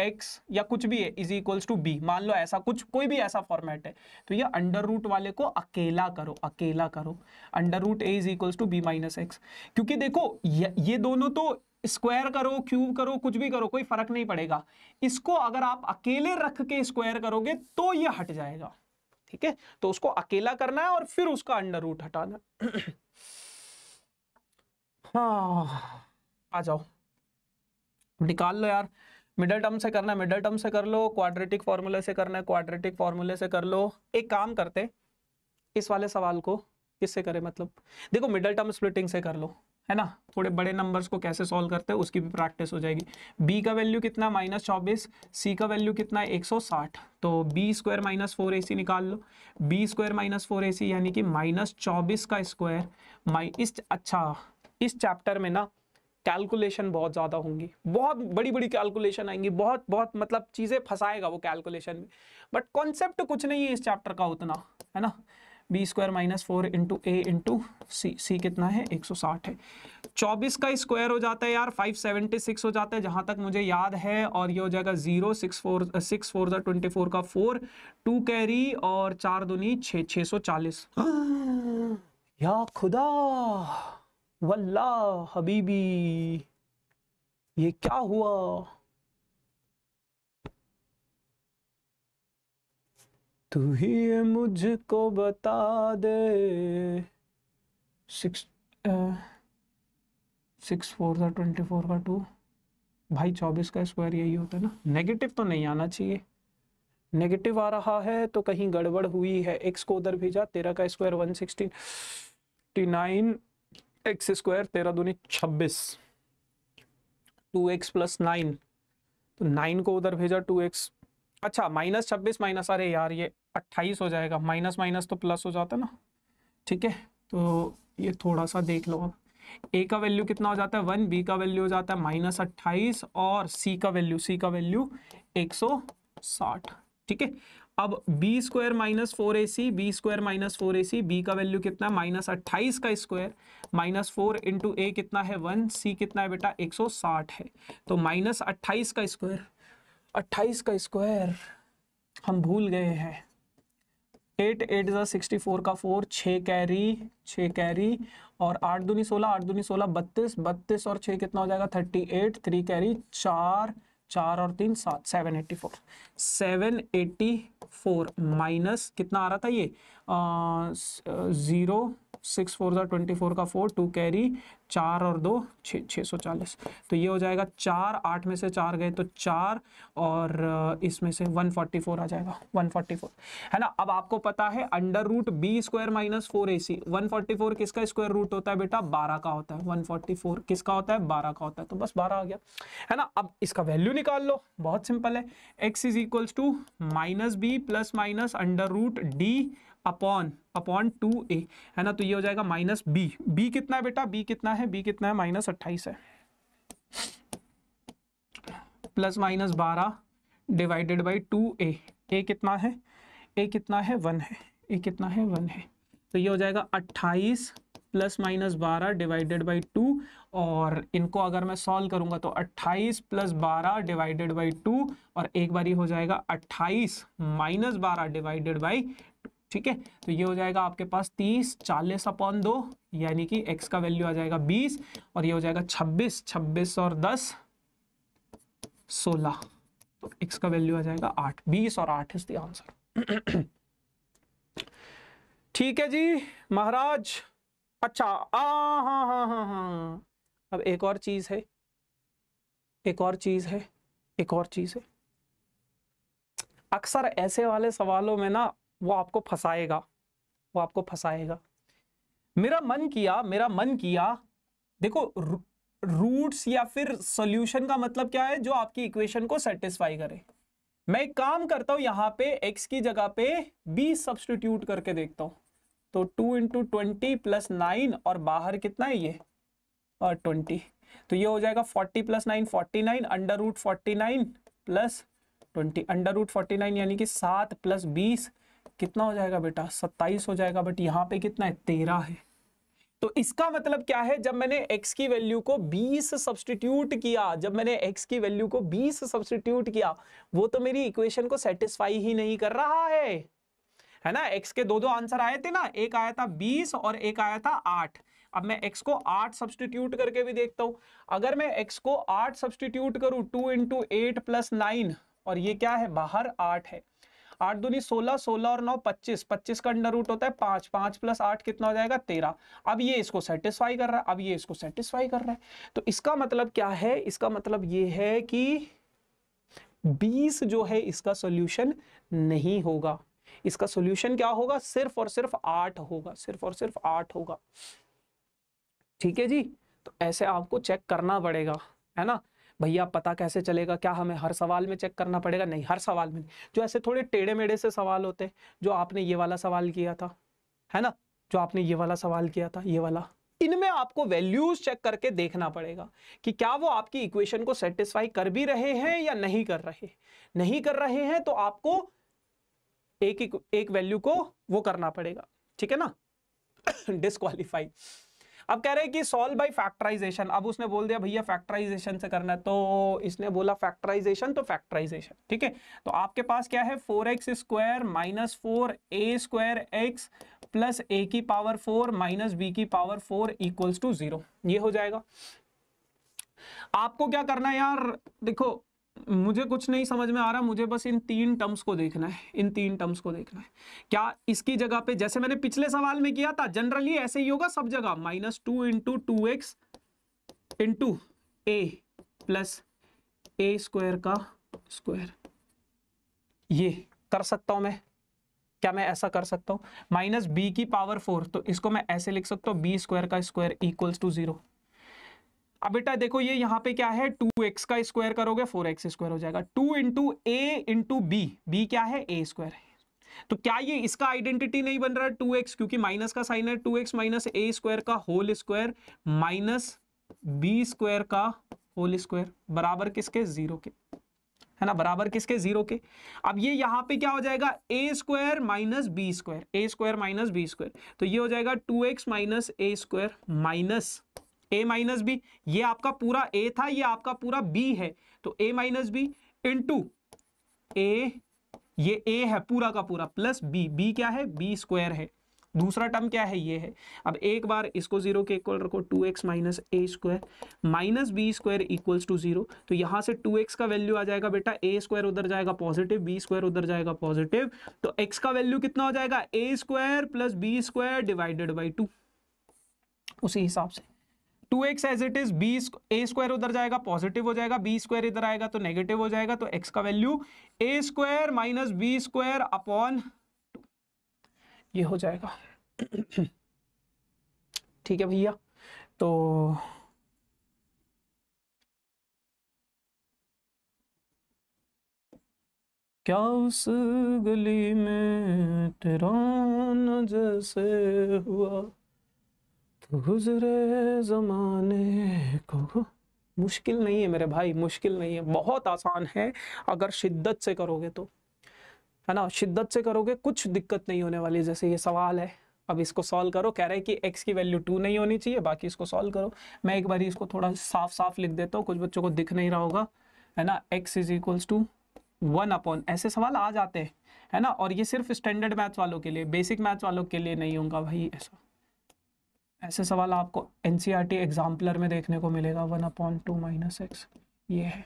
x या कुछ भी है इज इक्वल्स टू बी मान लो ऐसा कुछ कोई भी ऐसा फॉर्मेट है तो ये अंडर रूट वाले को अकेला करो अकेला करो under root a is equals to B minus x क्योंकि देखो ये, ये दोनों तो स्क्वायर करो क्यूब करो कुछ भी करो कोई फर्क नहीं पड़ेगा इसको अगर आप अकेले रख के स्क्वायर करोगे तो ये हट जाएगा ठीक है तो उसको अकेला करना है और फिर उसका अंडर रूट हटाना हाँ आ जाओ निकाल लो यार मिडल टर्म से करना है मिडल टर्म से कर लो क्वाड्रेटिक फॉर्मूले से करना है क्वाड्रेटिक फॉर्मूले से कर लो एक काम करते इस वाले सवाल को किससे करें मतलब देखो मिडल टर्म स्प्लिटिंग से कर लो है ना थोड़े बड़े नंबर्स को कैसे सॉल्व करते हैं उसकी भी प्रैक्टिस हो जाएगी बी का वैल्यू कितना माइनस चौबीस सी का वैल्यू कितना है साठ तो B square minus four a निकाल लो b square minus four a यानी कि माइनस चौबीस का स्क्वायर माइ इस अच्छा इस चैप्टर में ना कैलकुलेशन बहुत ज़्यादा होंगी बहुत बड़ी बड़ी कैलकुलेशन आएंगी बहुत बहुत मतलब चीज़ें फंसाएगा वो कैलकुलेशन में बट कॉन्सेप्ट कुछ नहीं है इस चैप्टर का उतना है ना B square minus four into ए इंटू सी सी कितना है 160 है 24 का स्क्वायर हो जाता है यार 576 हो जाता है जहाँ तक मुझे याद है और ये हो जाएगा zero six four six four twenty four का फोर टू कैरी और चार दुनी छ छः सौ चालीस या खुदा वल्ला हबीबी ये क्या हुआ तू ही मुझको बता दे सिक्स सिक्स फोर का ट्वेंटी फोर का टू भाई चौबीस का स्क्वायर यही होता है ना नेगेटिव तो नहीं आना चाहिए नेगेटिव आ रहा है तो कहीं गड़बड़ हुई है एक्स को उधर भेजा तेरह का square one sixty nine X square तेरह दूनी छब्बीस टू एक्स प्लस नाइन तो नाइन को उधर भेजा टू एक्स अच्छा माइनस छब्बीस माइनस अरे यार ये अट्ठाईस हो जाएगा माइनस माइनस तो प्लस हो जाता ना ठीक है तो ये थोड़ा सा देख लो अब ए का वैल्यू कितना हो जाता है वन बी का वैल्यू हो जाता है माइनस अट्ठाईस और सी का वैल्यू सी का वैल्यू एक सौ साठ ठीक है अब बी स्क्वायर माइनस फोर ए सी बी स्क्वायर माइनस फोर ए सी बी का वैल्यू कितना माइनस अट्ठाईस का स्क्वायर माइनस फोर इंटू ए कितना है वन सी कितना है बेटा एक सौ साठ है तो माइनस अट्ठाईस का स्क्वायर अट्ठाईस का स्क्वायर हम भूल गए हैं एट एट ज़ा सिक्सटी फोर का फोर छः कैरी छ कैरी और आठ दूनी सोलह आठ दूनी सोलह बत्तीस बत्तीस और छः कितना हो जाएगा थर्टी एट थ्री कैरी चार चार और तीन सात seven eighty four seven eighty four minus कितना आ रहा था ये ज़ीरो सिक्स फोर जो ट्वेंटी फोर का फोर टू कैरी चार और दो छ छः सौ चालीस तो ये हो जाएगा चार आठ में से चार गए तो चार और इसमें से वन फोर्टी फोर आ जाएगा वन फोर्टी फोर है ना अब आपको पता है under root B square minus four ए सी वन फोर्टी फोर किसका स्क्वायर रूट होता है बेटा बारह का होता है वन फोर्टी फोर किसका होता है बारह का होता है तो बस बारह आ गया है ना अब इसका वैल्यू निकाल लो बहुत सिंपल है x is equals to minus B plus minus under root D upon upon two ए है ना तो ये हो जाएगा माइनस बी बी कितना है बेटा बी कितना है बी कितना है माइनस अट्ठाईस है प्लस माइनस बारह डिवाइडेड बाई टू ए ए कितना है ए कितना है वन है ए कितना है वन है तो ये हो जाएगा अट्ठाईस प्लस माइनस बारह डिवाइडेड बाई टू और इनको अगर मैं सॉल्व करूंगा तो अट्ठाईस प्लस बारह डिवाइडेड बाई टू और एक बार हो जाएगा अट्ठाईस माइनस बारह डिवाइडेड बाई ठीक है तो ये हो जाएगा आपके पास तीस चालीस अपॉन दो यानी कि एक्स का वैल्यू आ जाएगा बीस और ये हो जाएगा छब्बीस छब्बीस और दस सोलह तो एक्स का वैल्यू आ जाएगा आठ बीस और आठ इज द आंसर ठीक है जी महाराज अच्छा आ हाँ हाँ हाँ हाँ अब एक और चीज है एक और चीज है एक और चीज है अक्सर ऐसे वाले सवालों में ना वो आपको फंसाएगा वो आपको फंसाएगा मेरा मन किया मेरा मन किया देखो रूट्स या फिर सॉल्यूशन का मतलब क्या है जो आपकी इक्वेशन को सेटिस्फाई करे मैं एक काम करता हूं यहां पे एक्स की जगह पे बी सब्सटीट्यूट करके देखता हूं तो two into twenty plus nine और बाहर कितना है ये और ट्वेंटी तो ये हो जाएगा forty plus nine forty nine under root forty nine plus twenty under root forty nine यानी कि सात प्लस बीस कितना हो जाएगा बेटा सत्ताईस हो जाएगा बट यहाँ पे कितना है तेरह है तो इसका मतलब क्या है जब मैंने x की वैल्यू को 20 सब्सटीट्यूट किया जब मैंने x की वैल्यू को 20 सब्सटीट्यूट किया वो तो मेरी इक्वेशन को सेटिस्फाई ही नहीं कर रहा है है ना x के दो दो आंसर आए थे ना एक आया था 20 और एक आया था 8 अब मैं x को 8 सब्सटीट्यूट करके भी देखता हूं अगर मैं x को 8 सब्सटीट्यूट करूं 2 इंटू एट प्लस नाइन और ये क्या है बाहर आठ है आठ दूनी सोलह सोलह और नौ पच्चीस पच्चीस का अंडर रूट होता है पांच पांच प्लस आठ कितना हो जाएगा तेरह अब ये इसको सेटिस्फाई कर रहा है अब ये इसको सेटिस्फाई कर रहा है तो इसका मतलब क्या है इसका मतलब ये है कि बीस जो है इसका सोल्यूशन नहीं होगा इसका सोल्यूशन क्या होगा सिर्फ और सिर्फ आठ होगा सिर्फ और सिर्फ आठ होगा ठीक है जी तो ऐसे आपको चेक करना पड़ेगा है ना भैया पता कैसे चलेगा क्या हमें हर सवाल में चेक करना पड़ेगा नहीं हर सवाल में जो ऐसे थोड़े टेढ़े मेढ़े से सवाल होते हैं जो आपने ये वाला सवाल किया था है ना जो आपने ये वाला सवाल किया था ये वाला इनमें आपको वैल्यूज चेक करके देखना पड़ेगा कि क्या वो आपकी इक्वेशन को सेटिस्फाई कर भी रहे हैं या नहीं कर रहे नहीं कर रहे हैं तो आपको एक एक वैल्यू को वो करना पड़ेगा ठीक है ना डिस्कालीफाई अब कह रहे हैं कि सोल्व बाई फैक्टराइजेशन अब उसने बोल दिया भैया फैक्टराइजेशन से करना है तो इसने बोला फैक्टराइजेशन तो फैक्टराइजेशन ठीक है तो आपके पास क्या है four x square minus four A square X plus A की पावर फोर माइनस बी की power four equals to zero ये हो जाएगा आपको क्या करना है यार देखो मुझे कुछ नहीं समझ में आ रहा मुझे बस इन तीन टर्म्स को देखना है इन तीन टर्म्स को देखना है क्या इसकी जगह पे जैसे मैंने पिछले सवाल में किया था जनरली ऐसे ही होगा सब जगह minus two into two X into A plus A square का स्क्वायर ये कर सकता हूं मैं क्या मैं ऐसा कर सकता हूं माइनस बी की पावर फोर तो इसको मैं ऐसे लिख सकता हूं बी स्क्वायर का स्क्वायर इक्वल्स टू जीरो अब बेटा देखो ये यहाँ पे क्या है टू एक्स का स्क्वायर करोगे फोर एक्स स्क्वायर हो जाएगा टू इंटू ए इंटू बी बी क्या है ए स्क्वायर है तो क्या ये इसका आइडेंटिटी नहीं बन रहा टू एक्स क्योंकि माइनस का साइन है टू एक्स माइनस ए स्क्वायर का whole square minus B square का होल स्क्वायर बराबर किसके जीरो के है ना बराबर किसके जीरो के अब ये यहाँ पे क्या हो जाएगा A square minus B square A square minus B square तो ये हो जाएगा टू एक्स माइनस ए स्क्वायर माइनस ए माइनस बी ये आपका पूरा ए था ये आपका पूरा बी है तो A minus B into A ये ए है पूरा का पूरा प्लस बी बी क्या है बी स्क्वायर है दूसरा टर्म क्या है ये है अब एक बार इसको जीरो के इक्वल रखो two x minus A square minus B square equals to zero तो यहां से टू एक्स का वैल्यू आ जाएगा बेटा ए स्क्वायर उधर जाएगा पॉजिटिव बी स्क्वायर उधर जाएगा पॉजिटिव तो एक्स का वैल्यू कितना हो जाएगा A square plus B square divided by two उसी हिसाब से two x as it is B A square उधर जाएगा पॉजिटिव हो जाएगा बी स्क्वायर इधर आएगा तो नेगेटिव हो जाएगा तो एक्स का value A square minus B square upon two ये हो जाएगा ठीक है भैया तो क्या उस गली में तेरा जैसे हुआ तो गुजरे जमाने को मुश्किल नहीं है मेरे भाई मुश्किल नहीं है बहुत आसान है अगर शिद्दत से करोगे तो है ना शिद्दत से करोगे कुछ दिक्कत नहीं होने वाली जैसे ये सवाल है अब इसको सॉल्व करो कह रहे हैं कि एक्स की वैल्यू टू नहीं होनी चाहिए बाकी इसको सॉल्व करो मैं एक बार इसको थोड़ा साफ साफ लिख देता हूँ कुछ बच्चों को दिख नहीं रहा होगा है ना X is equals to one upon ऐसे सवाल आ जाते हैं है ना और ये सिर्फ स्टैंडर्ड मैथ वालों के लिए बेसिक मैथ वालों के लिए नहीं होगा भाई ऐसा ऐसे सवाल आपको एन एग्जाम्पलर e में देखने को मिलेगा one upon two minus X ये है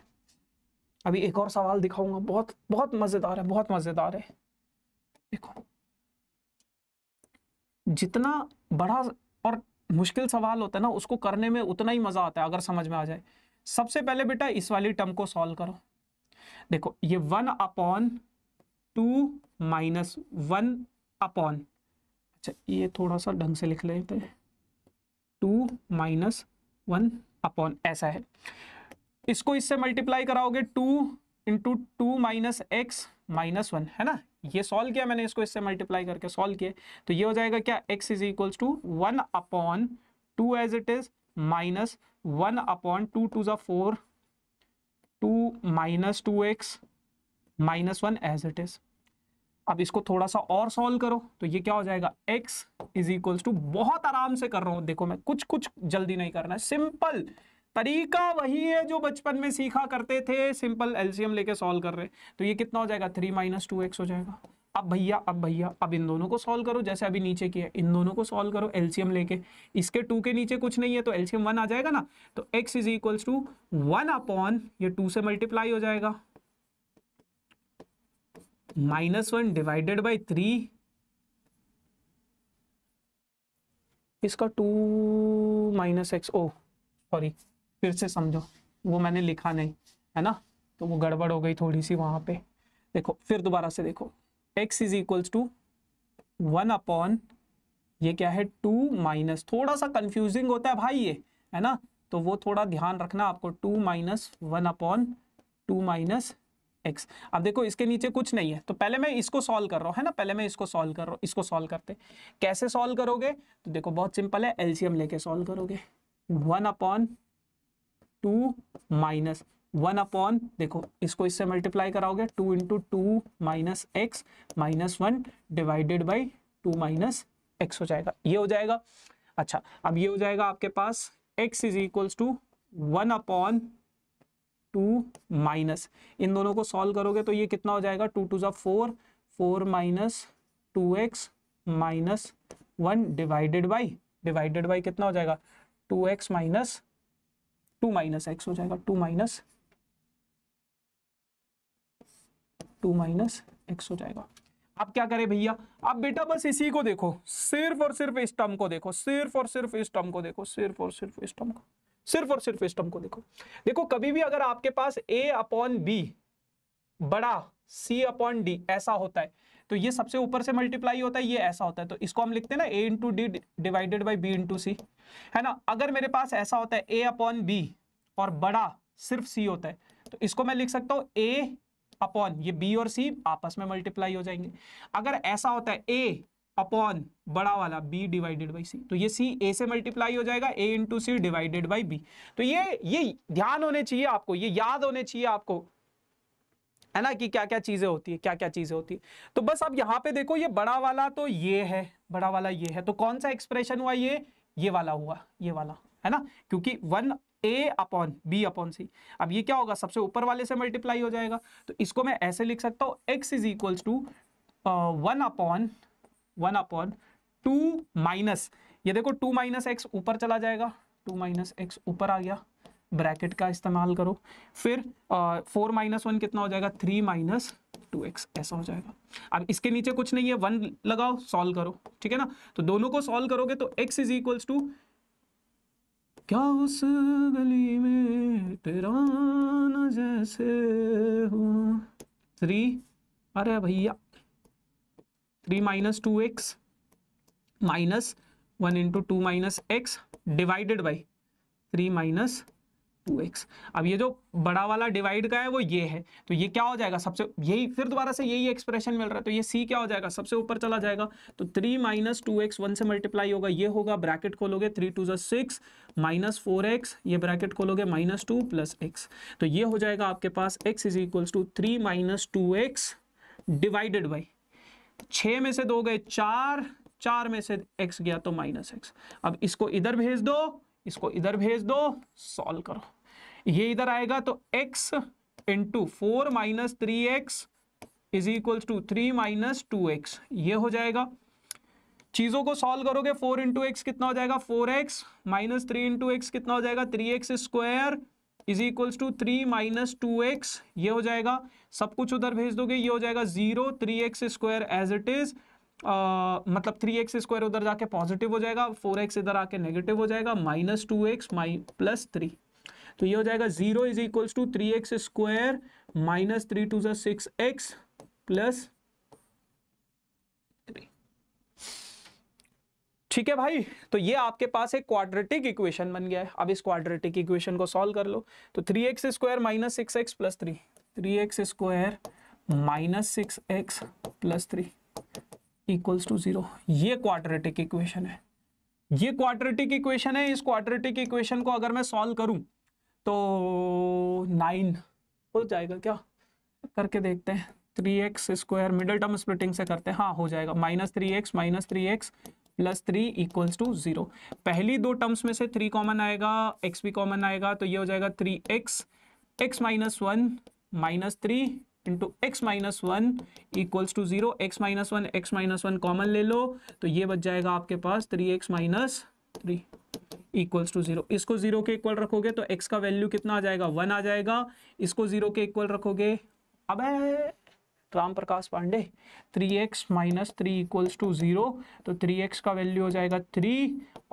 अभी एक और सवाल दिखाऊंगा बहुत बहुत मज़ेदार है बहुत मज़ेदार है देखो जितना बड़ा और मुश्किल सवाल होता है ना उसको करने में उतना ही मज़ा आता है अगर समझ में आ जाए सबसे पहले बेटा इस वाली टर्म को सॉल्व करो देखो ये one upon two minus one upon अच्छा ये थोड़ा सा ढंग से लिख लेते हैं टू माइनस वन अपॉन ऐसा है इसको इससे मल्टीप्लाई कराओगे two into two minus x minus one है ना ये सॉल्व किया मैंने इसको इससे मल्टीप्लाई करके सॉल्व किया तो ये हो जाएगा क्या X is equal to one upon two as it is minus one upon two two ज़ा four two minus two x minus one as it is अब इसको थोड़ा सा और सॉल्व करो तो ये क्या हो जाएगा x इज इक्वल्स टू बहुत आराम से कर रहा हूँ देखो मैं कुछ कुछ जल्दी नहीं करना है सिंपल तरीका वही है जो बचपन में सीखा करते थे सिंपल एलसीएम लेके सॉल्व कर रहे तो ये कितना हो जाएगा थ्री माइनस टू एक्स हो जाएगा अब भैया अब भैया अब इन दोनों को सॉल्व करो जैसे अभी नीचे किया इन दोनों को सॉल्व करो एलसीएम लेके इसके टू के नीचे कुछ नहीं है तो एलसीएम वन आ जाएगा ना तो x is equals to one upon ये टू से मल्टीप्लाई हो जाएगा minus one divided by three इसका two minus X oh sorry फिर से समझो वो मैंने लिखा नहीं है ना तो वो गड़बड़ हो गई थोड़ी सी वहां पे देखो फिर दोबारा से देखो X is equals to one upon ये क्या है टू माइनस थोड़ा सा कंफ्यूजिंग होता है भाई ये है ना तो वो थोड़ा ध्यान रखना आपको two minus one upon two minus X अब देखो इसके नीचे कुछ नहीं है तो पहले मैं इसको सॉल्व कर रहा हूँ है ना पहले मैं इसको सॉल्व कर रहा हूँ इसको सॉल्व करते कैसे सॉल्व करोगे तो देखो बहुत सिंपल है एलसीएम लेके सॉल्व करोगे one upon two minus one upon देखो इसको इससे मल्टीप्लाई कराओगे two into two minus x minus one divided by two minus x हो जाएगा ये हो जाएगा अच्छा अब ये हो जाएगा आपके पास X is equals to one upon two minus इन दोनों को सॉल्व करोगे तो ये कितना हो जाएगा टू टू ज़ा four four minus two x minus one divided by divided by कितना हो जाएगा two x minus two minus x हो जाएगा two minus two minus x हो जाएगा अब क्या करें भैया अब बेटा बस इसी को देखो सिर्फ और सिर्फ इस टर्म को देखो सिर्फ और सिर्फ इस टर्म को देखो सिर्फ और सिर्फ इस टर्म को सिर्फ और सिर्फ इस टर्म को देखो देखो कभी भी अगर आपके पास ए अपॉन बी बड़ा सी अपॉन डी ऐसा होता है तो ये सबसे ऊपर से मल्टीप्लाई होता है ये ऐसा होता है तो इसको हम लिखते हैं ना A into D divided by B into C है ना अगर मेरे पास ऐसा होता है ए अपॉन बी और बड़ा सिर्फ सी होता है तो इसको मैं लिख सकता हूं ए अपॉन ये बी और सी आपस में मल्टीप्लाई हो जाएंगे अगर ऐसा होता है ए अपॉन बड़ा वाला बी डिवाइडेड बाई सी तो ये सी ए से मल्टीप्लाई हो जाएगा A into C divided by B तो ये ये ध्यान होने चाहिए आपको ये याद होने चाहिए आपको है ना कि क्या क्या चीजें होती है क्या क्या चीजें होती है तो बस अब यहां पे देखो ये बड़ा वाला तो ये है बड़ा वाला ये है तो कौन सा एक्सप्रेशन हुआ ये ये वाला हुआ ये वाला है ना क्योंकि one A upon B upon C अब ये क्या होगा सबसे ऊपर वाले से मल्टीप्लाई हो जाएगा तो इसको मैं ऐसे लिख सकता हूं X is equals to one upon one upon two minus ये देखो टू माइनस एक्स ऊपर चला जाएगा टू माइनस एक्स ऊपर आ गया ब्रैकेट का इस्तेमाल करो फिर फोर माइनस वन कितना हो जाएगा थ्री माइनस टू एक्स ऐसा हो जाएगा अब इसके नीचे कुछ नहीं है वन लगाओ सॉल्व करो ठीक है ना तो दोनों को सॉल्व करोगे तो एक्स इज इक्वल्स टू क्या उस गली में तेरा जैसे हूँ थ्री अरे भैया three minus two x minus one into two minus x divided by three minus two X अब ये जो बड़ा वाला डिवाइड का है वो ये है तो ये क्या हो जाएगा सबसे यही फिर दोबारा से यही एक्सप्रेशन मिल रहा है तो ये सी क्या हो जाएगा सबसे ऊपर चला जाएगा तो three minus two X one से मल्टीप्लाई होगा ये होगा ब्रैकेट खोलोगे थ्री टू जो सिक्स माइनस फोर एक्स ये ब्रैकेट खोलोगे माइनस टू प्लस एक्स तो ये हो जाएगा आपके पास X is equals to three minus two X divided by छ में से दो गए चार चार में से एक्स गया तो माइनस एक्स अब इसको इधर भेज दो इसको इधर भेज दो सॉल्व करो ये इधर आएगा तो X into four minus three x is equal to three minus two X ये हो जाएगा चीज़ों को सॉल्व करोगे फोर इंटू एक्स कितना हो जाएगा four x minus three into X कितना हो जाएगा three x square is equals to three minus two X ये हो जाएगा सब कुछ उधर भेज दोगे ये हो जाएगा zero three x square as it is मतलब थ्री एक्स स्क्वायर उधर जाके पॉजिटिव हो जाएगा फोर एक्स इधर आके नेगेटिव हो जाएगा माइनस टू एक्स माइ प्लस थ्री तो ये हो जाएगा zero is equals to three x square minus three two जो सिक्स एक्स प्लस ठीक है भाई तो ये आपके पास एक क्वाड्रेटिक इक्वेशन बन गया है अब इस क्वाड्रेटिक इक्वेशन को सॉल्व कर लो तो three x square minus six x plus three three x square minus six x plus three equals to zero ये क्वाड्रेटिक इक्वेशन है ये क्वाड्रेटिक इक्वेशन है इस क्वाड्रेटिक इक्वेशन को अगर मैं सॉल्व करूं तो नाइन हो जाएगा क्या करके देखते हैं three x square middle term splitting से करते हैं हाँ हो जाएगा minus three x minus three x plus three equals to zero पहली दो टर्म्स में से थ्री कॉमन आएगा एक्स भी कॉमन आएगा तो ये हो जाएगा three X X minus one minus three into x minus one equals to zero x minus one x minus one common ले लो तो ये बच जाएगा आपके पास three x minus three equals to zero इसको जीरो के इक्वल रखोगे तो एक्स का वैल्यू कितना आ जाएगा वन आ जाएगा इसको जीरो के इक्वल रखोगे अब Ram Prakash Pandey three x minus three equals to zero तो थ्री एक्स का वैल्यू हो जाएगा थ्री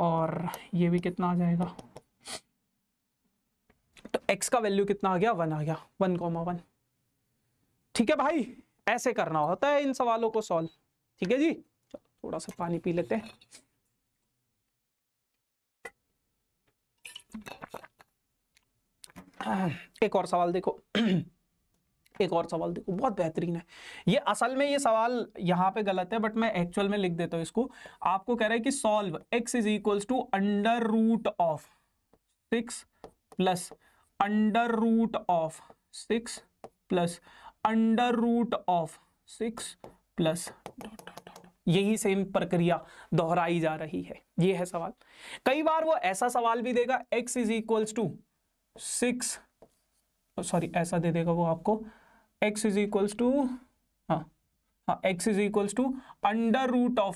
और ये भी कितना आ जाएगा तो एक्स का वैल्यू कितना आ गया वन आ गया वन कॉमा वन ठीक है भाई ऐसे करना होता है इन सवालों को सॉल्व ठीक है जी थोड़ा सा पानी पी लेते हैं एक और सवाल देखो एक और सवाल देखो बहुत बेहतरीन है ये असल में ये सवाल यहाँ पे गलत है बट मैं एक्चुअल में लिख देता हूँ इसको आपको कह रहा है कि solve X is equals to under root of six plus under root of six plus under root of six plus यही सेम प्रक्रिया दोहराई जा रही है ये है सवाल कई बार वो ऐसा सवाल भी देगा x is equals to six sorry ऐसा दे देगा वो आपको एक्स इज इक्वल्स टू हाँ हाँ X is equals to under root of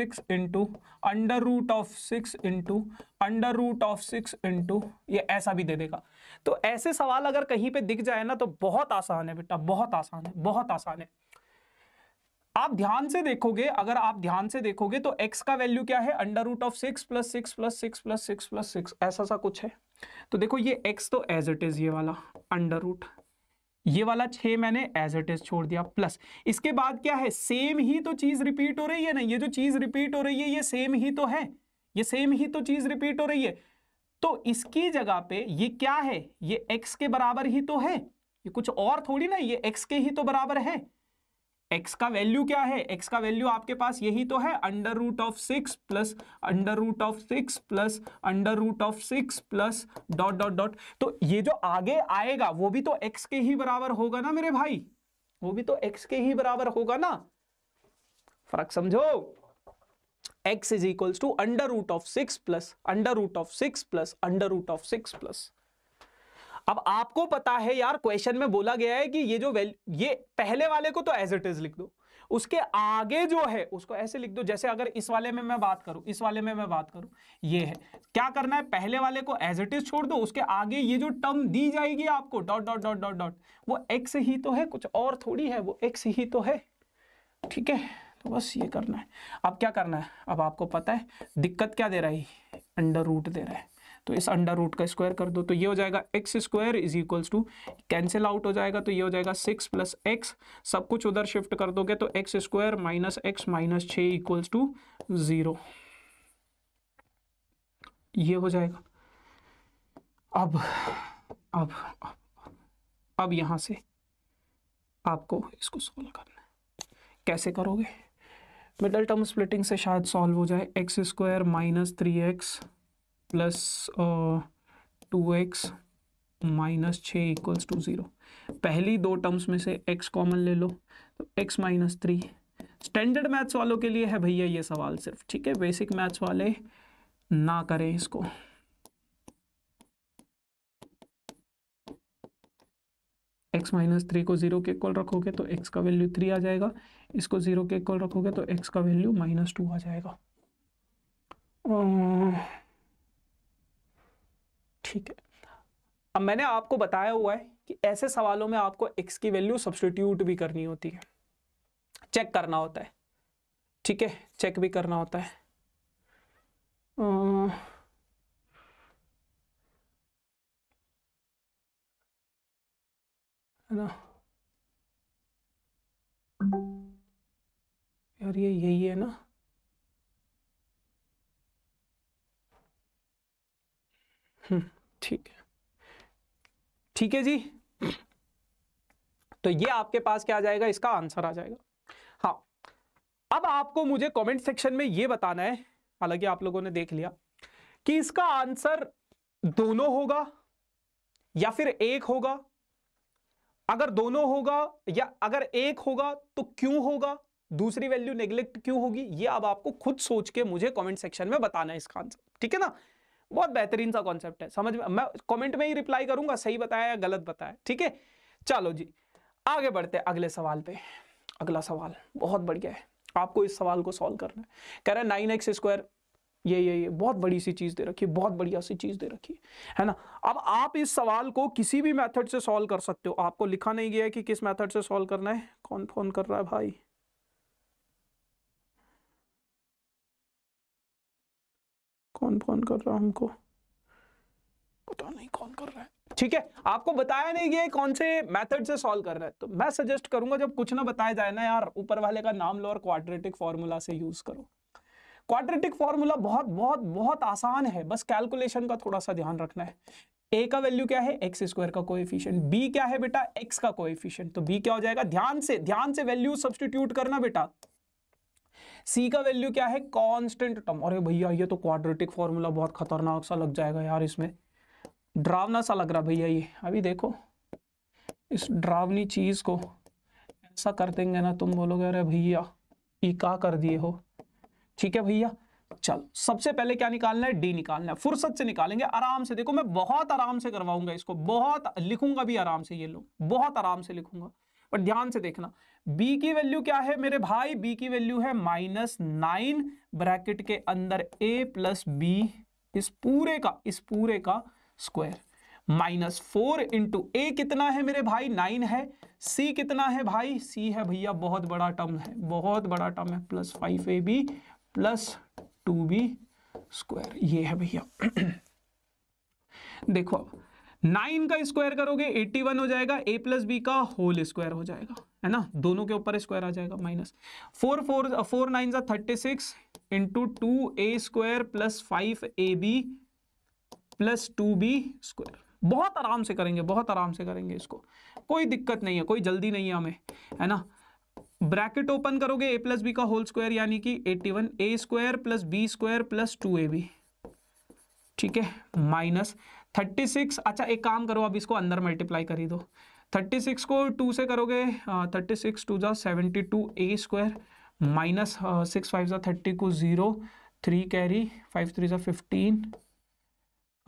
six into under root of six into under root of six into ये ऐसा भी दे देगा तो ऐसे सवाल अगर कहीं पे दिख जाए ना तो बहुत आसान है बेटा बहुत आसान है बहुत आसान है आप ध्यान से देखोगे अगर आप ध्यान से देखोगे तो x का वैल्यू क्या है under root of six plus six plus six plus six plus six ऐसा सा कुछ है तो देखो ये x तो एज इट इज ये वाला अंडर रूट ये वाला छह मैंने एज इट इज छोड़ दिया प्लस इसके बाद क्या है सेम ही तो चीज रिपीट हो रही है ना ये जो चीज रिपीट हो रही है ये सेम ही तो है ये सेम ही तो चीज रिपीट हो रही है तो इसकी जगह पे ये क्या है ये एक्स के बराबर ही तो है ये कुछ और थोड़ी ना ये एक्स के ही तो बराबर है x का वैल्यू क्या है x का वैल्यू आपके पास यही तो है under root of six plus under root of six plus under root of six plus dot dot dot तो ये जो आगे आएगा वो भी तो x के ही बराबर होगा ना मेरे भाई वो भी तो x के ही बराबर होगा ना फर्क समझो x is equals to under root of six plus under root of six plus under root of six plus अब आपको पता है यार क्वेश्चन में बोला गया है कि ये जो वैल ये पहले वाले को तो एज इट इज लिख दो उसके आगे जो है उसको ऐसे लिख दो जैसे अगर इस वाले में मैं बात करूं इस वाले में मैं बात करूं ये है क्या करना है पहले वाले को एज इट इज छोड़ दो उसके आगे ये जो टर्म दी जाएगी आपको dot dot dot dot dot वो एक्स ही तो है कुछ और थोड़ी है वो एक्स ही तो है ठीक है तो बस ये करना है अब क्या करना है अब आपको पता है दिक्कत क्या दे रही अंडर रूट दे रहा है तो इस अंडर रूट का स्क्वायर कर दो तो ये हो जाएगा x square is equals to cancel out हो जाएगा तो ये हो जाएगा सिक्स प्लस एक्स सब कुछ उधर शिफ्ट कर दोगे तो x square minus x minus छ इक्वल्स टू ज़ीरो ये हो जाएगा अब अब अब यहां से आपको इसको सोल्व करना है कैसे करोगे मिडल टर्म स्प्लिटिंग से शायद सॉल्व हो जाए x square minus three x plus two x minus छः इक्वल्स टू ज़ीरो पहली दो टर्म्स में से x कॉमन ले लो तो x minus three standard maths वालों के लिए है भैया ये सवाल सिर्फ ठीक है बेसिक मैथ्स वाले ना करें इसको एक्स माइनस थ्री को जीरो के इक्वल रखोगे तो एक्स का वैल्यू थ्री आ जाएगा इसको जीरो के इक्वल रखोगे तो एक्स का वैल्यू माइनस टू आ जाएगा uh, ठीक है अब मैंने आपको बताया हुआ है कि ऐसे सवालों में आपको एक्स की वैल्यू सब्सटीट्यूट भी करनी होती है चेक करना होता है ठीक है चेक भी करना होता है है ना यार ये यही है ना हम्म ठीक ठीक है जी तो ये आपके पास क्या आ जाएगा इसका आंसर आ जाएगा हाँ अब आपको मुझे कमेंट सेक्शन में ये बताना है हालांकि आप लोगों ने देख लिया कि इसका आंसर दोनों होगा या फिर एक होगा अगर दोनों होगा या अगर एक होगा तो क्यों होगा दूसरी वैल्यू नेग्लेक्ट क्यों होगी ये अब आपको खुद सोच के मुझे कमेंट सेक्शन में बताना है इसका आंसर ठीक है ना बहुत बेहतरीन सा कॉन्सेप्ट है समझ में मैं कमेंट में ही रिप्लाई करूंगा सही बताया या गलत बताया ठीक है चलो जी आगे बढ़ते हैं अगले सवाल पे अगला सवाल बहुत बढ़िया है आपको इस सवाल को सॉल्व करना है कह रहे हैं नाइन एक्स स्क्वायर ये ये ये बहुत बड़ी सी चीज़ दे रखी है बहुत बढ़िया सी चीज़ दे रखी है है ना अब आप इस सवाल को किसी भी मेथड से सॉल्व कर सकते हो आपको लिखा नहीं गया है कि किस मेथड से सॉल्व करना है कौन फ़ोन कर रहा है भाई कौन फोन कर रहा हमको पता नहीं कौन कर रहा है ठीक है आपको बताया नहीं गया कौन से मेथड से सॉल्व कर रहा है तो मैं सजेस्ट करूंगा जब कुछ ना बताया जाए ना यार ऊपर वाले का नाम लो और क्वाड्रेटिक फॉर्मूला से यूज करो क्वाड्रेटिक फॉर्मूला बहुत बहुत बहुत आसान है बस कैलकुलेशन का थोड़ा सा ध्यान रखना है ए का वैल्यू क्या है एक्स स्क्वायर का कोएफिशिएंट बी क्या है बेटा एक्स का कोएफिशिएंट तो बी क्या हो जाएगा ध्यान से ध्यान से वैल्यू सब्सटीट्यूट करना बेटा सी का वैल्यू क्या है कॉन्स्टेंट टर्म अरे भैया ये तो क्वाड्रेटिक फॉर्मूला बहुत खतरनाक सा लग जाएगा यार इसमें ड्रावना सा लग रहा भैया ये अभी देखो इस ड्रावनी चीज़ को ऐसा कर देंगे ना तुम बोलोगे अरे भैया ये का कर दिए हो ठीक है भैया चल सबसे पहले क्या निकालना है डी निकालना है फुर्सत से निकालेंगे आराम से देखो मैं बहुत आराम से करवाऊंगा इसको बहुत लिखूंगा भी आराम से ये लोग बहुत आराम से लिखूंगा पर ध्यान से देखना बी की वैल्यू क्या है मेरे भाई बी की वैल्यू है माइनस नाइन ब्रैकेट के अंदर ए प्लस बी इस पूरे का इस पूरे का स्क्वायर माइनस फोर इंटू ए कितना है मेरे भाई नाइन है सी कितना है भाई सी है भैया बहुत बड़ा टर्म है बहुत बड़ा टर्म है plus five a b plus two B square ये है भैया देखो अब नाइन का स्क्वायर करोगे एट्टी वन हो जाएगा ए प्लस बी का होल स्क्वायर हो जाएगा है ना दोनों के ऊपर स्क्वायर आ जाएगा minus four four four nine सा thirty six into two A square plus five a b plus two B square बहुत आराम से करेंगे बहुत आराम से करेंगे इसको कोई दिक्कत नहीं है कोई जल्दी नहीं है हमें है ना ब्रैकेट ओपन करोगे ए प्लस बी का होल स्क्वायर यानी कि eighty one a square plus B square plus two A b ठीक है माइनस थर्टी सिक्स अच्छा एक काम करो अब इसको अंदर मल्टीप्लाई करी दो थर्टी सिक्स को टू से करोगे थर्टी सिक्स टू जो सेवेंटी टू ए स्क्वायर माइनस सिक्स फाइव जो थर्टी को zero three carry five three जो फिफ्टीन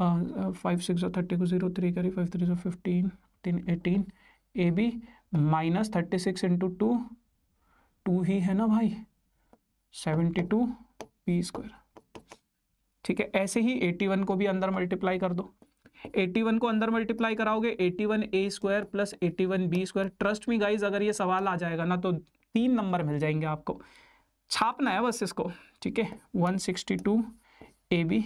फाइव सिक्स जो थर्टी को zero three carry five three जो फिफ्टीन तीन eighteen a b minus thirty six into two two ही है ना भाई सेवेंटी टू बी स्क्वायर ठीक है ऐसे ही एटी वन को भी अंदर मल्टीप्लाई कर दो 81 को अंदर मल्टीप्लाई कराओगे 81 one a square plus eighty one b square trust me guys अगर ये सवाल आ जाएगा ना तो तीन नंबर मिल जाएंगे आपको छापना है बस इसको ठीक है one sixty two A b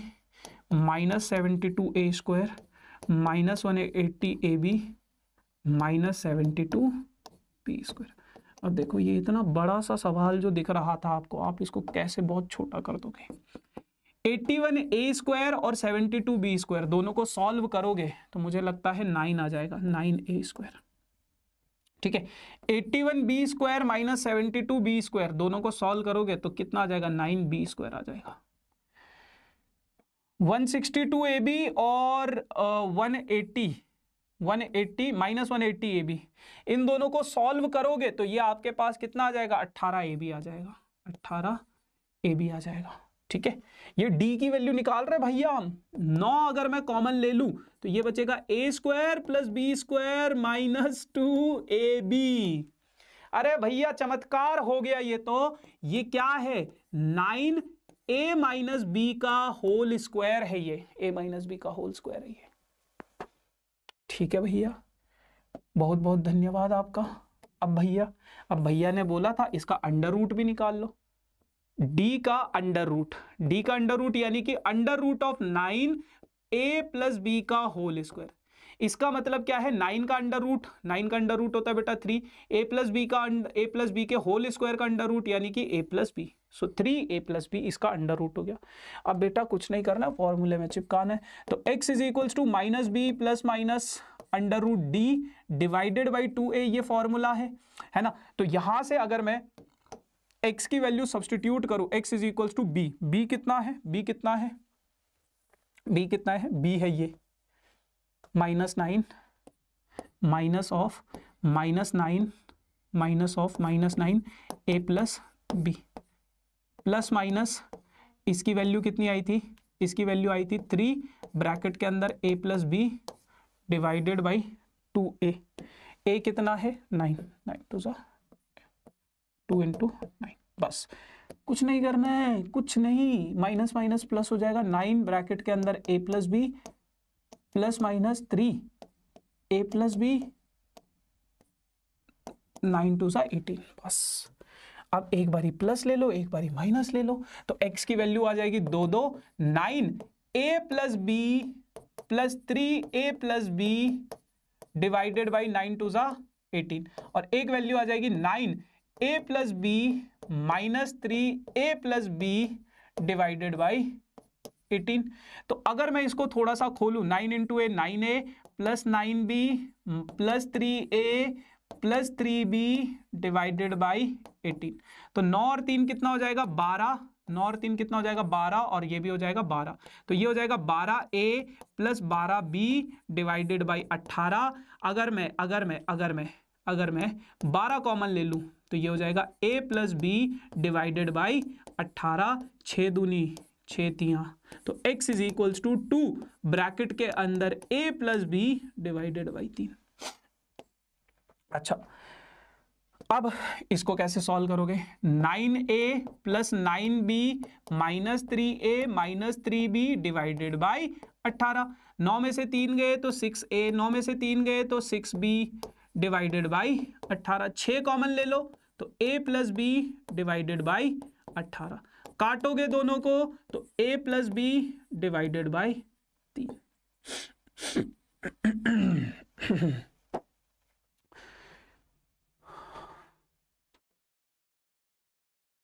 minus seventy two A square minus one eighty a b minus seventy two B square अब देखो ये इतना बड़ा सा सवाल जो दिख रहा था आपको आप इसको कैसे बहुत छोटा कर दोगे एट्टी वन ए स्क्वायर और सेवेंटी टू बी स्क्वायर दोनों को सॉल्व करोगे तो मुझे लगता है नाइन आ जाएगा नाइन ए स्क्वायर ठीक है eighty one b square minus seventy two B square दोनों को सॉल्व करोगे तो कितना आ जाएगा नाइन बी स्क्वायर आ जाएगा 162 बी और one eighty one eighty minus one eighty a b इन दोनों को सॉल्व करोगे तो ये आपके पास कितना आ जाएगा 18 ए बी आ जाएगा 18 ए बी आ जाएगा ठीक है ये डी की वैल्यू निकाल रहे भैया हम नौ अगर मैं कॉमन ले लू तो ये बचेगा a square plus B square minus two A b अरे भैया चमत्कार हो गया ये तो ये क्या है नाइन ए माइनस बी का होल स्क्वायर है ये ए माइनस बी का होल स्क्वायर है ये ठीक है भैया बहुत बहुत धन्यवाद आपका अब भैया अब भैया ने बोला था इसका अंडर रूट भी निकाल लो डी का अंडर रूट डी का अंडर रूट यानी कि under root of nine A plus B का होल स्क्वायर इसका मतलब क्या है नाइन का अंडर रूट नाइन का अंडर रूट होता है बेटा थ्री ए प्लस बी का ए प्लस बी के होल स्क्वायर का अंडर रूट यानी कि a plus b so three a plus b इसका अंडर रूट हो गया अब बेटा कुछ नहीं करना फॉर्मूले में चिपकाना है तो x is equals to minus B plus minus under root d divided by two a ये फॉर्मूला है है ना तो यहां से अगर मैं एक्स की वैल्यू सब्सटीट्यूट करो x is equal to b B कितना है बी कितना है बी कितना है बी है ये minus nine minus of minus nine minus of minus nine A plus b plus minus इसकी वैल्यू कितनी आई थी इसकी वैल्यू आई थी थ्री ब्रैकेट के अंदर ए plus b divided by two ए ए कितना है नाइन नाइन टू सा टू इंटू नाइन बस कुछ नहीं करना है कुछ नहीं माइनस माइनस प्लस हो जाएगा नाइन ब्रैकेट के अंदर ए plus b plus minus three a plus b nine two सा एटीन बस अब एक बारी प्लस ले लो एक बारी माइनस ले लो तो एक्स की वैल्यू आ जाएगी दो दो nine A plus b plus three a plus b divided by nine two सा एटीन और एक वैल्यू आ जाएगी nine A plus b minus three a plus b divided by eighteen तो अगर मैं इसको थोड़ा सा खोलू nine into a nine A plus nine b plus three a plus three b divided by eighteen तो नौ और तीन कितना हो जाएगा बारह नौ और तीन कितना हो जाएगा बारह और ये भी हो जाएगा बारह तो ये हो जाएगा बारह ए प्लस बारह बी डिवाइडेड बाई अठारह अगर मैं अगर मैं अगर मैं अगर मैं बारह कॉमन ले लूँ तो ये हो जाएगा ए प्लस बी डिवाइडेड बाई अट्ठारह छ दूनी छः तो x is equals to two bracket के अंदर a plus b divided by तीन अच्छा अब इसको कैसे सॉल्व करोगे 9a a plus nine b minus three A minus three b divided by अट्ठारह नौ में से तीन गए तो सिक्स ए नौ में से तीन गए तो सिक्स बी डिवाइडेड बाई अट्ठारह छ कॉमन ले लो तो a plus b divided by अट्ठारह काटोगे दोनों को तो a plus b divided by तीन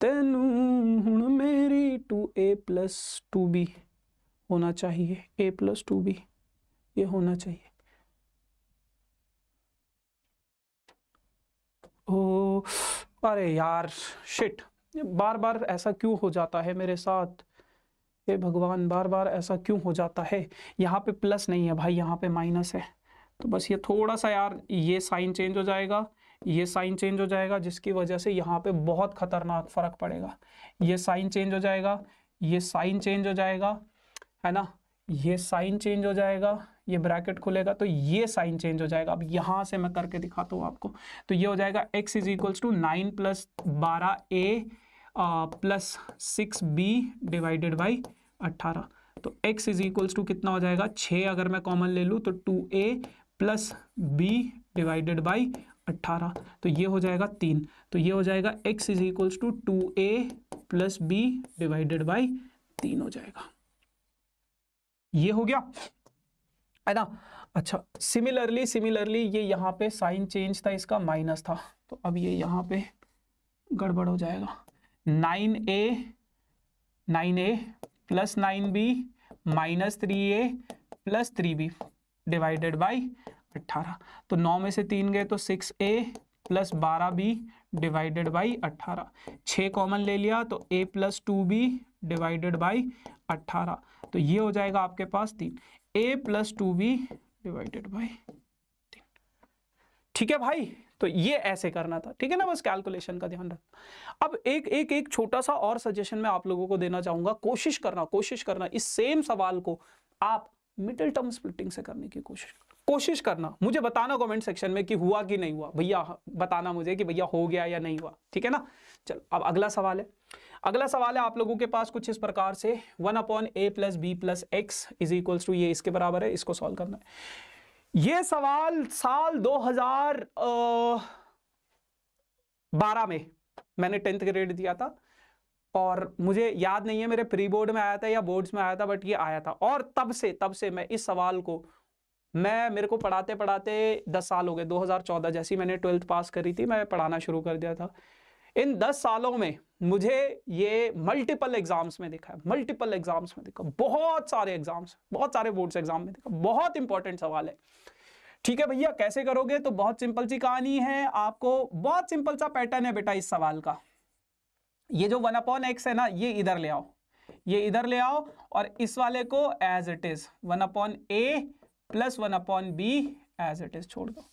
तेन हूं मेरी two a plus two b होना चाहिए ए प्लस टू बी ये होना चाहिए ओ अरे यार शिट बार बार ऐसा क्यों हो जाता है मेरे साथ हे भगवान बार बार ऐसा क्यों हो जाता है यहाँ पे प्लस नहीं है भाई यहाँ पे माइनस है तो बस ये थोड़ा सा यार ये साइन चेंज हो जाएगा ये साइन चेंज हो जाएगा जिसकी वजह से यहाँ पे बहुत खतरनाक फर्क पड़ेगा ये साइन चेंज हो जाएगा ये साइन चेंज हो जाएगा है ना ये साइन चेंज हो जाएगा ये ब्रैकेट खुलेगा तो ये साइन चेंज हो जाएगा अब यहां से मैं करके दिखाता हूं आपको तो ये हो जाएगा x is equals to nine plus बारह a plus six b divided by अट्ठारह तो x इज इक्वल्स टू कितना हो जाएगा छ अगर मैं कॉमन ले लूँ तो two a plus b divided by अट्ठारह तो ये हो जाएगा तीन तो ये हो जाएगा x is equals to two a plus b divided by तीन हो जाएगा ये हो गया है ना अच्छा सिमिलरली सिमिलरली ये यहाँ पे साइन चेंज था इसका माइनस था तो अब ये यहाँ पे गड़बड़ हो जाएगा nine a nine A plus nine b minus three a plus three b divided by अट्ठारह तो नौ में से तीन गए तो सिक्स ए प्लस बारह बी डिवाइडेड बाई अट्ठारह छः कॉमन ले लिया तो a plus two b divided by अट्ठारह तो ये हो जाएगा आपके पास तीन a plus two b divided by ठीक है भाई तो ये ऐसे करना था ठीक है ना बस कैलकुलेशन का ध्यान रखना अब एक एक एक छोटा सा और सजेशन मैं आप लोगों को देना चाहूंगा कोशिश करना कोशिश करना इस सेम सवाल को आप मिडिल टर्म स्प्लिटिंग से करने की कोशिश कोशिश करना मुझे बताना कमेंट सेक्शन में कि हुआ कि नहीं हुआ भैया बताना मुझे कि भैया हो गया या नहीं हुआ ठीक है ना चलो अब अगला सवाल है अगला सवाल है आप लोगों के पास कुछ इस प्रकार से one upon a plus b plus x is equal to ये इसके बराबर है इसको सॉल्व करना है ये सवाल साल 2012 में मैंने टेंथ ग्रेड दिया था और मुझे याद नहीं है मेरे प्री बोर्ड में आया था या बोर्ड्स में आया था बट ये आया था और तब से तब से मैं इस सवाल को मैं मेरे को पढ़ाते पढ़ाते दस साल हो गए 2014 जैसी मैंने ट्वेल्थ पास करी थी मैं पढ़ाना शुरू कर दिया था इन दस सालों में मुझे ये मल्टीपल एग्जाम्स में देखा है मल्टीपल एग्जाम्स में देखा बहुत सारे एग्जाम्स बहुत सारे बोर्ड्स एग्जाम में देखा बहुत इंपॉर्टेंट सवाल है ठीक है भैया कैसे करोगे तो बहुत सिंपल सी कहानी है आपको बहुत सिंपल सा पैटर्न है बेटा इस सवाल का ये जो वन अपॉन एक्स है ना ये इधर ले आओ ये इधर ले आओ और इस वाले को as it is one upon a plus one upon b as it is छोड़ दो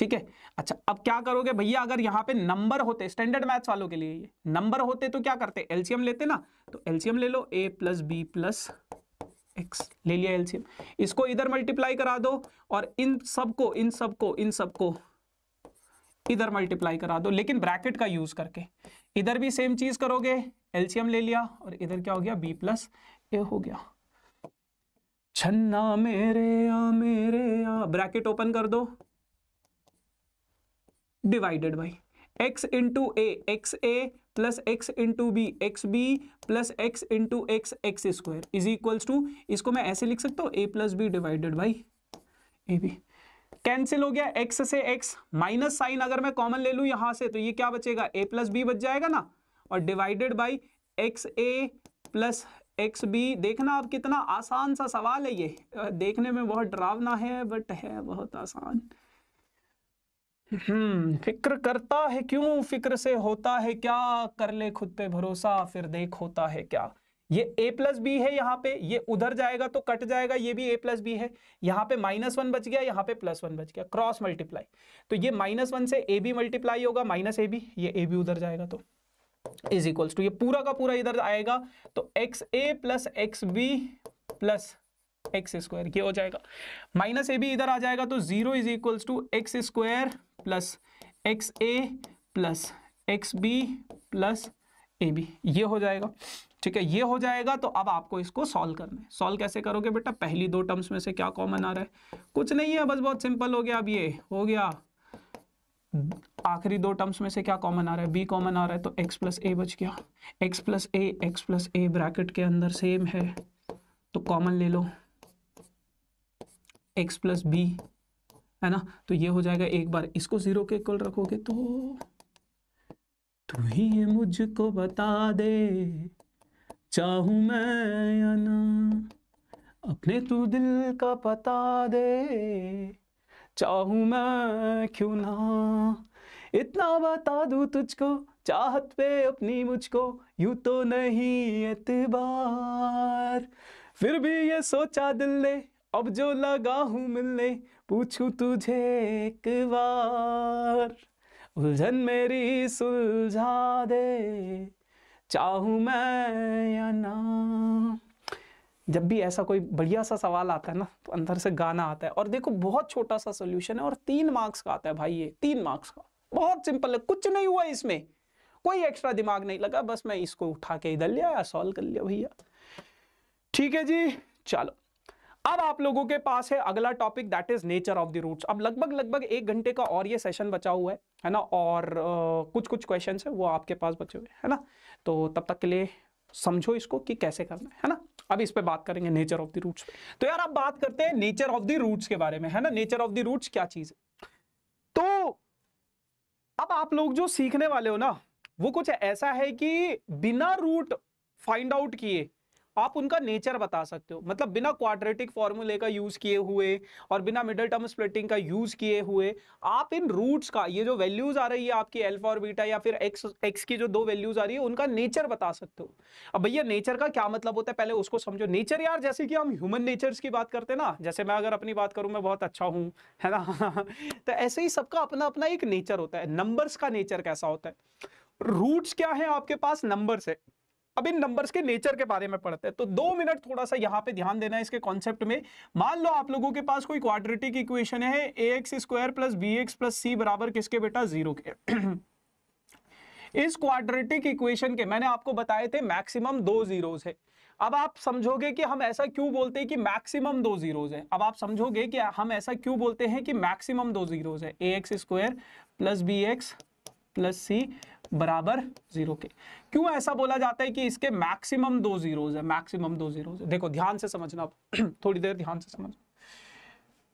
ठीक है अच्छा अब क्या करोगे भैया अगर यहाँ पे नंबर होते स्टैंडर्ड मैथ्स वालों के लिए ये नंबर होते तो क्या करते एलसीएम लेते ना तो एलसीएम ले लो a plus b plus x ले लिया एलसीएम इसको इधर मल्टीप्लाई करा दो और इन सबको इन सबको इन सबको इधर मल्टीप्लाई करा दो लेकिन ब्रैकेट का यूज करके इधर भी सेम चीज करोगे एलसीएम ले लिया और इधर क्या हो गया बी प्लस ए हो गया छन्ना मेरे आ मेरे आ ब्रैकेट ओपन कर दो divided by x into a x a plus x into b x b plus x into x x square is equals to इसको मैं ऐसे लिख सकता हूँ a plus b divided by a b cancel हो गया x से x minus sign अगर मैं कॉमन ले लूँ यहाँ से तो ये क्या बचेगा ए प्लस बी बच जाएगा ना और divided by x a plus x b देखना आप कितना आसान सा सवाल है ये देखने में बहुत डरावना है बट है बहुत आसान हम्म फिक्र करता है क्यों फिक्र से होता है क्या कर ले खुद पे भरोसा फिर देख होता है क्या ये a प्लस बी है यहाँ पे ये उधर जाएगा तो कट जाएगा ये भी a प्लस बी है यहाँ पे माइनस वन बच गया यहाँ पे प्लस वन बच गया क्रॉस मल्टीप्लाई तो ये माइनस वन से ए बी मल्टीप्लाई होगा माइनस ए बी ये ए बी उधर जाएगा तो इज इक्वल्स टू ये पूरा का पूरा इधर आएगा तो x a plus x b plus x square ये हो जाएगा माइनस ए बी इधर आ जाएगा तो zero is equals to x square plus x a plus x b plus a B ये हो जाएगा ठीक है ये हो जाएगा तो अब आपको इसको सॉल्व करना है सॉल्व कैसे करोगे बेटा पहली दो टर्म्स में से क्या कॉमन आ रहा है कुछ नहीं है बस बहुत सिंपल हो गया अब ये हो गया आखिरी दो टर्म्स में से क्या कॉमन आ रहा है बी कॉमन आ रहा है तो एक्स प्लस ए बच गया x plus A x plus a bracket के अंदर सेम है तो कॉमन ले लो एक्स प्लस बी है ना तो ये हो जाएगा एक बार इसको जीरो के इक्वल रखोगे तो तू ही मुझको बता दे चाहू मैं या ना अपने तू दिल का पता दे चाहू मैं क्यों ना इतना बता दू तुझको चाहत पे अपनी मुझको यू तो नहीं एतबार फिर भी ये सोचा दिल ने अब जो लगा हूं मिलने पूछू तुझे एक बार उलझन मेरी सुलझा दे चाहू मैं या ना जब भी ऐसा कोई बढ़िया सा सवाल आता है ना तो अंदर से गाना आता है और देखो बहुत छोटा सा सोल्यूशन है और तीन मार्क्स का आता है भाई ये तीन मार्क्स का बहुत सिंपल है कुछ नहीं हुआ इसमें कोई एक्स्ट्रा दिमाग नहीं लगा बस मैं इसको उठा के इधर लिया सॉल्व कर लिया भैया ठीक है जी चलो अब आप लोगों के पास है अगला topic that is nature of the roots अब लगभग लगभग एक घंटे का और ये सेशन बचा हुआ है है ना और आ, कुछ कुछ क्वेश्चन है वो आपके पास बचे हुए है ना तो तब तक के लिए समझो इसको कि कैसे करना है ना अब इस पे बात करेंगे नेचर ऑफ द रूट्स तो यार आप बात करते हैं नेचर ऑफ द रूट्स के बारे में है ना नेचर ऑफ द रूट्स क्या चीज है तो अब आप लोग जो सीखने वाले हो ना वो कुछ ऐसा है कि बिना रूट फाइंड आउट किए आप उनका नेचर बता सकते हो मतलब बिना क्वाड्रेटिक फॉर्मूले का यूज किए हुए और बिना मिडल टर्म स्प्लिटिंग का यूज किए हुए आप इन रूट्स का ये जो वैल्यूज आ रही है आपकी एल्फा और बीटा या फिर एक्स एक्स की जो दो वैल्यूज आ रही है उनका नेचर बता सकते हो अब भैया नेचर का क्या मतलब होता है पहले उसको समझो नेचर यार जैसे कि हम ह्यूमन नेचर्स की बात करते हैं ना जैसे मैं अगर अपनी बात करूं मैं बहुत अच्छा हूं है ना तो ऐसे ही सबका अपना अपना एक नेचर होता है नंबर्स का नेचर कैसा होता है रूट्स क्या है आपके पास नंबर है अब इन नंबर्स के नेचर के बारे में पढ़ते हैं तो दो मिनट थोड़ा सा यहाँ पे ध्यान देना है इसके कॉन्सेप्ट में मान लो आप लोगों के पास कोई क्वाड्रेटिक इक्वेशन है ए x square plus B x plus सी बराबर किसके बेटा जीरो के इस क्वाड्रेटिक इक्वेशन के मैंने आपको बताए थे मैक्सिमम दो जीरोज है अब आप समझोगे कि हम ऐसा क्यों बोलते हैं कि मैक्सिमम दो जीरोज है अब आप समझोगे कि हम ऐसा क्यों बोलते हैं कि मैक्सिमम दो जीरोज है ए x square plus B x plus सी बराबर जीरो के क्यों ऐसा बोला जाता है कि इसके मैक्सिमम दो जीरोज है मैक्सिमम दो जीरोज है देखो ध्यान से समझना थोड़ी देर ध्यान से समझ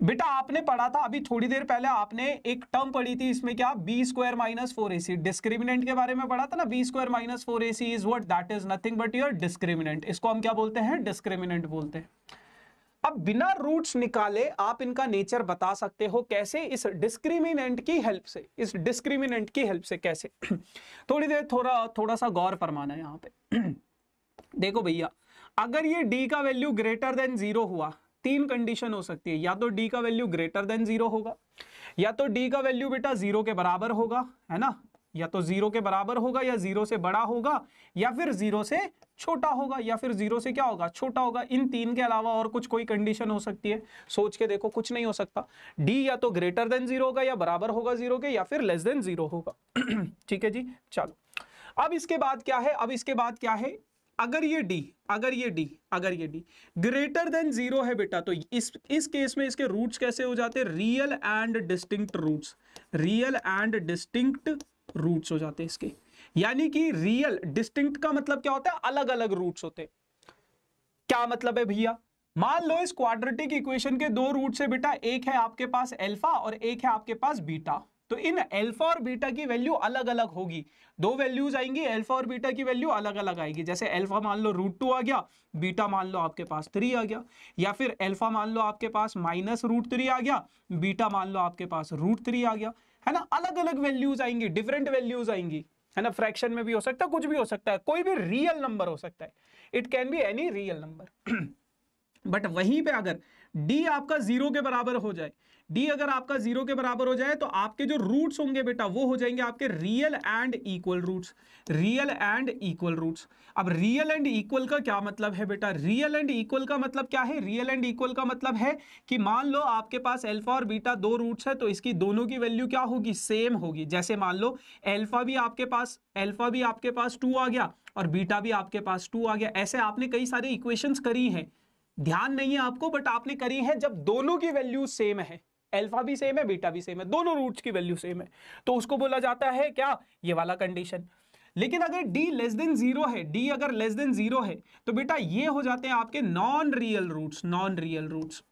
बेटा आपने पढ़ा था अभी थोड़ी देर पहले आपने एक टर्म पढ़ी थी इसमें क्या बी स्क्वायर माइनस फोर ए सी डिस्क्रिमिनेंट के बारे में पढ़ा था ना B square minus four A C is what that is nothing but your discriminant इसको हम क्या बोलते हैं डिस्क्रिमिनेंट बोलते हैं अब बिना रूट्स निकाले आप इनका नेचर बता सकते हो कैसे इस डिस्क्रिमिनेंट की हेल्प से इस डिस्क्रिमिनेंट की हेल्प से कैसे थोड़ी देर थोड़ा थोड़ा सा गौर फरमाना है यहाँ पे देखो भैया अगर ये डी का वैल्यू ग्रेटर देन जीरो हुआ तीन कंडीशन हो सकती है या तो डी का वैल्यू ग्रेटर देन जीरो होगा या तो डी का वैल्यू बेटा जीरो के बराबर होगा है ना या तो जीरो के बराबर होगा या जीरो से बड़ा होगा या फिर जीरो से छोटा होगा या फिर जीरो से क्या होगा छोटा होगा इन तीन के अलावा और कुछ कोई कंडीशन हो सकती है सोच के देखो कुछ नहीं हो सकता डी या तो ग्रेटर देन जीरो होगा या बराबर होगा जीरो के या फिर लेस देन जीरो होगा ठीक है जी चलो अब इसके बाद क्या है अब इसके बाद क्या है अगर ये डी अगर ये डी अगर ये डी ग्रेटर देन जीरो है बेटा तो इस इस केस में इसके रूट्स कैसे हो जाते हैं real and distinct roots real and distinct roots हो जाते हैं इसके यानी कि रियल डिस्टिंग का मतलब क्या होता है अलग अलग रूट्स होते हैं क्या मतलब है भैया मान लो इस क्वाड्रेटिक इक्वेशन के दो रूट से बेटा एक है आपके पास एल्फा और एक है आपके पास बीटा तो इन एल्फा और बीटा की वैल्यू अलग अलग होगी दो वैल्यूज आएंगी एल्फा और बीटा की वैल्यू अलग अलग आएगी जैसे एल्फा मान लो रूट टू आ गया बीटा मान लो आपके पास थ्री आ गया या फिर एल्फा मान लो आपके पास माइनस रूट थ्री आ गया बीटा मान लो आपके पास रूट थ्री आ गया है ना अलग अलग वैल्यूज आएंगी डिफरेंट वैल्यूज आएंगी है ना फ्रैक्शन में भी हो सकता है कुछ भी हो सकता है कोई भी रियल नंबर हो सकता है it can be any real number but वहीं पे अगर डी आपका जीरो के बराबर हो जाए डी अगर आपका जीरो के बराबर हो जाए तो आपके जो रूट्स होंगे बेटा वो हो जाएंगे आपके real and equal roots real and equal roots अब रियल एंड इक्वल का क्या मतलब है बेटा रियल एंड इक्वल का मतलब क्या है रियल एंड इक्वल का मतलब है कि मान लो आपके पास एल्फा और बीटा दो रूट्स है तो इसकी दोनों की वैल्यू क्या होगी सेम होगी जैसे मान लो एल्फा भी आपके पास एल्फा भी आपके पास टू आ गया और बीटा भी आपके पास टू आ गया ऐसे आपने कई सारी इक्वेशंस करी हैं ध्यान नहीं है आपको बट आपने करी है जब दोनों की वैल्यू सेम है अल्फा भी सेम है बीटा भी सेम है दोनों रूट्स की वैल्यू सेम है तो उसको बोला जाता है क्या ये वाला कंडीशन लेकिन अगर d लेस देन जीरो है d अगर लेस देन जीरो है तो बेटा ये हो जाते हैं आपके non real roots non real roots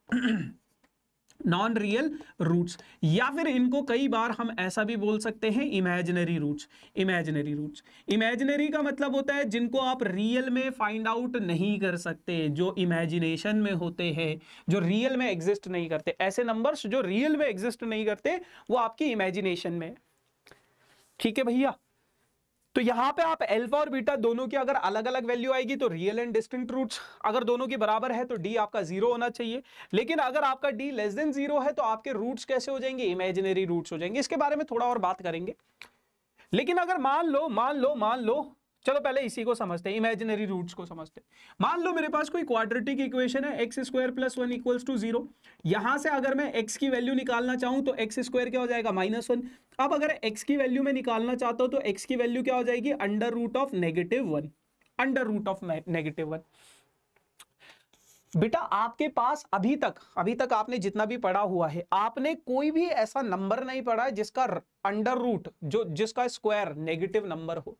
non real roots या फिर इनको कई बार हम ऐसा भी बोल सकते हैं imaginary roots imaginary roots imaginary का मतलब होता है जिनको आप रियल में फाइंड आउट नहीं कर सकते जो इमेजिनेशन में होते हैं जो रियल में एग्जिस्ट नहीं करते ऐसे नंबर्स जो रियल में एग्जिस्ट नहीं करते वो आपकी इमेजिनेशन में ठीक है भैया तो यहां पे आप अल्फा और बीटा दोनों की अगर अलग अलग वैल्यू आएगी तो रियल एंड डिस्टिंक्ट रूट्स अगर दोनों के बराबर है तो डी आपका जीरो होना चाहिए लेकिन अगर आपका डी लेस देन जीरो है तो आपके रूट्स कैसे हो जाएंगे इमेजिनरी रूट्स हो जाएंगे इसके बारे में थोड़ा और बात करेंगे लेकिन अगर मान लो मान लो मान लो चलो पहले इसी को समझते हैं इमेजिनरी रूट्स को समझते हैं मान लो मेरे पास कोई क्वाड्रेटिक इक्वेशन है x square plus one equals to zero यहां से अगर मैं एक्स की वैल्यू निकालना चाहूं तो एक्स स्क्वायर क्या हो जाएगा माइनस वन अब अगर एक्स की वैल्यू में निकालना चाहता हूं तो एक्स की वैल्यू क्या हो जाएगी under root of negative one under root of negative one बेटा आपके पास अभी तक अभी तक आपने जितना भी पढ़ा हुआ है आपने कोई भी ऐसा नंबर नहीं पढ़ा है जिसका अंडर रूट जो जिसका स्क्वायर नेगेटिव नंबर हो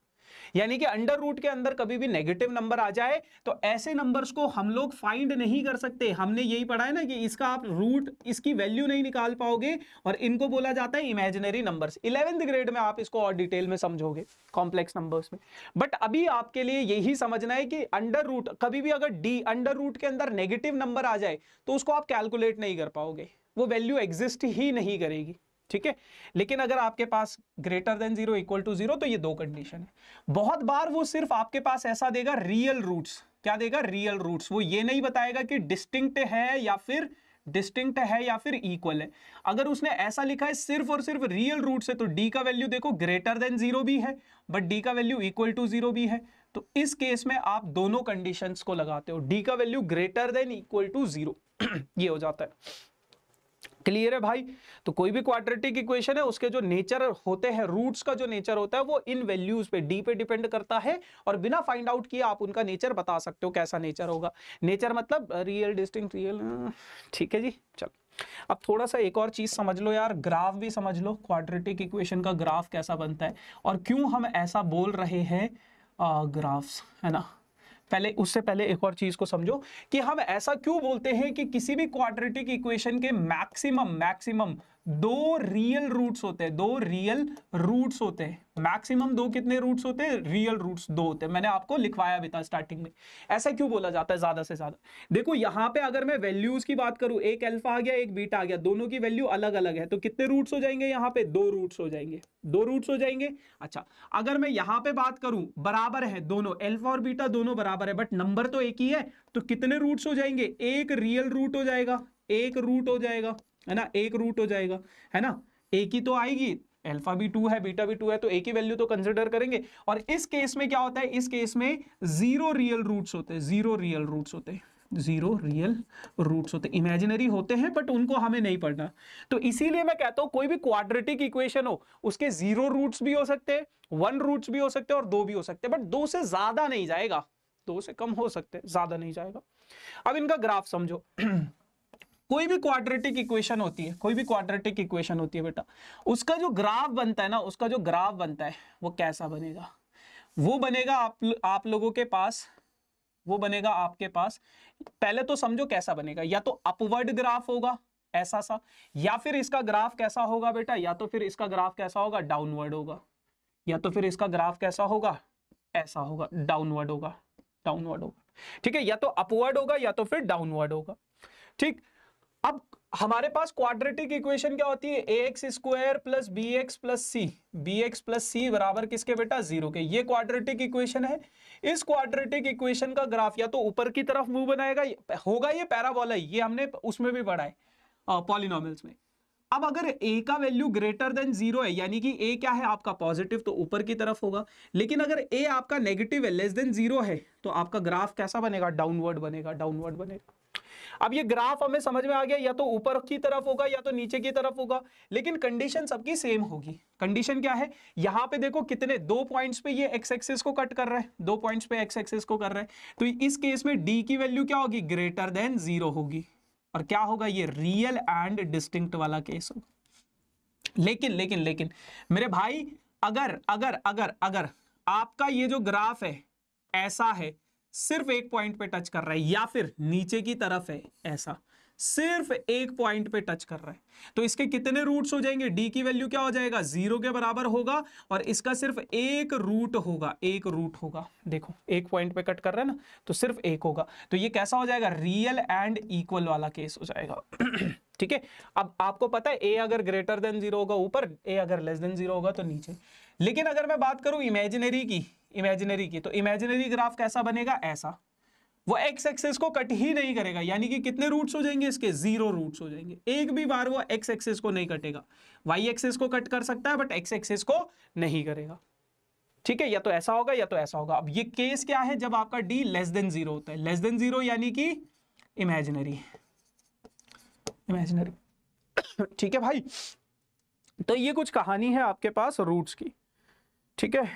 यानी कि अंडर रूट के अंदर कभी भी नेगेटिव नंबर आ जाए तो ऐसे नंबर्स को हम लोग फाइंड नहीं कर सकते हमने यही पढ़ा है ना कि इसका आप रूट इसकी वैल्यू नहीं निकाल पाओगे और इनको बोला जाता है इमेजिनरी नंबर्स इलेवेंथ ग्रेड में आप इसको और डिटेल में समझोगे कॉम्प्लेक्स नंबर्स में बट अभी आपके लिए यही समझना है कि अंडर रूट कभी भी अगर डी अंडर रूट के अंदर नेगेटिव नंबर आ जाए तो उसको आप कैलकुलेट नहीं कर पाओगे वो वैल्यू एग्जिस्ट ही नहीं करेगी ठीक है लेकिन अगर आपके पास greater than zero equal to zero तो ये दो कंडीशन है बहुत बार वो सिर्फ आपके पास ऐसा देगा रियल रूट्स क्या देगा रियल रूट्स वो ये नहीं बताएगा कि डिस्टिंक्ट है या फिर डिस्टिंक्ट है या फिर इक्वल है अगर उसने ऐसा लिखा है सिर्फ और सिर्फ रियल रूट से तो डी का वैल्यू देखो ग्रेटर देन जीरो भी है बट डी का वैल्यू इक्वल टू जीरो भी है तो इस केस में आप दोनों कंडीशंस को लगाते हो डी का value greater than equal to zero ये हो जाता है क्लियर है भाई तो कोई भी क्वाड्रेटिक इक्वेशन है उसके जो नेचर होते हैं रूट्स का जो नेचर होता है वो इन वैल्यूज पे डी पे डिपेंड करता है और बिना फाइंड आउट किए आप उनका नेचर बता सकते हो कैसा नेचर होगा नेचर मतलब रियल डिस्टिंग रियल ठीक है जी चलो अब थोड़ा सा एक और चीज समझ लो यार ग्राफ भी समझ लो क्वाड्रेटिक इक्वेशन का ग्राफ कैसा बनता है और क्यों हम ऐसा बोल रहे हैं ग्राफ्स है ना पहले उससे पहले एक और चीज को समझो कि हम ऐसा क्यों बोलते हैं कि किसी भी क्वाड्रेटिक इक्वेशन के मैक्सिमम मैक्सिमम दो रियल रूट्स होते हैं दो रियल रूट्स होते हैं मैक्सिमम दो कितने रूट्स होते हैं रियल रूट्स दो होते हैं मैंने आपको लिखवाया भी था स्टार्टिंग में ऐसा क्यों बोला जाता है ज्यादा से ज्यादा देखो यहां पे अगर मैं वैल्यूज की बात करूं एक अल्फा आ गया एक बीटा आ गया दोनों की वैल्यू अलग अलग है तो कितने रूट्स हो जाएंगे यहाँ पे दो रूट्स हो जाएंगे दो रूट्स हो जाएंगे अच्छा अगर मैं यहाँ पे बात करूं बराबर है दोनों एल्फा और बीटा दोनों बराबर है बट नंबर तो एक ही है तो कितने रूट्स हो जाएंगे एक रियल रूट हो जाएगा एक रूट हो जाएगा है ना एक रूट हो जाएगा है ना एक ही तो आएगी एल्फा भी टू है बीटा भी टू है तो एक ही वैल्यू तो कंसिडर करेंगे और इस केस में क्या होता है इस केस में जीरो रियल रूट होते हैं जीरो रियल रूट होते हैं जीरो रियल रूट्स होते इमेजिनरी होते हैं बट उनको हमें नहीं पढ़ना तो इसीलिए मैं कहता हूं कोई भी क्वाड्रेटिक इक्वेशन हो उसके जीरो रूट्स भी हो सकते हैं वन रूट्स भी हो सकते हैं और दो भी हो सकते हैं बट दो से ज्यादा नहीं जाएगा दो से कम हो सकते हैं ज्यादा नहीं जाएगा अब इनका ग्राफ समझो कोई भी क्वाड्रेटिक इक्वेशन होती है कोई भी क्वाड्रेटिक इक्वेशन होती है बेटा उसका जो ग्राफ बनता है ना उसका जो ग्राफ बनता है वो कैसा बनेगा वो बनेगा आप आप लोगों के पास वो बनेगा आपके पास पहले तो समझो कैसा बनेगा या तो अपवर्ड ग्राफ होगा ऐसा सा या फिर इसका ग्राफ कैसा होगा बेटा या तो फिर इसका ग्राफ कैसा होगा डाउनवर्ड होगा या तो फिर इसका ग्राफ कैसा होगा ऐसा होगा डाउनवर्ड होगा डाउनवर्ड होगा ठीक है या तो अपवर्ड होगा या तो फिर डाउनवर्ड होगा ठीक अब हमारे पास क्वाड्रेटिक इक्वेशन क्या होती है ए x square plus B x plus C B x plus सी बराबर किसके बेटा जीरो के ये क्वाड्रेटिक इक्वेशन है इस क्वाड्रेटिक इक्वेशन का ग्राफ या तो ऊपर की तरफ मूव बनाएगा होगा ये पैराबोला ये हमने उसमें भी पढ़ा है पॉलिनोमल्स में अब अगर ए का वैल्यू ग्रेटर देन जीरो है यानी कि ए क्या है आपका पॉजिटिव तो ऊपर की तरफ होगा लेकिन अगर ए आपका नेगेटिव है लेस देन जीरो है तो आपका ग्राफ कैसा बनेगा डाउनवर्ड बनेगा डाउनवर्ड बनेगा अब ये ग्राफ हमें समझ में आ गया या तो ऊपर की तरफ होगा या तो नीचे की तरफ होगा लेकिन कंडीशन सबकी सेम होगी कंडीशन क्या है यहां पे देखो कितने दो पॉइंट्स पे ये एक्स एक्सिस को कट कर रहा है दो पॉइंट्स पे एक्स एक्सिस को कर रहा है तो इस केस में डी की वैल्यू क्या होगी ग्रेटर देन जीरो होगी और क्या होगा ये रियल एंड डिस्टिंक्ट वाला केस होगा लेकिन लेकिन लेकिन मेरे भाई अगर अगर अगर अगर आपका ये जो ग्राफ है ऐसा है सिर्फ एक पॉइंट पे टच कर रहा है या फिर नीचे की तरफ है ऐसा सिर्फ एक पॉइंट पे टच कर रहा है तो इसके कितने रूट्स हो जाएंगे डी की वैल्यू क्या हो जाएगा जीरो के बराबर होगा और इसका सिर्फ एक रूट होगा एक रूट होगा देखो एक पॉइंट पे कट कर रहा है ना तो सिर्फ एक होगा तो ये कैसा हो जाएगा रियल एंड इक्वल वाला केस हो जाएगा ठीक है अब आपको पता है ए अगर ग्रेटर देन जीरो होगा ऊपर ए अगर लेस देन जीरो होगा तो नीचे लेकिन अगर मैं बात करूं इमेजिनरी की इमेजिनरी की तो इमेजिनरी ग्राफ कैसा बनेगा ऐसा वो एक्स एक्सेस को कट ही नहीं करेगा यानी कि कितने रूट्स हो जाएंगे इसके जीरो रूट्स हो जाएंगे एक भी बार वो एक्स एक्सेस को नहीं कटेगा वाई एक्सेस को कट कर सकता है बट एक्स एक्सेस को नहीं करेगा ठीक है या तो ऐसा होगा या तो ऐसा होगा अब ये केस क्या है जब आपका डी लेस देन जीरो होता है लेस देन जीरो यानी कि इमेजिनरी इमेजिनरी ठीक है भाई तो ये कुछ कहानी है आपके पास रूट्स की ठीक है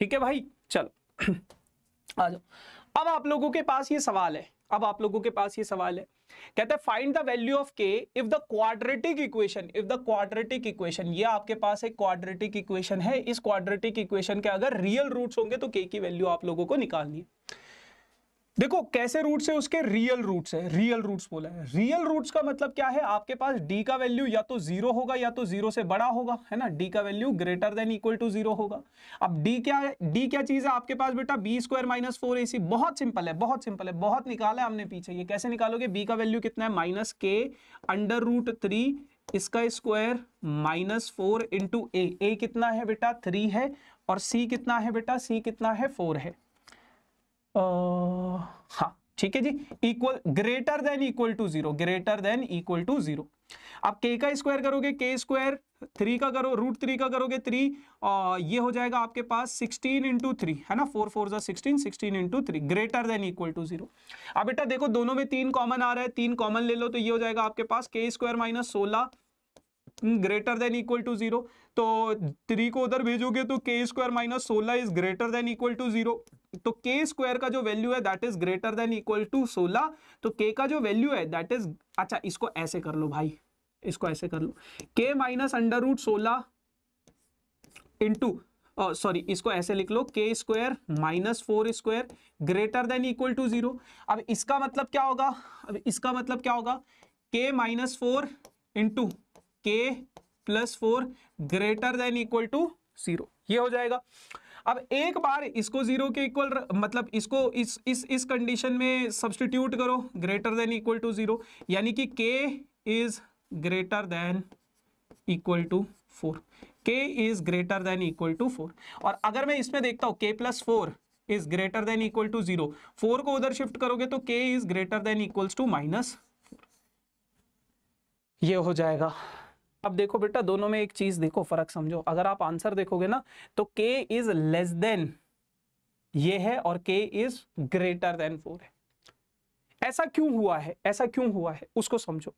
ठीक है भाई चलो आ जाओ अब आप लोगों के पास ये सवाल है अब आप लोगों के पास ये सवाल है कहते हैं find the value of K if the quadratic equation if the quadratic equation ये आपके पास एक क्वाड्रेटिक इक्वेशन है इस क्वाड्रेटिक इक्वेशन के अगर रियल रूट्स होंगे तो के की वैल्यू आप लोगों को निकालनी है देखो कैसे रूट्स है उसके रियल रूट्स है रियल रूट्स बोला है रियल रूट्स का मतलब क्या है आपके पास डी का वैल्यू या तो जीरो होगा या तो जीरो से बड़ा होगा है ना डी का value greater than equal to zero होगा अब डी क्या डी क्या चीज है आपके पास बेटा B square minus four AC बहुत सिंपल है बहुत सिंपल है बहुत निकाला है हमने पीछे ये कैसे निकालोगे बी का वैल्यू कितना है minus K under root three इसका स्क्वायर माइनस फोर इंटू ए कितना है बेटा थ्री है और सी कितना है बेटा सी कितना है फोर है हाँ ठीक है जी equal greater than equal to zero greater than equal to zero अब k का स्क्वायर करोगे k स्क्वायर थ्री का करो रूट थ्री का करोगे थ्री ये हो जाएगा आपके पास सिक्सटीन इंटू थ्री है ना फोर फोर जो sixteen sixteen into three greater than equal to zero अब बेटा देखो दोनों में तीन कॉमन आ रहा है तीन कॉमन ले लो तो ये हो जाएगा आपके पास के स्क्वायर माइनस सोलह greater than equal to zero तो थ्री को उधर भेजोगे तो के स्क्वायर माइनस सोलह is greater than equal to zero तो के स्क्वायर का जो वैल्यू है that is greater than equal to सोलह तो के का जो वैल्यू है दैट इज अच्छा इसको ऐसे कर लो भाई इसको ऐसे कर लो के माइनस अंडर रूट सोलह इंटू सॉरी इसको ऐसे लिख लो K square minus four square greater than equal to zero अब इसका मतलब क्या होगा अब इसका मतलब क्या होगा K minus four into K plus four greater than equal to zero ये हो जाएगा अब एक बार इसको जीरो के इक्वल मतलब इसको इस इस इस कंडीशन में सब्सटीट्यूट करो greater than equal to zero यानी कि K is greater than equal to four K is greater than equal to four और अगर मैं इसमें देखता हूं K plus four is greater than equal to zero four को उधर शिफ्ट करोगे तो K is greater than equal to minus ये हो जाएगा अब देखो बेटा दोनों में एक चीज देखो फर्क समझो अगर आप आंसर देखोगे ना तो के इज लेस देन ये है और के इज ग्रेटर देन फोर है ऐसा क्यों हुआ है ऐसा क्यों हुआ है उसको समझो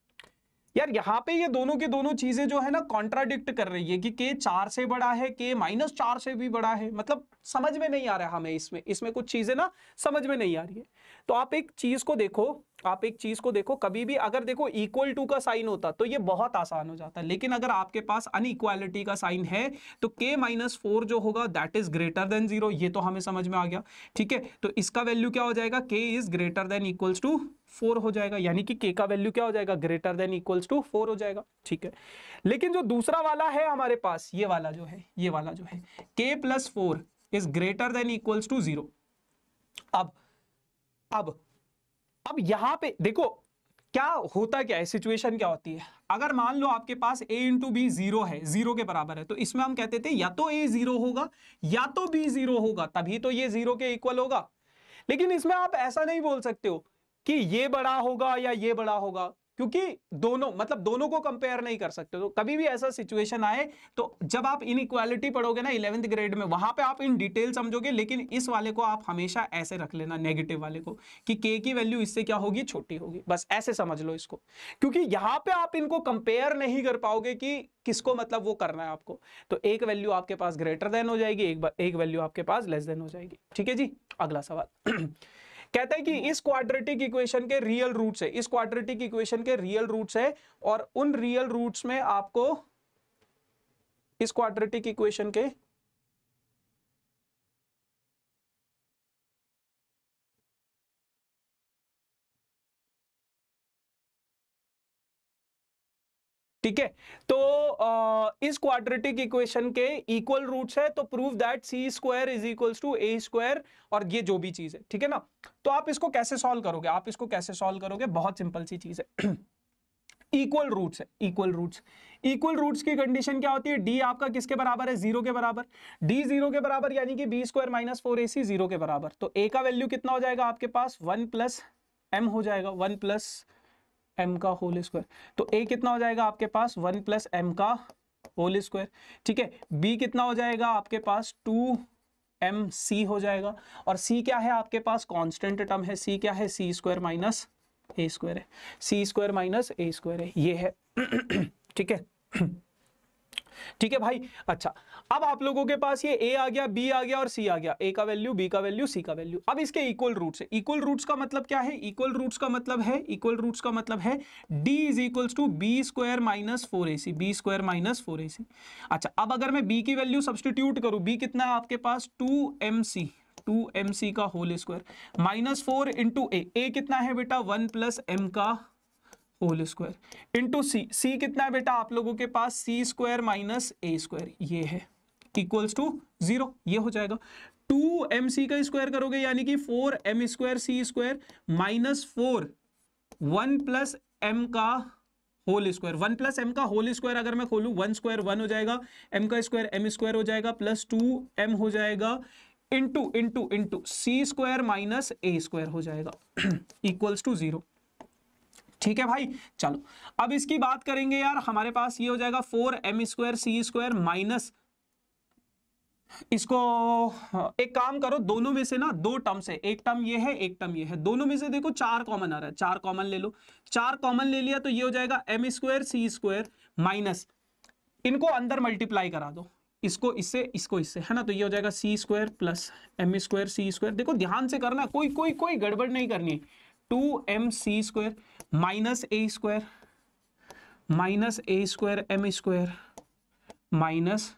यार यहाँ पे ये दोनों के दोनों चीजें जो है ना कॉन्ट्राडिक्ट कर रही है कि के चार से बड़ा है के माइनस चार से भी बड़ा है मतलब समझ में नहीं आ रहा हमें इसमें इसमें कुछ चीजें ना समझ में नहीं आ रही है तो आप एक चीज को देखो आप एक चीज को देखो कभी भी अगर देखो इक्वल टू का साइन होता तो ये बहुत आसान हो जाता लेकिन अगर आपके पास अनइक्वालिटी का साइन है तो के माइनस फोर जो होगा that is greater than zero ये तो हमें समझ में आ गया ठीक है तो इसका वैल्यू क्या हो जाएगा K is greater than equals to four हो जाएगा यानी कि के का वैल्यू क्या हो जाएगा greater than equals to four हो जाएगा ठीक है लेकिन जो दूसरा वाला है हमारे पास ये वाला जो है ये वाला जो है K plus four is greater than equals to zero अब अब अब यहां पे देखो क्या होता क्या है सिचुएशन क्या होती है अगर मान लो आपके पास a इंटू बी जीरो है जीरो के बराबर है तो इसमें हम कहते थे या तो a जीरो होगा या तो b जीरो होगा तभी तो ये जीरो के इक्वल होगा लेकिन इसमें आप ऐसा नहीं बोल सकते हो कि ये बड़ा होगा या ये बड़ा होगा क्योंकि दोनों मतलब दोनों को कंपेयर नहीं कर सकते तो कभी भी ऐसा सिचुएशन आए तो जब आप इन इक्वालिटी पढ़ोगे ना इलेवेंथ ग्रेड में वहां पे आप इन डिटेल समझोगे लेकिन इस वाले को आप हमेशा ऐसे रख लेना नेगेटिव वाले को कि के की वैल्यू इससे क्या होगी छोटी होगी बस ऐसे समझ लो इसको क्योंकि यहां पर आप इनको कंपेयर नहीं कर पाओगे कि किसको मतलब वो करना है आपको तो एक वैल्यू आपके पास ग्रेटर देन हो जाएगी एक वैल्यू आपके पास लेस देन हो जाएगी ठीक है जी अगला सवाल कहते हैं कि इस क्वाड्रेटिक इक्वेशन के रियल रूट्स है इस क्वाड्रेटिक इक्वेशन के रियल रूट्स है और उन रियल रूट्स में आपको इस क्वाड्रेटिक इक्वेशन के ठीक है तो आ, इस क्वाड्रेटिक इक्वेशन के इक्वल रूट्स है तो prove that C square is equal to A square और ये जो भी चीज है ठीक है ना तो आप इसको कैसे सॉल्व करोगे आप इसको कैसे सॉल्व करोगे बहुत सिंपल सी चीज है इक्वल रूट्स है इक्वल रूट्स इक्वल रूट्स की कंडीशन क्या होती है डी आपका किसके बराबर है जीरो के बराबर डी जीरो के बराबर यानी कि बी स्क्वायर माइनस फोर ए सी जीरो के बराबर तो ए का वैल्यू कितना हो जाएगा आपके पास वन प्लस एम हो जाएगा वन प्लस एम का होल स्क्वायर तो ए कितना हो जाएगा आपके पास वन प्लस एम का होल स्क्वायर ठीक है बी कितना हो जाएगा आपके पास टू एम सी हो जाएगा और सी क्या है आपके पास कांस्टेंट टर्म है सी क्या है सी स्क्वायर माइनस ए स्क्वायर है सी स्क्वायर माइनस ए स्क्वायर है ये है ठीक है ठीक है भाई अच्छा अब आप लोगों के पास ये ए आ गया बी आ गया और सी आ गया ए का वैल्यू बी का वैल्यू सी का वैल्यू अब इसके इक्वल रूट्स है इक्वल रूट्स का मतलब क्या है इक्वल रूट्स का मतलब है इक्वल रूट्स का मतलब है D is equal to B square minus four A C B square minus four A C अच्छा अब अगर मैं बी की वैल्यू सब्सटीट्यूट करूं बी कितना है आपके पास two M C two M C का whole square minus four into ए कितना है बेटा वन प्लस एम का होल स्क्वायर इंटू सी सी कितना है बेटा आप लोगों के पास सी स्क्वायर माइनस ए स्क्वायर ये है इक्वल्स टू जीरो ये हो जाएगा टू एम सी का स्क्वायर करोगे यानी कि four M square C square minus four one plus M का whole square one plus M का होल स्क्वायर अगर मैं खोलू वन स्क्वायर वन हो जाएगा एम का स्क्वायर एम स्क्वायर हो जाएगा प्लस टू एम हो जाएगा into into into C square minus ए स्क्वायर हो जाएगा इक्वल्स टू जीरो ठीक है भाई चलो अब इसकी बात करेंगे यार हमारे पास ये हो जाएगा four M square C square minus इसको एक काम करो दोनों में से ना दो टर्म से एक टर्म ये है एक टर्म ये है दोनों में से देखो चार कॉमन आ रहा है चार कॉमन ले लो चार कॉमन ले लिया तो ये हो जाएगा M square C square minus इनको अंदर मल्टीप्लाई करा दो इसको इससे इसको इससे है ना तो ये हो जाएगा C square plus M square C square देखो ध्यान से करना कोई कोई कोई गड़बड़ नहीं करनी है two M C square minus A square minus A square M square minus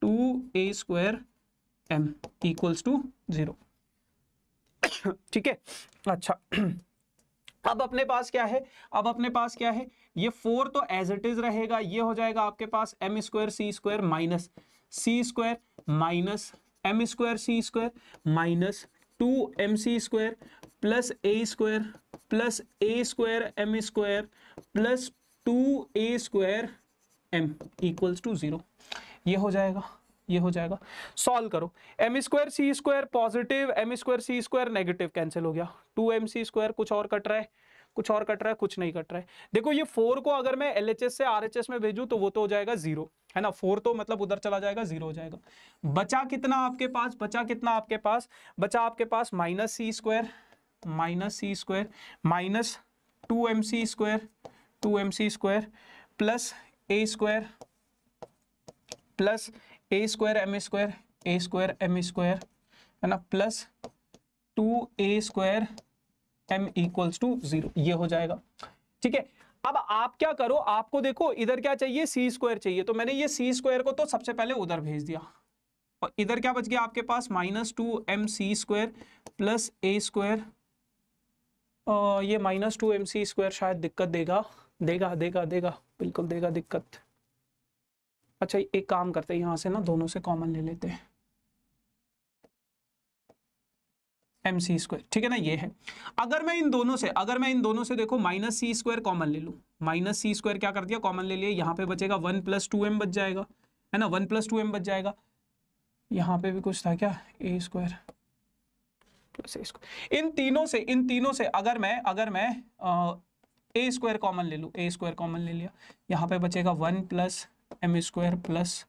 two A square M equals to zero ठीक है अच्छा अब अपने पास क्या है अब अपने पास क्या है ये फोर तो एज इट इज रहेगा ये हो जाएगा आपके पास M square C square minus C square minus M square C square minus two M C square plus A square plus A square M square plus two A square M equals to zero ये हो जाएगा ये हो जाएगा solve करो M square C square positive M square C square negative cancel हो गया to M C square कुछ और कट रहा है कुछ और कट रहा है कुछ नहीं कट रहा है देखो ये फोर को अगर मैं एल से आर में भेजू तो वो तो हो जाएगा जीरो है ना फोर तो मतलब उधर चला जाएगा जीरो हो जाएगा बचा कितना आपके पास बचा कितना आपके पास बचा आपके पास minus C square minus C square minus two M C square two M C square plus A square plus A square M square A square M square है ना plus two A square M equals to zero ये हो जाएगा ठीक है अब आप क्या करो आपको देखो इधर क्या चाहिए सी स्क्वायर चाहिए तो मैंने ये सी स्क्वायर को तो सबसे पहले उधर भेज दिया और इधर क्या बच गया आपके पास minus two M C square plus A square ये minus two M C square शायद दिक्कत देगा देगा देगा देगा बिल्कुल देगा दिक्कत अच्छा एक काम करते हैं यहां से ना दोनों से कॉमन ले लेते हैं एम सी स्क्वायर ठीक है ना ये है अगर मैं इन दोनों से अगर मैं इन दोनों से देखो माइनस सी स्क्वायर कॉमन ले लू माइनस सी स्क्वायर क्या कर दिया कॉमन ले लिया यहाँ पे बचेगा वन प्लस टू एम बच जाएगा है ना वन प्लस टू एम बच जाएगा यहाँ पे भी कुछ था क्या A square plus A square इन तीनों से इन तीनों से अगर मैं अगर मैं ए स्क्वायर कॉमन ले लू ए स्क्वायर कॉमन ले लिया यहाँ पे बचेगा one plus M square plus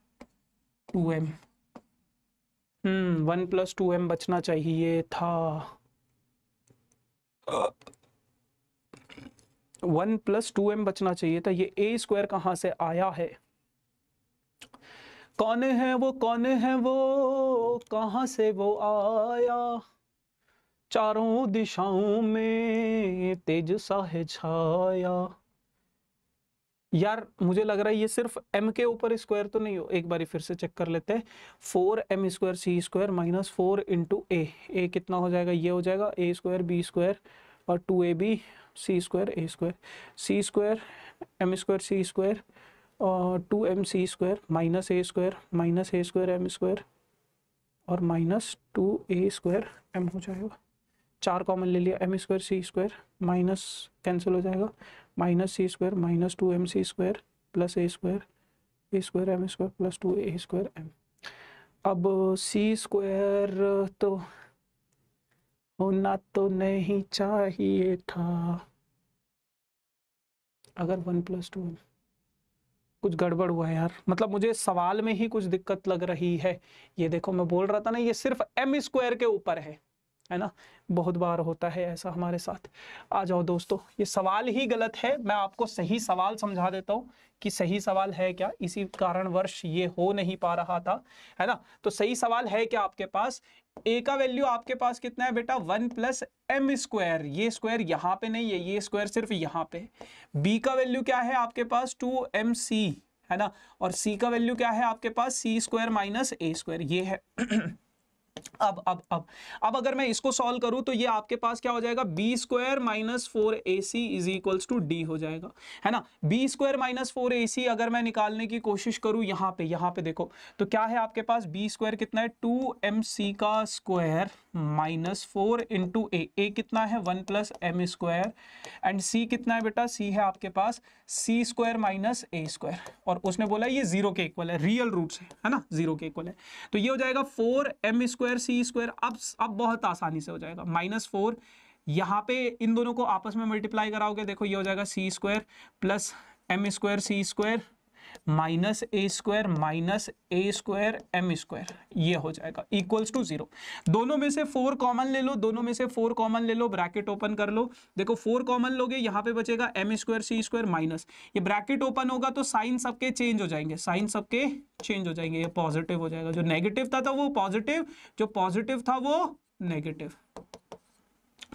two M hmm, one plus two M बचना चाहिए था वन प्लस टू एम बचना चाहिए था ये ए स्क्वायर कहाँ से आया है कौन है वो कौन है वो कहा से वो आया चारों दिशाओं में तेज सा है छाया यार मुझे लग रहा है ये सिर्फ m के ऊपर स्क्वायर तो नहीं हो एक बार फिर से चेक कर लेते हैं four M square C square minus four into A ए कितना हो जाएगा ये हो जाएगा ए स्क्वायर बी स्क्वायर और two A B C square A square C square M square C square और two M C square minus ए square minus ए square M square और minus two ए square M हो जाएगा चार common ले लिया M square C square minus cancel हो जाएगा minus C square minus two M C square plus A square A square M square plus two A square M अब C square तो होना तो नहीं चाहिए था अगर वन प्लस टू कुछ गड़बड़ हुआ है यार मतलब मुझे सवाल में ही कुछ दिक्कत लग रही है ये देखो मैं बोल रहा था ना ये सिर्फ एम स्क्वायर के ऊपर है है ना बहुत बार होता है ऐसा हमारे साथ आ जाओ दोस्तों ये सवाल ही गलत है मैं आपको सही सवाल समझा देता हूँ कि सही सवाल है क्या इसी कारण वर्ष ये हो नहीं पा रहा था है ना तो सही सवाल है क्या आपके पास ए का वैल्यू आपके पास कितना है बेटा वन प्लस एम स्क्वायर ये स्क्वायर यहाँ पे नहीं है ये स्क्वायर सिर्फ यहाँ पे बी का वैल्यू क्या है आपके पास टू एम सी है ना और सी का वैल्यू क्या है आपके पास सी स्क्वायर माइनस ए स्क्वायर ये है अब अब अब अब अगर मैं इसको सॉल्व करूं तो ये आपके पास क्या हो जाएगा B square minus four A C is equals to D हो जाएगा है ना बी स्क्वायर माइनस फोर ए सी अगर मैं निकालने की कोशिश करूं यहां पे यहां पे देखो तो क्या है आपके पास बी स्क्वायर कितना है टू एम सी का स्क्वायर माइनस फोर इंटू ए कितना है one plus M square and C कितना है बेटा सी है आपके पास सी स्क्वायर माइनस ए स्क्वायर और उसने बोला ये जीरो के इक्वल है रियल रूट से है ना जीरो के इक्वल है तो ये हो जाएगा four M square C square अब अब बहुत आसानी से हो जाएगा माइनस फोर यहाँ पे इन दोनों को आपस में मल्टीप्लाई कराओगे देखो ये हो जाएगा C square plus M square C square minus ए स्क्वायर माइनस ए स्क्वायर एम स्क्वायर ये हो जाएगा इक्वल्स टू जीरो दोनों में से फोर कॉमन ले लो दोनों में से फोर कॉमन ले लो ब्रैकेट ओपन कर लो देखो फोर कॉमन लोगे यहाँ पे बचेगा M square C square minus ये ब्रैकेट ओपन होगा तो साइन सबके चेंज हो जाएंगे साइन सबके चेंज हो जाएंगे ये पॉजिटिव हो जाएगा जो नेगेटिव था, था वो पॉजिटिव जो पॉजिटिव था वो नेगेटिव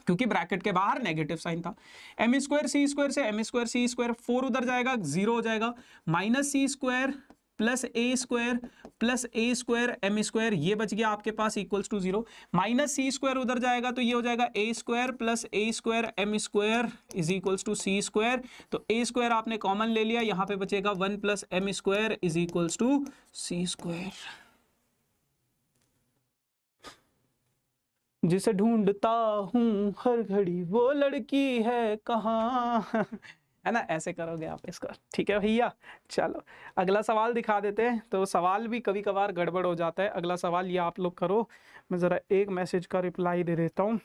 क्योंकि ब्रैकेट के बाहर नेगेटिव साइन था एम स्क्वायर सी स्क्वायर से M square C square four उधर जाएगा जीरो हो जाएगा minus C square plus A square plus A square M square ये बच गया आपके पास equals to zero minus C square उधर जाएगा तो ये हो जाएगा A square plus A square M square is equals to C square तो ए स्क्वायर आपने कॉमन ले लिया यहाँ पे बचेगा one plus M square is equals to C square जिसे ढूंढता हूँ हर घड़ी वो लड़की है कहाँ है ना ऐसे करोगे आप इसको ठीक है भैया चलो अगला सवाल दिखा देते हैं तो सवाल भी कभी कभार गड़बड़ हो जाता है अगला सवाल ये आप लोग करो मैं ज़रा एक मैसेज का रिप्लाई दे देता हूँ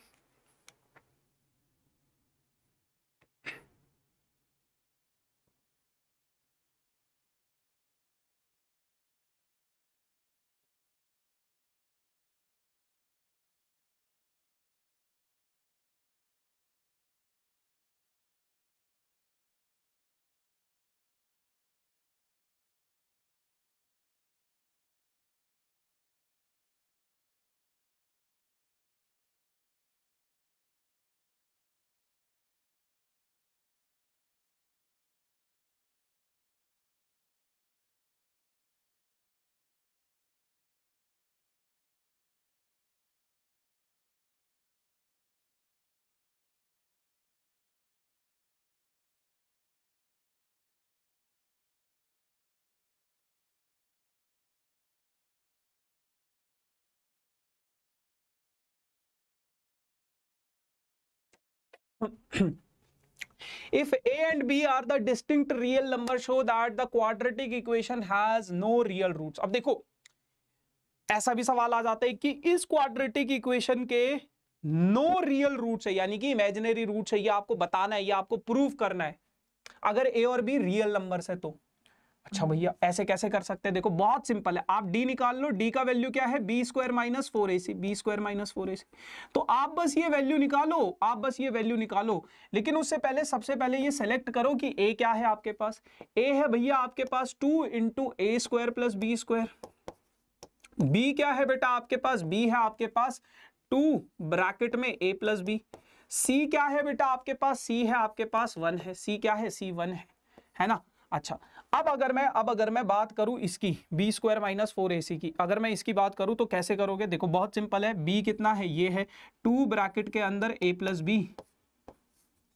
if a and b are the distinct real number show that the quadratic equation has no real roots अब देखो ऐसा भी सवाल आ जाता है कि इस quadratic equation के नो रियल रूट है यानी कि इमेजिनरी रूट है ये आपको बताना है ये आपको प्रूव करना है अगर ए और बी रियल नंबर है तो अच्छा भैया ऐसे कैसे कर सकते हैं देखो बहुत सिंपल है आप डी निकाल लो डी का वैल्यू क्या है बी स्क्वायर माइनस फोर ए सी बी स्क्वायर माइनस फोर ए सी तो आप बस ये वैल्यू निकालो आप बस ये वैल्यू निकालो लेकिन उससे पहले सबसे पहले ये सेलेक्ट करो कि ए क्या है आपके पास a है भैया आपके पास two into A square plus B square B क्या है बेटा आपके पास बी है आपके पास टू ब्रैकेट में ए प्लस बी सी क्या है बेटा आपके पास सी है आपके पास वन है सी क्या है सी वन है है ना अच्छा अब अगर मैं अब अगर मैं बात करूं इसकी बी स्क्वायर माइनस फोर ए सी की अगर मैं इसकी बात करूं तो कैसे करोगे देखो बहुत सिंपल है बी कितना है ये है टू ब्रैकेट के अंदर ए प्लस बी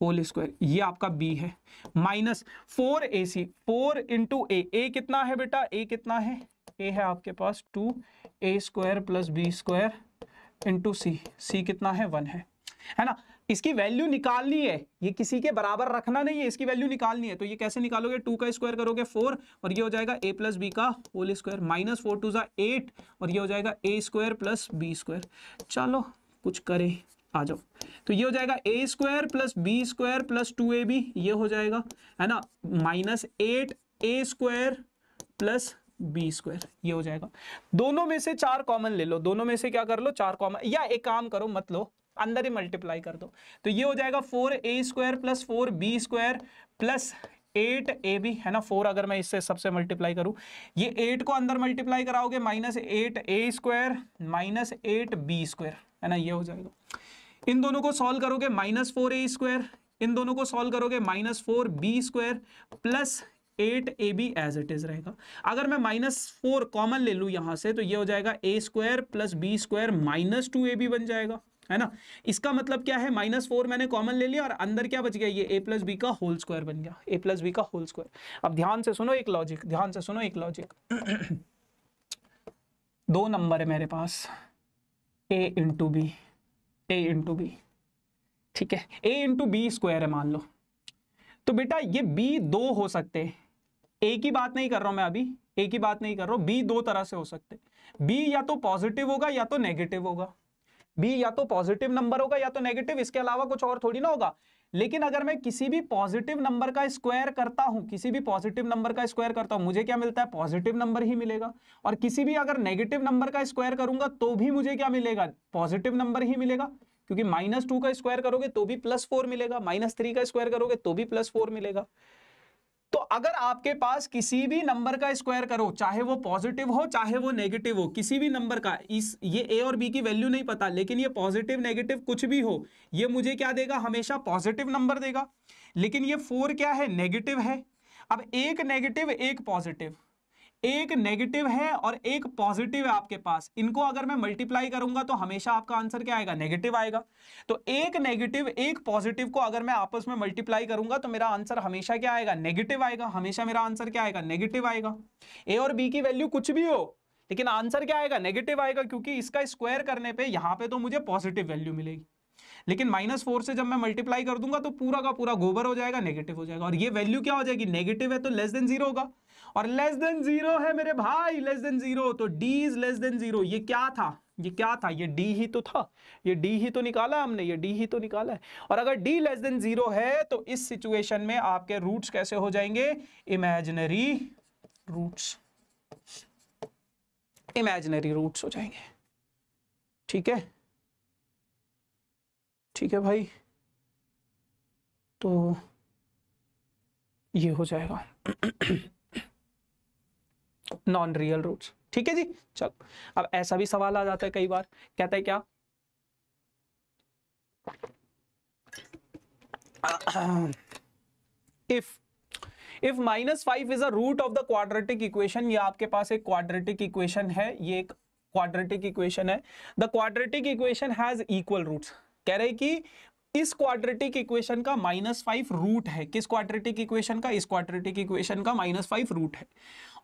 होल स्क्वायर ये आपका बी है minus four A C four into A ए कितना है बेटा ए कितना है ए है आपके पास टू ए square plus B square into सी सी कितना है वन है है ना इसकी वैल्यू निकालनी है ये किसी के बराबर रखना नहीं है इसकी वैल्यू निकालनी है तो ये कैसे निकालोगे टू का स्क्वायर करोगे फोर और ये हो जाएगा ए प्लस बी का whole square minus four two ज़ा एट और ये हो जाएगा A square plus B square चलो कुछ करें आ जाओ तो ये हो जाएगा A square plus B square plus two A B ये हो जाएगा है ना minus eight A square plus B square ये हो जाएगा दोनों में से चार कॉमन ले लो दोनों में से क्या कर लो चार कॉमन या एक काम करो मत लो अंदर ही मल्टीप्लाई कर दो तो ये हो जाएगा four A square plus four B square plus eight A B है ना फोर अगर मैं इससे सबसे मल्टीप्लाई करूं ये एट को अंदर मल्टीप्लाई कराओगे minus eight A square minus eight B square है ना ये हो जाएगा इन दोनों को सॉल्व करोगे माइनस फोर ए स्क्वायर इन दोनों को सॉल्व करोगे minus four B square plus eight A B as it is रहेगा अगर मैं माइनस फोर कॉमन ले लू यहां से तो ये हो जाएगा A square plus B square minus two A B बन जाएगा है ना इसका मतलब क्या है माइनस फोर मैंने कॉमन ले लिया और अंदर क्या बच गया ये ए प्लस बी का होल स्क्वायर बन गया ए प्लस बी का होल स्क्वायर अब ध्यान से सुनो एक लॉजिक ध्यान से सुनो एक लॉजिक दो नंबर है मेरे पास A into B A into B ठीक है ए इंटू बी स्क्वायर है मान लो तो बेटा ये बी दो हो सकते हैं ए की बात नहीं कर रहा हूं मैं अभी ए की बात नहीं कर रहा हूं बी दो तरह से हो सकते बी या तो पॉजिटिव होगा या तो नेगेटिव होगा बी या तो पॉजिटिव नंबर होगा या तो नेगेटिव इसके अलावा कुछ और थोड़ी ना होगा लेकिन अगर मैं किसी भी पॉजिटिव नंबर का स्क्वायर करता हूं किसी भी पॉजिटिव नंबर का स्क्वायर करता हूं मुझे क्या मिलता है पॉजिटिव नंबर ही मिलेगा और किसी भी अगर नेगेटिव नंबर का स्क्वायर करूंगा तो भी मुझे क्या मिलेगा पॉजिटिव नंबर ही मिलेगा क्योंकि माइनस टू का स्क्वायर करोगे तो भी प्लस फोर मिलेगा माइनस थ्री का स्क्वायर करोगे तो भी प्लस फोर मिलेगा तो अगर आपके पास किसी भी नंबर का स्क्वायर करो चाहे वो पॉजिटिव हो चाहे वो नेगेटिव हो किसी भी नंबर का इस ये ए और बी की वैल्यू नहीं पता लेकिन ये पॉजिटिव नेगेटिव कुछ भी हो ये मुझे क्या देगा हमेशा पॉजिटिव नंबर देगा लेकिन ये फोर क्या है नेगेटिव है अब एक नेगेटिव एक पॉजिटिव एक नेगेटिव है और एक पॉजिटिव है आपके पास इनको अगर मैं मल्टीप्लाई करूंगा तो हमेशा आपका आंसर क्या आएगा नेगेटिव आएगा तो एक नेगेटिव एक पॉजिटिव को अगर मैं आपस में मल्टीप्लाई करूंगा तो मेरा आंसर हमेशा क्या आएगा नेगेटिव आएगा हमेशा मेरा आंसर क्या आएगा नेगेटिव आएगा ए और बी की वैल्यू कुछ भी हो लेकिन आंसर क्या आएगा नेगेटिव आएगा क्योंकि इसका स्क्वायर करने पर यहाँ पे तो मुझे पॉजिटिव वैल्यू मिलेगी लेकिन माइनस फोर से जब मैं मल्टीप्लाई कर दूंगा तो पूरा का पूरा गोबर हो जाएगा नेगेटिव हो जाएगा और ये वैल्यू क्या हो जाएगी नेगेटिव है तो लेस देन जीरो होगा और लेस देन जीरो है मेरे भाई लेस देन जीरो तो D is less than zero ये क्या था ये क्या था ये डी ही तो था ये डी ही तो निकाला हमने ये डी ही तो निकाला है और अगर डी लेस देन जीरो है तो इस सिचुएशन में आपके रूट्स कैसे हो जाएंगे इमेजिनरी रूट्स इमेजिनरी रूट्स हो जाएंगे ठीक है ठीक है भाई तो ये हो जाएगा नॉन रियल रूट्स ठीक है जी चलो अब ऐसा भी सवाल आ जाता है कई बार कहता है क्या if if minus five is a root of the quadratic equation ये आपके पास एक क्वाड्रेटिक इक्वेशन है ये एक क्वाड्रेटिक इक्वेशन है the quadratic equation has equal roots कह रहे कि इस क्वाड्रेटिक इक्वेशन का माइनस फाइव रूट है किस क्वाड्रेटिक इक्वेशन का इस क्वाड्रेटिक इक्वेशन का माइनस फाइव रूट है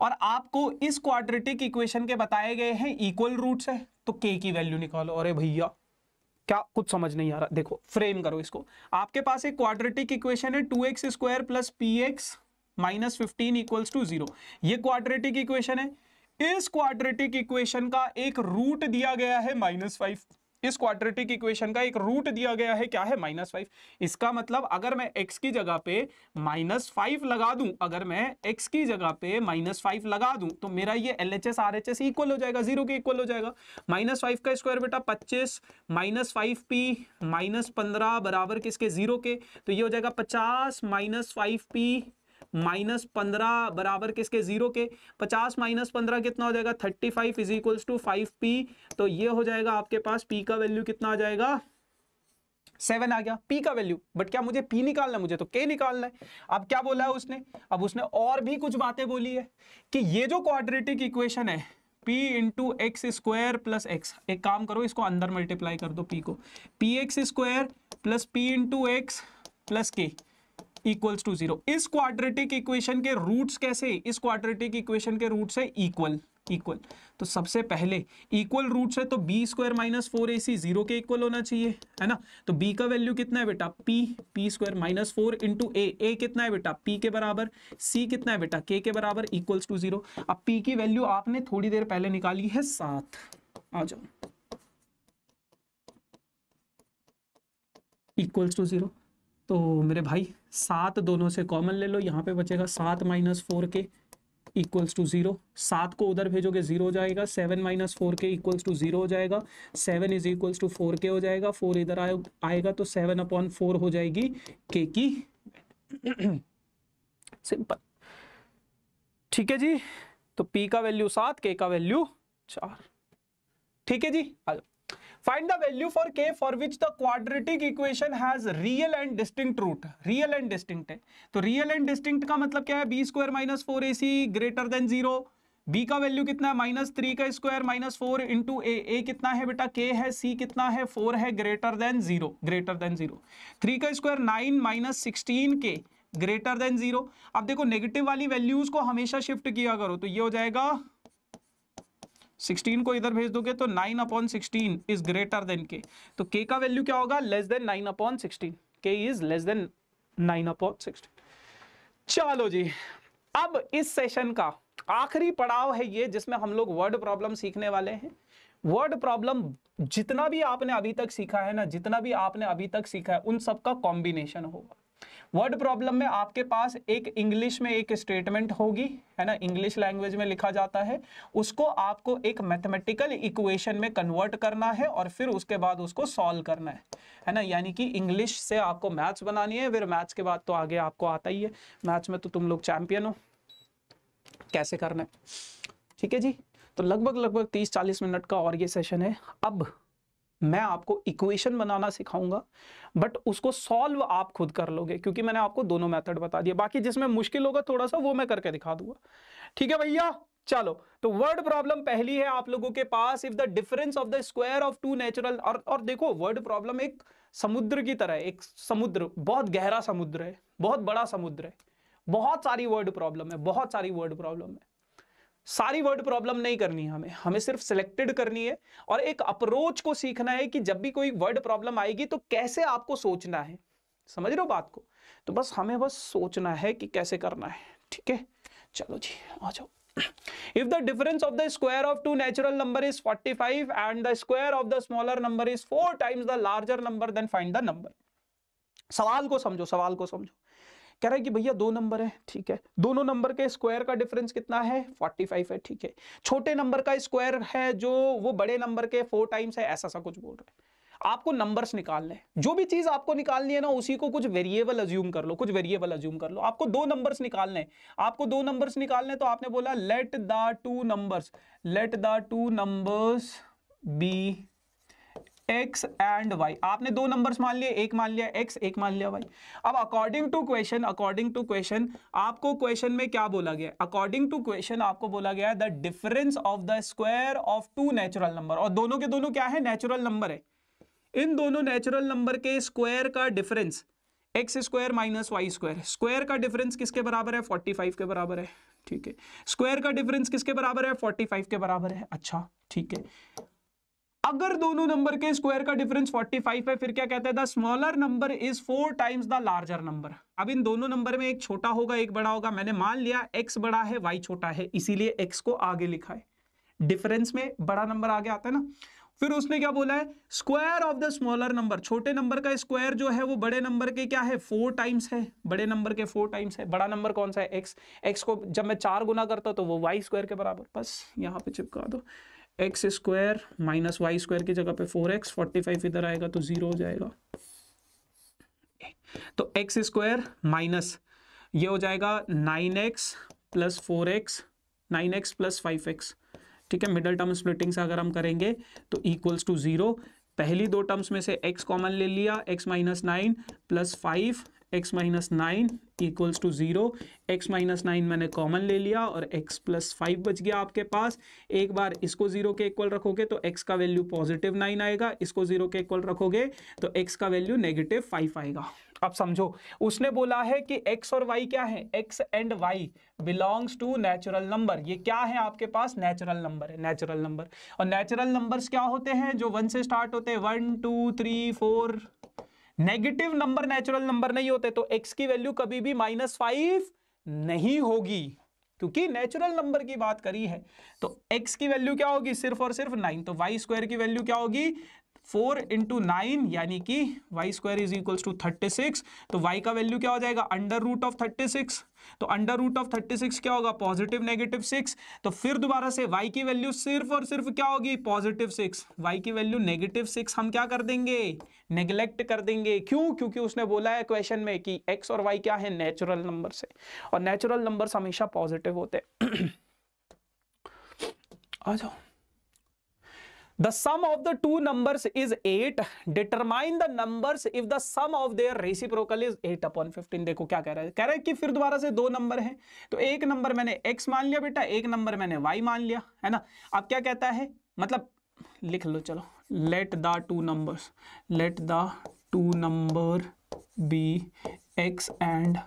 और आपको इस क्वाड्रेटिक इक्वेशन के बताए गए हैं इक्वल रूट है तो के की वैल्यू निकालो अरे भैया क्या कुछ समझ नहीं आ रहा देखो फ्रेम करो इसको आपके पास एक क्वाड्रेटिक इक्वेशन है two x square plus P X minus fifteen equals to zero ये क्वाड्रेटिक इक्वेशन है इस क्वाड्रेटिक इक्वेशन का एक रूट दिया गया है माइनस फाइव इस क्वाड्रेटिक इक्वेशन का एक रूट दिया गया है क्या है माइनस फाइव इसका मतलब अगर मैं एक्स की जगह पे माइनस फाइव लगा दूं अगर मैं एक्स की जगह पे माइनस फाइव लगा दूं तो मेरा ये L H S R H S equal हो जाएगा जीरो के इक्वल हो जाएगा माइनस फाइव का स्क्वायर बेटा पच्चीस माइनस फाइव पी माइनस पंद्रह बराबर किसके जीरो के तो ये हो जाएगा पचास माइनस फाइव पी माइनस पंद्रह बराबर किसके जीरो के पचास माइनस पंद्रह कितना हो जाएगा thirty five is equals to five P तो ये हो जाएगा आपके पास पी का वैल्यू कितना आ जाएगा सेवन आ गया पी का वैल्यू बट क्या मुझे पी निकालना है मुझे तो के निकालना है अब क्या बोला है उसने अब उसने और भी कुछ बातें बोली है कि ये जो क्वाड्रेटिक इक्वेशन है P into x square plus X एक काम करो इसको अंदर मल्टीप्लाई कर दो पी को P X square plus P into x plus K equals to zero इस क्वाड्रेटिक इक्वेशन के रूट्स कैसे इस क्वाड्रेटिक इक्वेशन के रूट्स है इक्वल इक्वल तो सबसे पहले इक्वल रूट है तो बी स्क्वायर माइनस फोर ए सी जीरो के इक्वल होना चाहिए है ना तो बी का वैल्यू कितना है बेटा P P square minus four into A ए कितना है बेटा पी के बराबर सी कितना है बेटा के के बराबर इक्वल्स टू जीरो अब पी की वैल्यू आपने थोड़ी देर पहले निकाली है सात आ जाओ इक्वल्स टू जीरो तो मेरे भाई सात दोनों से कॉमन ले लो यहाँ पे बचेगा सात minus four K equals to zero सात को उधर भेजोगे जीरो हो जाएगा seven minus four K equals to zero हो जाएगा seven is equals to four K हो जाएगा फोर इधर आए, आएगा तो सेवन अपॉन फोर हो जाएगी के की सिंपल ठीक है जी तो पी का वैल्यू सात के का वैल्यू चार ठीक है जी आ जाओ find the value for K for which the quadratic equation has real and distinct root real and distinct है तो रियल एंड distinct का मतलब क्या है बी स्क्वायर माइनस फोर ए C greater than zero b का वैल्यू कितना है minus three का square minus four into A ए कितना है बेटा k है c कितना है फोर है greater than zero greater than zero three का square nine minus sixteen K greater than zero अब देखो नेगेटिव वाली वैल्यूज को हमेशा शिफ्ट किया करो तो ये हो जाएगा 16 को इधर भेज दोगे तो 9 upon sixteen is greater than K तो के का वैल्यू क्या होगा लेस देन 9 अपॉन 16 के इज लेस देन 9 अपॉन 16 चलो जी अब इस सेशन का आखिरी पड़ाव है ये जिसमें हम लोग वर्ड प्रॉब्लम सीखने वाले हैं वर्ड प्रॉब्लम जितना भी आपने अभी तक सीखा है ना जितना भी आपने अभी तक सीखा है उन सबका कॉम्बिनेशन होगा वर्ड प्रॉब्लम में आपके पास एक इंग्लिश में एक स्टेटमेंट होगी है ना इंग्लिश लैंग्वेज में लिखा जाता है उसको आपको एक मैथमेटिकल इक्वेशन में कन्वर्ट करना है और फिर उसके बाद उसको सॉल्व करना है है ना यानी कि इंग्लिश से आपको मैथ्स बनानी है फिर मैथ्स के बाद तो आगे आपको आता ही है मैथ्स में तो तुम लोग चैंपियन हो कैसे करना है ठीक है जी तो लगभग लगभग तीस चालीस मिनट का और ये सेशन है अब मैं आपको इक्वेशन बनाना सिखाऊंगा बट उसको सॉल्व आप खुद कर लोगे क्योंकि मैंने आपको दोनों मेथड बता दिया बाकी जिसमें मुश्किल होगा थोड़ा सा वो मैं करके दिखा दूंगा ठीक है भैया चलो तो वर्ड प्रॉब्लम पहली है आप लोगों के पास if the difference of the square of two natural और और देखो वर्ड प्रॉब्लम एक समुद्र की तरह है एक समुद्र बहुत गहरा समुद्र है बहुत बड़ा समुद्र है बहुत सारी वर्ड प्रॉब्लम है बहुत सारी वर्ड प्रॉब्लम है सारी वर्ड प्रॉब्लम नहीं करनी है हमें हमें सिर्फ सिलेक्टेड करनी है और एक अप्रोच को सीखना है कि जब भी कोई वर्ड प्रॉब्लम आएगी तो कैसे आपको सोचना है समझ रहे हो बात को तो बस हमें बस सोचना है कि कैसे करना है ठीक है चलो जी आ जाओ if the difference of the square of two natural number is 45 and the square of the smaller number is four times the larger number then find the number सवाल को समझो सवाल को समझो कह रहा है कि भैया दो नंबर है ठीक है दोनों नंबर के स्क्वायर का डिफरेंस कितना है 45 है ठीक है छोटे नंबर का स्क्वायर है जो वो बड़े नंबर के फोर टाइम्स है ऐसा सा कुछ बोल रहा है आपको नंबर्स निकालने हैं जो भी चीज आपको निकालनी है ना उसी को कुछ वेरिएबल अज्यूम कर लो कुछ वेरिएबल अज्यूम कर लो आपको दो नंबर्स निकालने हैं आपको दो नंबर्स निकालने तो आपने बोला let the two numbers let the two numbers be X and Y आपने दो नंबर्स मान लिए एक मान लिया एक्स एक मान लिया वाई अब according to question according to question आपको क्वेश्चन में क्या बोला गया अकॉर्डिंग टू क्वेश्चन आपको बोला गया है the difference of the square of two natural number और दोनों के दोनों क्या है नेचुरल नंबर है इन दोनों नेचुरल नंबर के स्क्वायर का difference X square minus Y square square का डिफरेंस किसके बराबर है फोर्टी फाइव के बराबर है ठीक है स्क्वायर का डिफरेंस किसके बराबर है फोर्टी फाइव के बराबर है अच्छा ठीक है अगर दोनों नंबर के स्क्वायर का डिफरेंस 45 है फिर क्या कहते हैं the smaller number is four times the larger number अब इन दोनों नंबर में एक छोटा होगा एक बड़ा होगा मैंने मान लिया एक्स बड़ा है वाई छोटा है इसीलिए एक्स को आगे लिखा है डिफरेंस में बड़ा नंबर आगे आता है ना फिर उसने क्या बोला है square of the smaller number छोटे नंबर का स्क्वायर जो है वो बड़े नंबर के क्या है फोर टाइम्स है बड़े नंबर के फोर टाइम्स है बड़ा नंबर कौन सा है एक्स एक्स को जब मैं चार गुना करता तो वो वाई स्क्वायर के बराबर बस यहाँ पे चिपका दो X square minus Y square की जगह पे फोर एक्स फोर्टी फाइव इधर आएगा तो जीरो हो जाएगा तो एक्स स्क्वायर माइनस ये हो जाएगा nine X plus four X nine X plus five X ठीक है मिडल टर्म स्प्लिटिंग से अगर हम करेंगे तो इक्वल्स टू जीरो पहली दो टर्म्स में से x कॉमन ले लिया x minus nine plus five x minus nine equals to zero X minus nine मैंने कॉमन ले लिया और x प्लस फाइव बच गया आपके पास एक बार इसको ज़ीरो के इक्वल रखोगे तो x का वैल्यू पॉजिटिव नाइन आएगा इसको ज़ीरो के इक्वल रखोगे तो x का वैल्यू नेगेटिव फाइव आएगा अब समझो उसने बोला है कि x और y क्या है x and y belongs to natural number ये क्या है आपके पास नेचुरल नंबर है नेचुरल नंबर और नेचुरल नंबर्स क्या होते हैं जो वन से स्टार्ट होते हैं one two three four negative number natural number नहीं होते तो एक्स की वैल्यू कभी भी माइनस फाइव नहीं होगी क्योंकि नेचुरल नंबर की बात करी है तो एक्स की वैल्यू क्या होगी सिर्फ और सिर्फ नाइन तो वाई स्क्वायर की वैल्यू क्या होगी फोर इंटू नाइन यानी कि Y square is equals to thirty six तो वाई का वैल्यू क्या हो जाएगा under root of thirty six तो under root of thirty six क्या होगा पॉजिटिव नेगेटिव सिक्स तो फिर दोबारा से वाई की वैल्यू सिर्फ और सिर्फ क्या होगी पॉजिटिव सिक्स वाई की वैल्यू नेगेटिव सिक्स हम क्या कर देंगे नेग्लेक्ट कर देंगे क्यों क्योंकि उसने बोला है क्वेश्चन में कि एक्स और वाई क्या है नेचुरल नंबर से और नेचुरल नंबर हमेशा पॉजिटिव होते हैं आ जाओ the sum of the two numbers is eight determine the numbers if the sum of their reciprocal is eight upon fifteen देखो क्या कह रहा है कह रहा है कि फिर दोबारा से दो नंबर हैं तो एक नंबर मैंने एक्स मान लिया बेटा एक नंबर मैंने वाई मान लिया है ना अब क्या कहता है मतलब लिख लो चलो let the two numbers let the two number be X and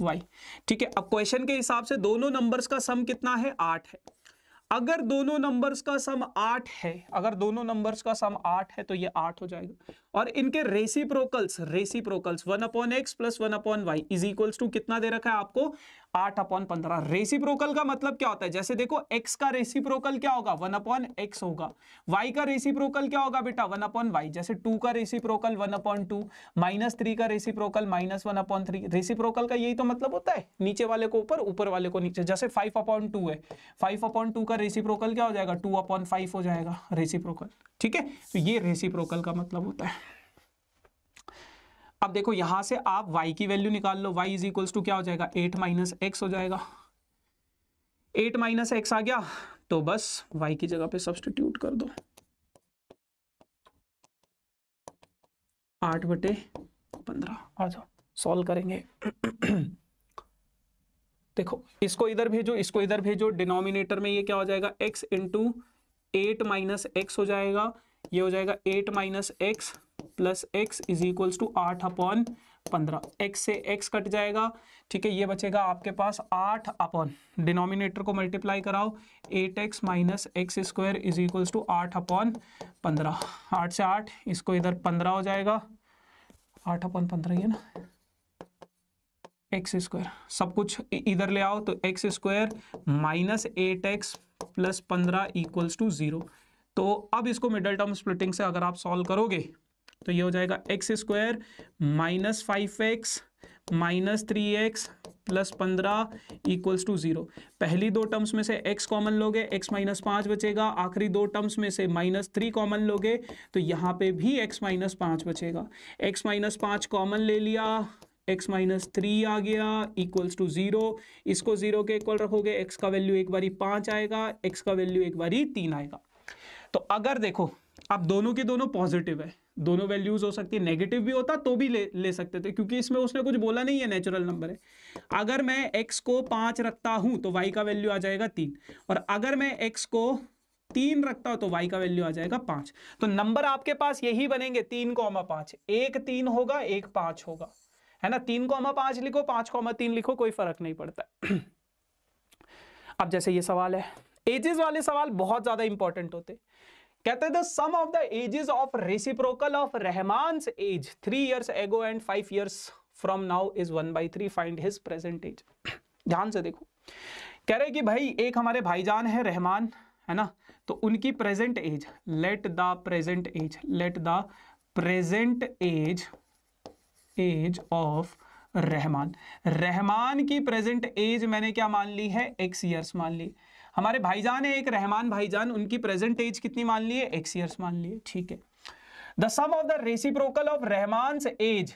Y ठीक है अब क्वेश्चन के हिसाब से दोनों नंबर्स का सम कितना है आठ है अगर दोनों नंबर्स का सम आठ है अगर दोनों नंबर्स का सम आठ है तो ये आठ हो जाएगा और इनके reciprocals reciprocals reciprocals one upon x plus one upon Y is equals to कितना दे रखा है आपको आठ अपॉन पंद्रह रेसिप्रोकल का मतलब क्या होता है जैसे देखो x का रेसिप्रोकल क्या होगा वन अपॉन एक्स होगा y का रेसिप्रोकल क्या होगा बेटा वन अपॉन वाई जैसे टू का reciprocal one upon two minus three का reciprocal minus one upon three reciprocal का यही तो मतलब होता है नीचे वाले को ऊपर ऊपर वाले को नीचे जैसे फाइव अपॉन टू है फाइव अपॉन टू का रेसिप्रोकल क्या हो जाएगा टू अपॉन फाइव हो जाएगा रेसिप्रोकल ठीक है तो ये रेसिप्रोकल का मतलब होता है अब देखो यहां से आप y की वैल्यू निकाल लो y इज इक्वल्स टू क्या हो जाएगा एट माइनस एक्स हो जाएगा एट माइनस एक्स आ गया तो बस y की जगह पे सब्सटीट्यूट कर दो आठ बटे पंद्रह आ जाओ सॉल्व करेंगे देखो इसको इधर भेजो इसको इधर भेजो डिनोमिनेटर में ये क्या हो जाएगा x into eight minus x हो जाएगा ये हो जाएगा eight minus x plus x is equals to आठ अपॉन पंद्रह एक्स से एक्स कट जाएगा ठीक है ये बचेगा आपके पास आठ अपॉन डिनोमिनेटर को मल्टीप्लाई कराओ eight x minus x square is equals to आठ अपॉन पंद्रह आठ से आठ इसको इधर पंद्रह हो जाएगा आठ अपॉन पंद्रह ही है ना एक्स स्क्वायर सब कुछ इधर ले आओ तो x square minus eight x plus पंद्रह इक्वल्स टू ज़ीरो तो अब इसको मिडल टर्म स्प्लिटिंग से अगर आप सॉल्व करोगे तो ये हो जाएगा x square minus five x minus three x plus पंद्रह इक्वल्स टू जीरो पहली दो टर्म्स में से x कॉमन लोगे x माइनस पाँच बचेगा आखिरी दो टर्म्स में से माइनस थ्री कॉमन लोगे तो यहाँ पे भी x माइनस पाँच बचेगा x माइनस पाँच कॉमन ले लिया x माइनस थ्री आ गया इक्वल्स टू ज़ीरो इसको ज़ीरो के इक्वल रखोगे x का वैल्यू एक बारी पाँच आएगा x का वैल्यू एक बारी तीन आएगा तो अगर देखो आप दोनों के दोनों पॉजिटिव है दोनों वैल्यूज हो सकती है नेगेटिव भी होता तो भी ले ले सकते थे क्योंकि इसमें उसने कुछ बोला नहीं है नेचुरल नंबर है अगर मैं एक्स को पांच रखता हूं तो वाई का वैल्यू आ जाएगा तीन और अगर मैं एक्स को तीन रखता हूं तो वाई का वैल्यू आ जाएगा पांच तो नंबर आपके पास यही बनेंगे तीन अमा पाँच एक तीन होगा एक पांच होगा है ना तीन अमा पांच लिखो को अमा तीन लिखो कोई फर्क नहीं पड़ता अब जैसे ये सवाल है एजेस वाले सवाल बहुत ज़्यादा इंपॉर्टेंट होते कहते हैं the sum of the ages of reciprocal of Rahman age three years ago and five years from now is one by three find his present age ध्यान से देखो कह रहे कि भाई एक हमारे भाईजान है रहमान है ना तो उनकी present age let the present age let the present age age of Rahman Rahman की प्रेजेंट एज मैंने क्या मान ली है एक्स ईयर्स मान ली हमारे भाईजान है एक रहमान भाईजान उनकी प्रेजेंट एज कितनी मान ली है एक्स ईयर्स मान लिए ठीक है the sum of the reciprocal of Rahman age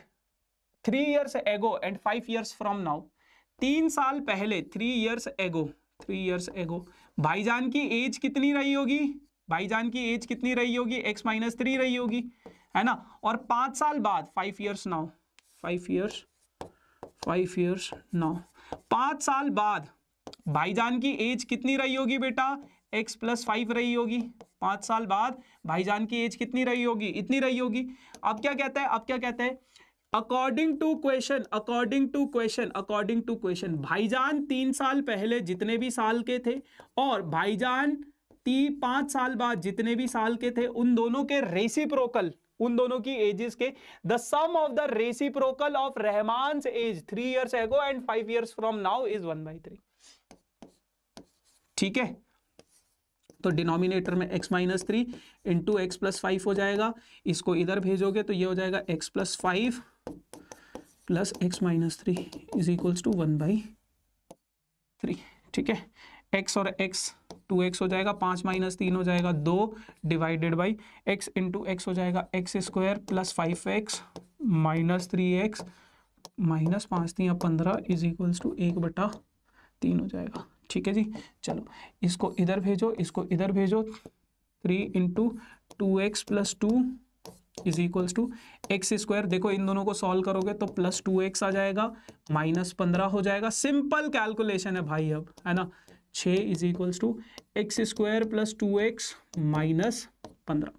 three years ago and five years from now तीन साल पहले three years ago three years ago भाईजान की एज कितनी रही होगी भाईजान की एज कितनी रही होगी एक्स माइनस थ्री रही होगी है ना और पांच साल बाद five years now five years five years now पांच साल बाद भाईजान की एज कितनी रही होगी बेटा एक्स प्लस फाइव रही होगी पांच साल बाद भाईजान की एज कितनी रही होगी इतनी रही होगी अब क्या कहता है अब क्या कहता है according to question according to question according to question भाईजान तीन साल पहले जितने भी साल के थे और भाईजान ती पांच साल बाद जितने भी साल के थे उन दोनों के रेसिप्रोकल उन दोनों की एजेस के the sum of the reciprocal of Rahman age three years ago and five years from now is one by three ठीक है तो डिनोमिनेटर में x minus three into x plus five हो जाएगा इसको इधर भेजोगे तो ये हो जाएगा x plus five plus x minus three is equals to one by three ठीक है x और x टू एक्स हो जाएगा पांच माइनस तीन हो जाएगा दो divided by x into x हो जाएगा x square plus five x minus three x minus पाँच तीन पंद्रह इज इक्वल्स टू एक बटा तीन हो जाएगा ठीक है जी चलो इसको इधर भेजो इसको इधर भेजो three into two x plus two is equals to x square देखो इन दोनों को सॉल्व करोगे तो प्लस टू एक्स आ जाएगा माइनस पंद्रह हो जाएगा सिंपल कैलकुलेशन है भाई अब है ना छ is equals to x square plus two x minus पंद्रह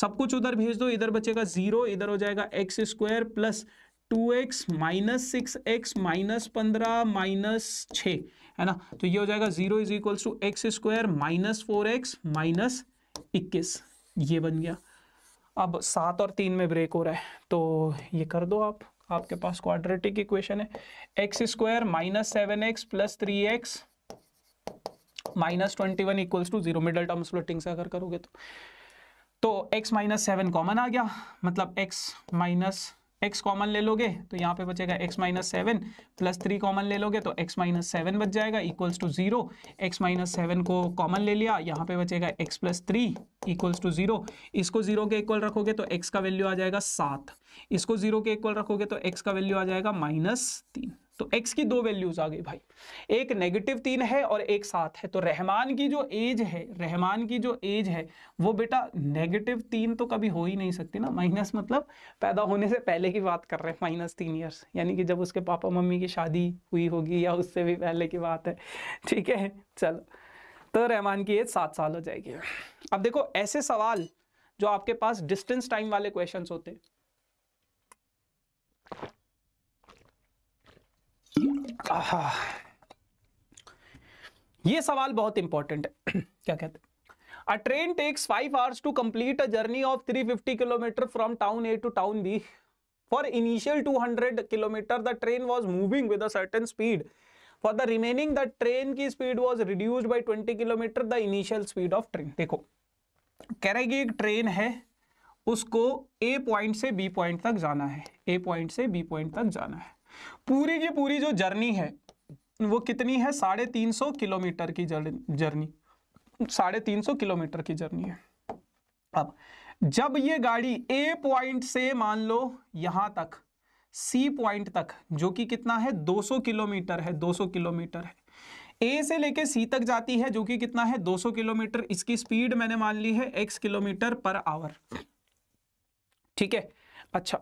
सब कुछ उधर भेज दो इधर बचेगा जीरो इधर हो जाएगा x square plus two x minus six x minus पंद्रह माइनस छ है ना तो ये हो जाएगा zero is equal to x square minus four x minus इक्कीस ये बन गया अब सात और तीन में ब्रेक हो रहा है तो ये कर दो आप आपके पास क्वाड्रेटिक इक्वेशन है x square minus seven x plus three x minus twenty one equals to zero middle term splitting से अगर करोगे तो तो x माइनस सेवन कॉमन आ गया मतलब x माइनस एक्स कॉमन ले लोगे तो यहाँ पे बचेगा x minus seven plus three common ले लोगे तो एक्स माइनस सेवन बच जाएगा equals to zero x minus seven को कॉमन ले लिया यहाँ पे बचेगा x plus three equals to zero इसको जीरो के इक्वल रखोगे तो एक्स का वैल्यू आ जाएगा सात इसको जीरो के इक्वल रखोगे तो एक्स का वैल्यू आ जाएगा माइनस तीन तो x की दो वैल्यूज आ गई भाई एक नेगेटिव तीन है और एक सात है तो रहमान की जो एज है रहमान की जो एज है वो बेटा नेगेटिव तीन तो कभी हो ही नहीं सकती ना माइनस मतलब पैदा होने से पहले की बात कर रहे हैं माइनस तीन ईयर्स यानी कि जब उसके पापा मम्मी की शादी हुई होगी या उससे भी पहले की बात है ठीक है चलो तो रहमान की एज सात साल हो जाएगी अब देखो ऐसे सवाल जो आपके पास डिस्टेंस टाइम वाले क्वेश्चन होते हैं ये सवाल बहुत इंपॉर्टेंट है क्या कहते a train takes five hours to complete a journey of three fifty kilometre from town A to town B for initial two hundred kilometre the train was moving with a certain speed for the remaining the train की speed was reduced by twenty kilometre the initial speed of train देखो कह रहे कि एक train है उसको A point से B point तक जाना है ए पॉइंट से बी पॉइंट तक जाना है पूरी की पूरी जो जर्नी है वो कितनी है साढ़े तीन सौ किलोमीटर की जर्नी साढ़े तीन सौ किलोमीटर की जर्नी है अब जब ये गाड़ी ए पॉइंट से मान लो यहां तक सी पॉइंट तक जो कि कितना है 200 किलोमीटर है 200 किलोमीटर है ए से लेके सी तक जाती है जो कि कितना है 200 किलोमीटर इसकी स्पीड मैंने मान ली है एक्स किलोमीटर पर आवर ठीक है अच्छा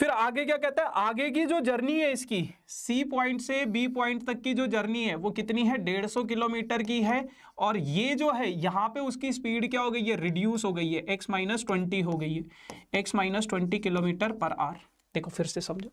फिर आगे क्या कहता है आगे की जो जर्नी है इसकी सी पॉइंट से बी पॉइंट तक की जो जर्नी है वो कितनी है डेढ़ सौ किलोमीटर की है और ये जो है यहाँ पे उसकी स्पीड क्या हो गई है रिड्यूस हो गई है एक्स माइनस ट्वेंटी हो गई है x minus twenty kilometre per hour देखो फिर से समझो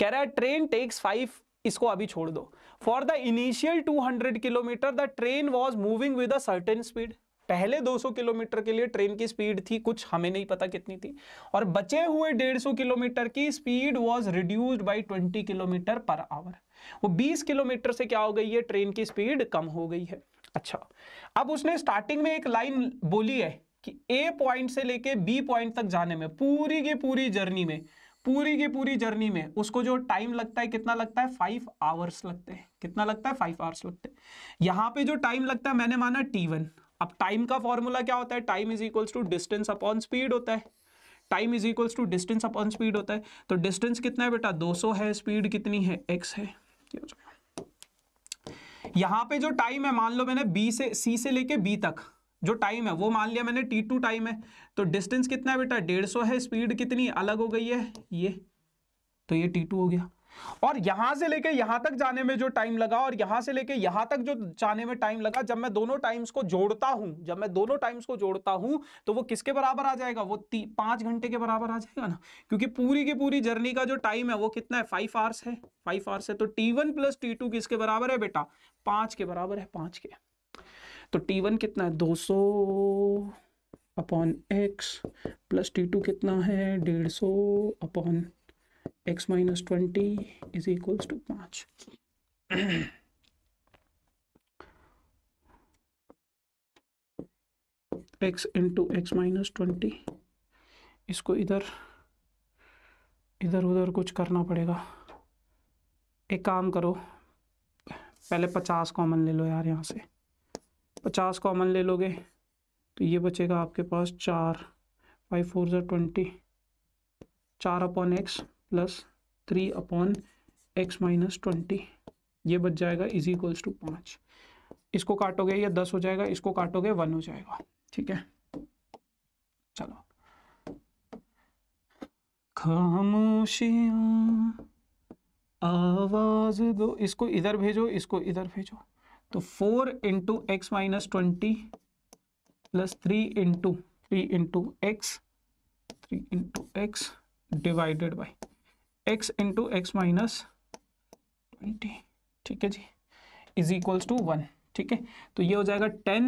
कह रहा है ट्रेन टेक्स फाइव इसको अभी छोड़ दो for the initial hundred kilometre the train was moving with a certain speed पहले 200 किलोमीटर के लिए ट्रेन की स्पीड थी कुछ हमें नहीं पता कितनी थी और बचे हुए 150 किलोमीटर की speed was reduced by 20 kilometre per hour वो 20 किलोमीटर से क्या हो गई है ट्रेन की स्पीड कम हो गई है अच्छा अब उसने स्टार्टिंग में एक लाइन बोली है कि ए पॉइंट से लेके बी पॉइंट तक जाने में पूरी की पूरी जर्नी में पूरी की पूरी जर्नी में उसको जो टाइम लगता है कितना लगता है फाइव आवर्स लगते हैं कितना लगता है फाइव आवर्स लगते हैं यहां पे जो टाइम लगता है मैंने माना टी वन अब टाइम का फॉर्मूला क्या होता है time is equals to distance upon speed होता है time is equals to distance upon speed होता है तो डिस्टेंस कितना है बेटा 200 है स्पीड कितनी है x है यहां पे जो टाइम है मान लो मैंने b से c से लेके b तक जो टाइम है वो मान लिया मैंने t2 टाइम है तो डिस्टेंस कितना है बेटा 150 है स्पीड कितनी अलग हो गई है ये तो ये t2 हो गया और यहां से लेके यहां तक जाने में जो टाइम लगा और यहां से लेके यहां तक जो जाने में टाइम लगा जब मैं दोनों टाइम्स को जोड़ता हूं जब मैं दोनों टाइम्स को जोड़ता हूं तो वो किसके बराबर आ जाएगा वो पांच घंटे के बराबर आ जाएगा ना क्योंकि पूरी की पूरी जर्नी का जो टाइम है वो कितना है फाइव आवर्स है फाइव आवर्स है तो T one plus T two किसके बराबर है बेटा पांच के बराबर है पांच के तो टी वन कितना है दो सौ upon x plus T two कितना है डेढ़ सौ upon x minus twenty is equals to पाँच x into x minus twenty इसको इधर इधर उधर कुछ करना पड़ेगा एक काम करो पहले पचास कॉमन ले लो यार यहाँ से पचास कॉमन ले लोगे तो ये बचेगा आपके पास चार फाइव फोर ज़ा ट्वेंटी चार upon x plus three upon x minus twenty ये बच जाएगा इज इक्वल्स टू पाँच इसको काटोगे ये दस हो जाएगा इसको काटोगे वन हो जाएगा ठीक है चलो खामोशिया आवाज दो इसको इधर भेजो इसको इधर भेजो तो four into x minus twenty plus three into three into x three into x divided by x into x minus twenty ठीक है जी इज इक्वल्स टू वन ठीक है तो ये हो जाएगा टेन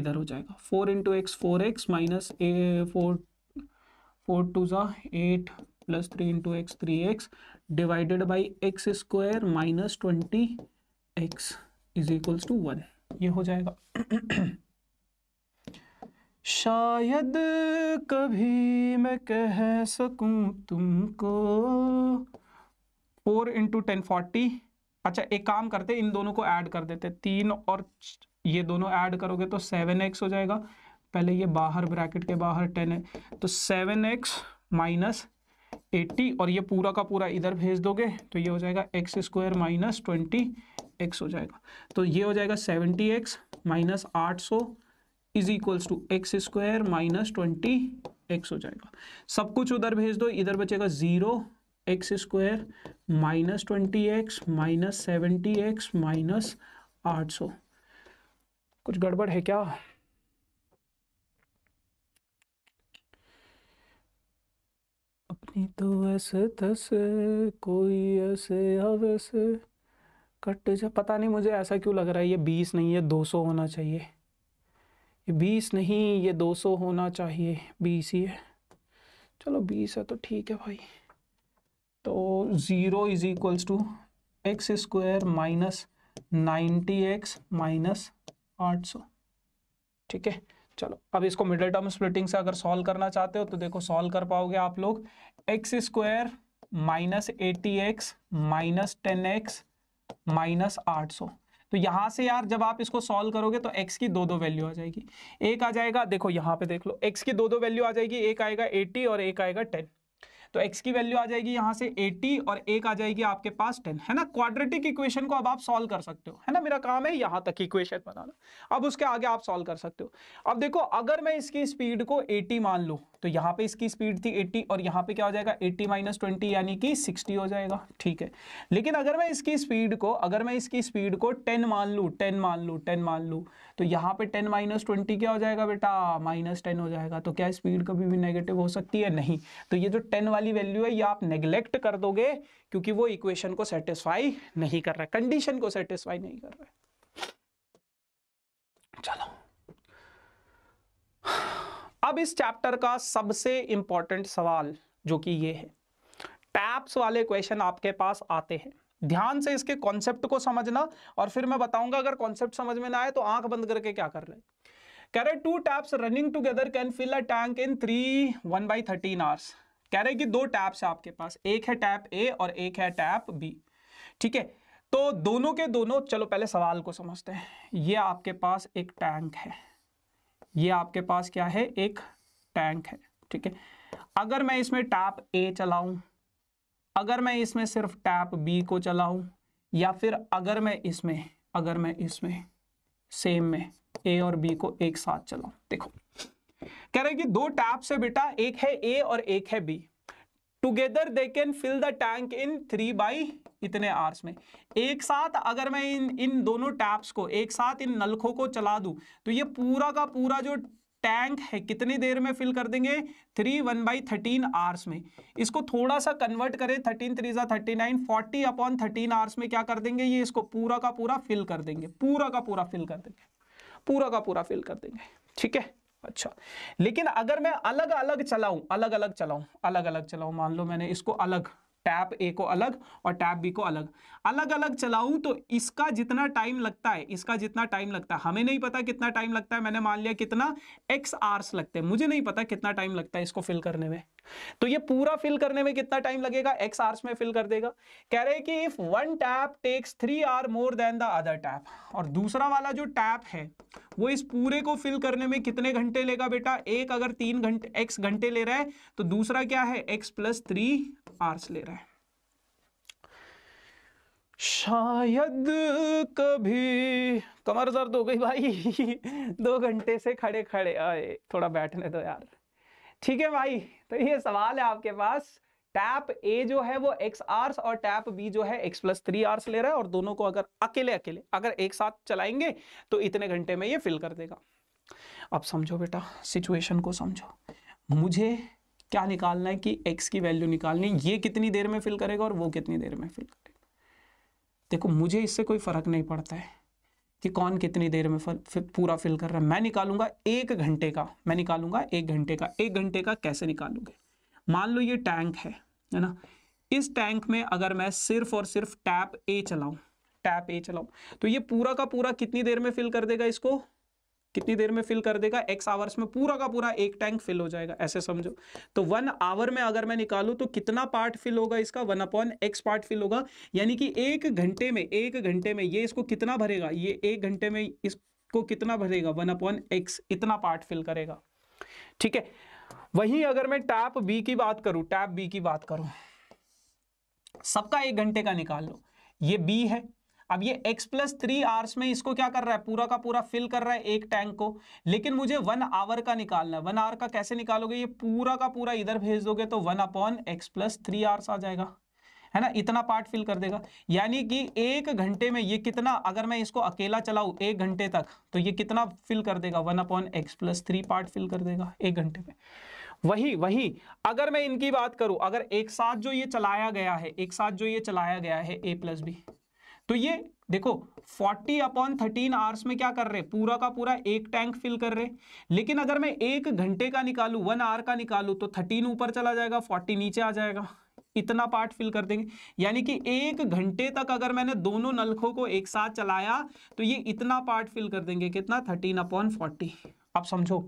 इधर हो जाएगा four into x four x minus a four four two ज़ा eight plus three into x three x divided by x square minus twenty x is equals to one ये हो जाएगा शायद कभी मैं कह सकूं तुमको फोर इंटू टेन फोर्टी अच्छा एक काम करते इन दोनों को ऐड कर देते तीन और ये दोनों ऐड करोगे तो सेवन एक्स हो जाएगा पहले ये बाहर ब्रैकेट के बाहर टेन है तो सेवन एक्स माइनस एट्टी और ये पूरा का पूरा इधर भेज दोगे तो ये हो जाएगा x square minus twenty x हो जाएगा तो ये हो जाएगा सेवेंटी एक्स माइनस आठ सौ is equals to x square minus twenty x हो जाएगा सब कुछ उधर भेज दो इधर बचेगा zero x square minus twenty x minus seventy x minus आठ सौ कुछ गड़बड़ है क्या अपनी तो ऐसे तस कोई ऐसे अवैसे कट जा पता नहीं मुझे ऐसा क्यों लग रहा है ये बीस नहीं है दो सौ होना चाहिए ये बीस नहीं ये दो सौ होना चाहिए बीस ही है चलो बीस है तो ठीक है भाई तो zero is equals to x square minus ninety x minus आठ सौ ठीक है चलो अब इसको मिडिल टर्म स्प्लिटिंग से अगर सॉल्व करना चाहते हो तो देखो सॉल्व कर पाओगे आप लोग x square minus eighty x minus ten x minus आठ सौ तो यहां से यार जब आप इसको सॉल्व करोगे तो एक्स की दो दो वैल्यू आ जाएगी एक आ जाएगा देखो यहाँ पे देख लो एक्स की दो दो वैल्यू आ जाएगी एक आएगा एटी और एक आएगा टेन तो एक्स की वैल्यू आ जाएगी यहाँ से एटी और एक आ जाएगी आपके पास टेन है ना क्वाड्रेटिक इक्वेशन को अब आप सॉल्व कर सकते हो है ना मेरा काम है यहाँ तक इक्वेशन बनाना अब उसके आगे आप सॉल्व कर सकते हो अब देखो अगर मैं इसकी स्पीड को एटी मान लू तो यहाँ पे इसकी स्पीड थी 80 और यहाँ पे क्या हो जाएगा 80 माइनस ट्वेंटी यानी कि 60 हो जाएगा ठीक है लेकिन अगर मैं इसकी स्पीड को अगर मैं इसकी स्पीड को 10 मान लू 10 मान लू 10 मान लू तो यहाँ पे 10 माइनस ट्वेंटी क्या हो जाएगा बेटा माइनस टेन हो जाएगा तो क्या स्पीड कभी भी नेगेटिव हो सकती है नहीं तो ये जो टेन वाली वाली वैल्यू है या आप नेग्लेक्ट कर दोगे क्योंकि वो इक्वेशन को सेटिस्फाई नहीं कर रहा है कंडीशन को सेटिस्फाई नहीं कर रहा है चलो अब इस चैप्टर का सबसे इंपॉर्टेंट सवाल जो कि ये है टैप्स वाले क्वेश्चन आपके पास आते हैं ध्यान से इसके कॉन्सेप्ट को समझना और फिर मैं बताऊंगा अगर कॉन्सेप्ट समझ में ना आए तो आंख बंद करके क्या कर रहे कह रहे two taps running together can fill a tank in three one by thirteen hours कह रहे कि दो टैप्स है आपके पास एक है टैप ए और एक है टैप बी ठीक है तो दोनों के दोनों चलो पहले सवाल को समझते हैं ये आपके पास एक टैंक है ये आपके पास क्या है एक टैंक है ठीक है अगर मैं इसमें टैप ए चलाऊं अगर मैं इसमें सिर्फ टैप बी को चलाऊं या फिर अगर मैं इसमें अगर मैं इसमें सेम में ए और बी को एक साथ चलाऊं देखो कह रहे कि दो टैप्स है बेटा एक है ए और एक है B together they can fill the tank in three by इतने आर्स में एक साथ अगर मैं इन इन दोनों टैप्स को एक साथ इन नलखों को चला दूं तो ये पूरा का पूरा जो टैंक है कितनी देर में फिल कर देंगे three one by thirteen hours में इसको थोड़ा सा कन्वर्ट करें थर्टीन थ्री ज़ा thirty nine forty upon thirteen hours में क्या कर देंगे ये इसको पूरा का पूरा फिल कर देंगे पूरा का पूरा फिल कर देंगे पूरा का पूरा फिल कर देंगे ठीक है अच्छा लेकिन अगर मैं अलग अलग चलाऊ अलग अलग चलाऊ अलग अलग चलाऊ मान लो मैंने इसको अलग टैप ए को अलग और टैप बी को अलग अलग अलग चलाऊं तो इसका जितना टाइम लगता है इसका जितना टाइम लगता है हमें नहीं पता कितना टाइम लगता है मैंने मान लिया कितना एक्स आर्स लगते हैं मुझे नहीं पता कितना टाइम लगता है इसको फिल करने में तो ये पूरा फिल करने में कितना टाइम लगेगा एक्स आर्स में फिल कर देगा कह रहे कि if one tap takes three hour more than the other tap और दूसरा वाला जो टैप है वो इस पूरे को फिल करने में कितने घंटे लेगा बेटा एक अगर तीन घंटे एक्स घंटे ले रहा है तो दूसरा क्या है एक्स प्लस थ्री आर्स ले रहा है शायद कभी कमर दर्द हो गई भाई दो घंटे से खड़े खड़े आए थोड़ा बैठने दो यार ठीक है भाई तो ये सवाल है आपके पास टैप ए जो है वो एक्स आर्स और टैप बी जो है एक्स प्लस थ्री आर्स ले रहा है और दोनों को अगर अकेले अकेले अगर एक साथ चलाएंगे तो इतने घंटे में ये फिल कर देगा अब समझो बेटा सिचुएशन को समझो मुझे क्या निकालना है कि एक्स की वैल्यू निकालनी ये कितनी देर में फिल करेगा और वो कितनी देर में फिल करेगा देखो मुझे इससे कोई फर्क नहीं पड़ता है कि कौन कितनी देर में फल, पूरा फिल कर रहा है मैं निकालूंगा एक घंटे का मैं निकालूंगा एक घंटे का एक घंटे का कैसे निकालूंगे मान लो ये टैंक है है ना इस टैंक में अगर मैं सिर्फ और सिर्फ टैप ए चलाऊं टैप ए चलाऊं तो ये पूरा का पूरा कितनी देर में फिल कर देगा इसको कितनी देर में फिल कर देगा एक्स आवर्स में पूरा का पूरा एक टैंक फिल हो जाएगा ऐसे समझो तो वन आवर में अगर मैं निकालू तो कितना पार्ट फिल होगा इसका one upon x part fill होगा यानी कि एक घंटे में एक घंटे में ये इसको कितना भरेगा ये एक घंटे में इसको कितना भरेगा वन अपॉन एक्स इतना पार्ट फिल करेगा ठीक है वही अगर मैं टैप बी की बात करूं टैप बी की बात करूं सबका एक घंटे का निकाल लो ये बी है अब ये x प्लस थ्री आवर्स में इसको क्या कर रहा है पूरा का पूरा फिल कर रहा है एक टैंक को लेकिन मुझे वन आवर का निकालना है वन आवर का कैसे निकालोगे ये पूरा का पूरा इधर भेज दोगे तो one upon x plus three hours आ जाएगा है ना इतना पार्ट फिल कर देगा यानी कि एक घंटे में ये कितना अगर मैं इसको अकेला चलाऊ एक घंटे तक तो ये कितना फिल कर देगा one upon x plus three part fill कर देगा एक घंटे में वही वही अगर मैं इनकी बात करूं अगर एक साथ जो ये चलाया गया है एक साथ जो ये चलाया गया है ए प्लस बी तो ये देखो 40 अपॉन 13 आवर्स में क्या कर रहे पूरा का पूरा एक टैंक फिल कर रहे लेकिन अगर मैं एक घंटे का निकालू वन आवर का निकालू तो 13 ऊपर चला जाएगा 40 नीचे आ जाएगा इतना पार्ट फिल कर देंगे यानी कि एक घंटे तक अगर मैंने दोनों नलखों को एक साथ चलाया तो ये इतना पार्ट फिल कर देंगे कितना थर्टीन अपॉन फोर्टी आप समझो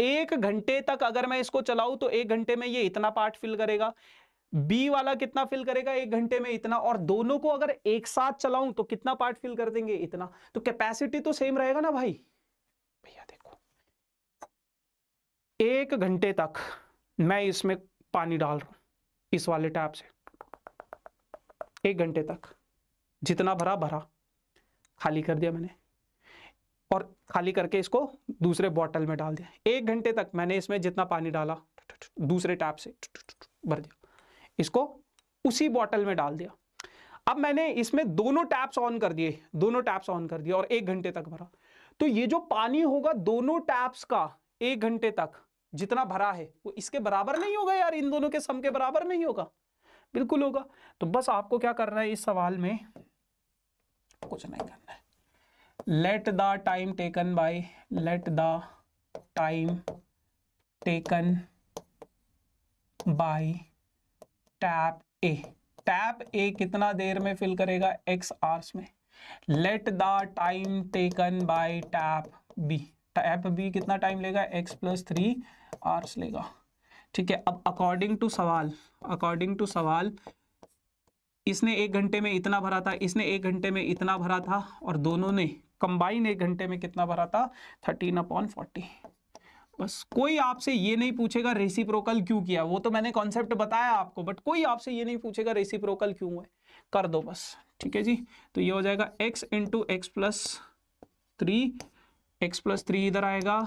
एक घंटे तक अगर मैं इसको चलाऊं तो एक घंटे में ये इतना पार्ट फिल करेगा बी वाला कितना फिल करेगा एक घंटे में इतना और दोनों को अगर एक साथ चलाऊं तो कितना पार्ट फिल कर देंगे इतना तो कैपेसिटी तो सेम रहेगा ना भाई भैया देखो एक घंटे तक मैं इसमें पानी डाल रहा हूं इस वाले टैप से एक घंटे तक जितना भरा भरा खाली कर दिया मैंने और खाली करके इसको दूसरे बॉटल में डाल दिया एक घंटे तक मैंने इसमें जितना पानी डाला दूसरे टैप से भर दिया इसको उसी बॉटल में डाल दिया अब मैंने इसमें दोनों टैप्स ऑन कर दिए दोनों टैप्स ऑन कर दिए और एक घंटे तक भरा तो ये जो पानी होगा दोनों टैप्स का एक घंटे तक जितना भरा है वो इसके बराबर नहीं होगा यार इन दोनों के सम के बराबर नहीं होगा बिल्कुल होगा तो बस आपको क्या करना है इस सवाल में कुछ नहीं करना है let the time taken by let the time taken by tap A tap A कितना देर में फिल करेगा एक्स आर्स में let the time taken by tap B tap B कितना टाइम लेगा एक्स प्लस थ्री आर्स लेगा ठीक है अब अकॉर्डिंग टू सवाल अकॉर्डिंग टू सवाल इसने एक घंटे में इतना भरा था इसने एक घंटे में इतना भरा था और दोनों ने कंबाइन एक घंटे में कितना भरा था थर्टीन अपॉन फोर्टी बस कोई आपसे ये नहीं पूछेगा रेसिप्रोकल क्यों किया वो तो मैंने कॉन्सेप्ट बताया आपको बट कोई आपसे ये नहीं पूछेगा रेसिप्रोकल क्यों है कर दो बस ठीक है जी तो ये हो जाएगा x into x plus three x plus three इधर आएगा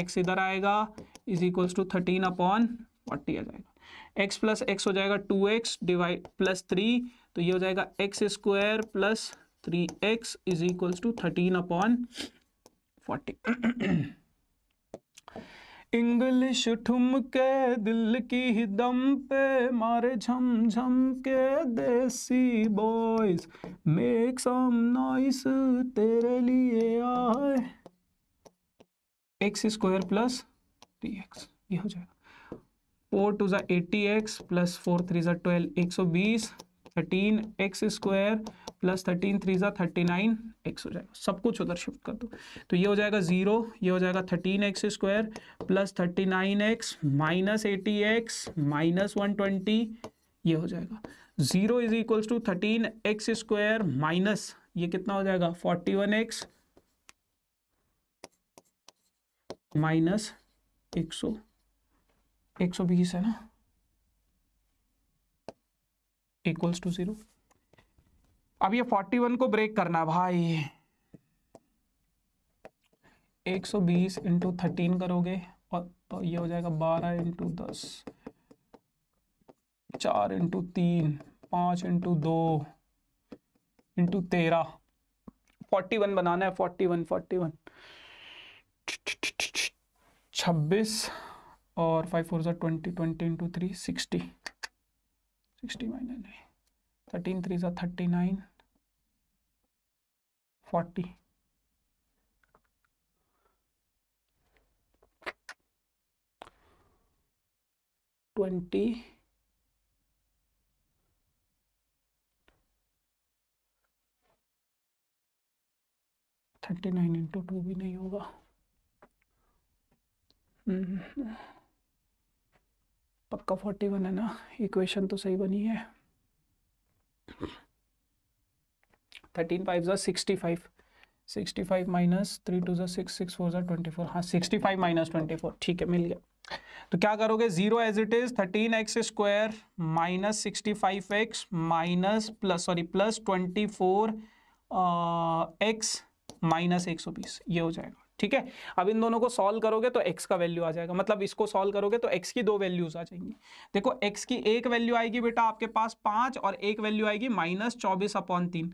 x इधर आएगा is equals to thirteen upon forty आ जाएगा x प्लस एक्स हो जाएगा two x divide plus three तो ये हो जाएगा x square plus three x is equal to thirteen upon forty English ठुमके दिल की दम पे मारे झम झम के देसी बॉयज मेक सम नॉइस तेरे लिए आए x square plus three x ये हो जाएगा फोर टू ज़ा eighty x plus four three ज़ा ट्वेल्व एक सौ बीस thirteen x square plus thirteen three सा थर्टी नाइन एक्स हो जाएगा सब कुछ उधर शिफ्ट कर दो तो ये हो जाएगा जीरो ये हो जाएगा thirteen x square plus thirty nine x minus eighty x minus one twenty ये हो जाएगा zero is equals to thirteen x square minus ये कितना हो जाएगा फोर्टी वन एक्स माइनस एक सौ एक सौ बीस है ना इक्वल्स टू जीरो अब ये 41 को ब्रेक करना भाई 120 सौ बीस इंटू थर्टीन करोगे और तो ये हो जाएगा 12 इंटू दस चार इंटू तीन पाँच इंटू दो इंटू तेरह फोर्टी वन बनाना है फोर्टी वन फोर्टी वन छब्बीस और फाइव फोर ज़ा twenty twenty into three sixty sixty minus thirteen three ज़ा thirty nine forty twenty thirty nine into two भी नहीं होगा हम्म। पक्का फोर्टी वन है ना इक्वेशन तो सही बनी है थर्टीन फाइव जो sixty five sixty five minus three two जो सिक्स सिक्स फोर जो ट्वेंटी फोर हाँ sixty five minus twenty four ठीक है मिल गया तो क्या करोगे zero as it is thirteen x square minus sixty five x minus plus sorry plus twenty four x minus एक सौ बीस ये हो जाएगा ठीक है अब इन दोनों को सॉल्व करोगे तो x का वैल्यू आ जाएगा मतलब इसको सॉल्व करोगे तो x की दो वैल्यूज आ जाएंगी देखो x की एक वैल्यू आएगी बेटा आपके पास पांच और एक वैल्यू आएगी माइनस चौबीस अपॉन तीन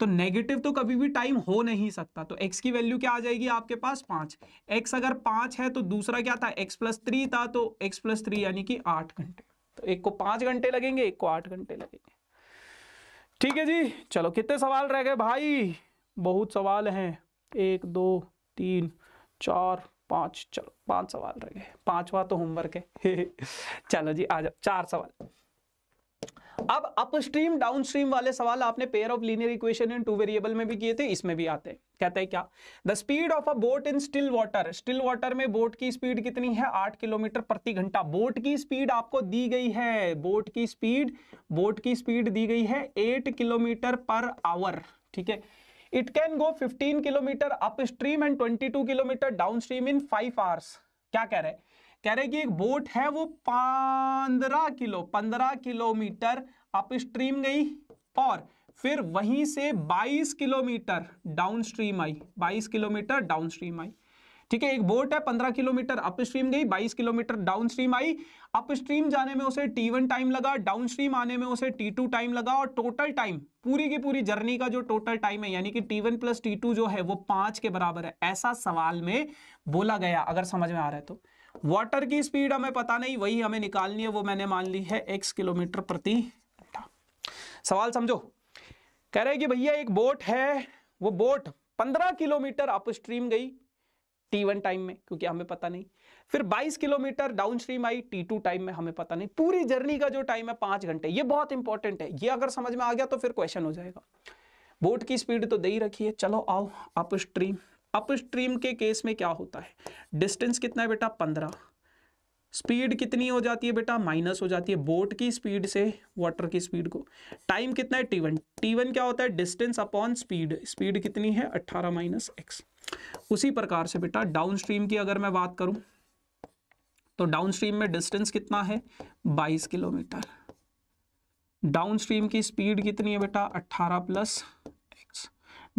तो नेगेटिव तो कभी भी टाइम हो नहीं सकता तो एक्स की वैल्यू क्या आ जाएगी आपके पास पांच एक्स अगर पांच है तो दूसरा क्या था एक्स प्लस थ्री था तो एक्स प्लस थ्री यानी कि आठ घंटे तो एक को पांच घंटे लगेंगे एक को आठ घंटे लगेंगे ठीक है जी चलो कितने सवाल रह गए भाई बहुत सवाल हैं एक दो तीन चार पाँच चलो पाँच सवाल रह गए पाँचवा तो होमवर्क है चलो जी आ जाओ चार सवाल अब अपस्ट्रीम डाउनस्ट्रीम वाले सवाल आपने pair of linear equation in two variable में भी किए थे इसमें भी आते हैं कहते हैं क्या the speed of a boat in still water still water में बोट की स्पीड कितनी है आठ किलोमीटर प्रति घंटा बोट की स्पीड आपको दी गई है बोट की स्पीड बोट की स्पीड दी गई है एट किलोमीटर पर आवर ठीक है it can go fifteen kilometer upstream and two kilometer downstream in five hours क्या कह रहे कह रहे कि एक बोट है वो पंद्रह किलो पंद्रह किलोमीटर अप स्ट्रीम गई और फिर वहीं से 22 किलोमीटर डाउन स्ट्रीम आई 22 किलोमीटर डाउन स्ट्रीम आई ठीक है एक बोट है पंद्रह किलोमीटर अप स्ट्रीम गई बाईस किलोमीटर डाउन स्ट्रीम आई अप स्ट्रीम जाने में उसे टी वन टाइम लगा डाउन स्ट्रीम आने में उसे टी टू टाइम लगा और टोटल टाइम पूरी की पूरी जर्नी का जो टोटल टाइम है यानी कि T one plus T two जो है वो पांच के बराबर है ऐसा सवाल में बोला गया अगर समझ में आ रहा है तो वाटर की स्पीड हमें पता नहीं वही हमें निकालनी है वो मैंने मान ली है एक्स किलोमीटर प्रति घंटा सवाल समझो कह रहे कि भैया एक बोट है वो बोट 15 किलोमीटर अपस्ट्रीम गई टी वन टाइम में क्योंकि हमें पता नहीं फिर 22 किलोमीटर डाउन स्ट्रीम आई टी टू टाइम में हमें पता नहीं पूरी जर्नी का जो टाइम है पांच घंटे ये बहुत इंपॉर्टेंट है ये अगर समझ में आ गया तो फिर क्वेश्चन हो जाएगा बोट की स्पीड तो दे ही रखी है चलो आओ अप स्ट्रीम अप स्ट्रीम के केस में क्या होता है डिस्टेंस कितना है बेटा पंद्रह स्पीड कितनी हो जाती है बेटा माइनस हो जाती है बोट की स्पीड से वाटर की स्पीड को टाइम कितना है टी वन टी वन क्या होता है डिस्टेंस अपॉन स्पीड स्पीड कितनी है अट्ठारह माइनस एक्स उसी प्रकार से बेटा डाउन स्ट्रीम की अगर मैं बात करूं तो डाउन स्ट्रीम में डिस्टेंस कितना है 22 किलोमीटर डाउन स्ट्रीम की स्पीड कितनी है बेटा 18 प्लस एक्स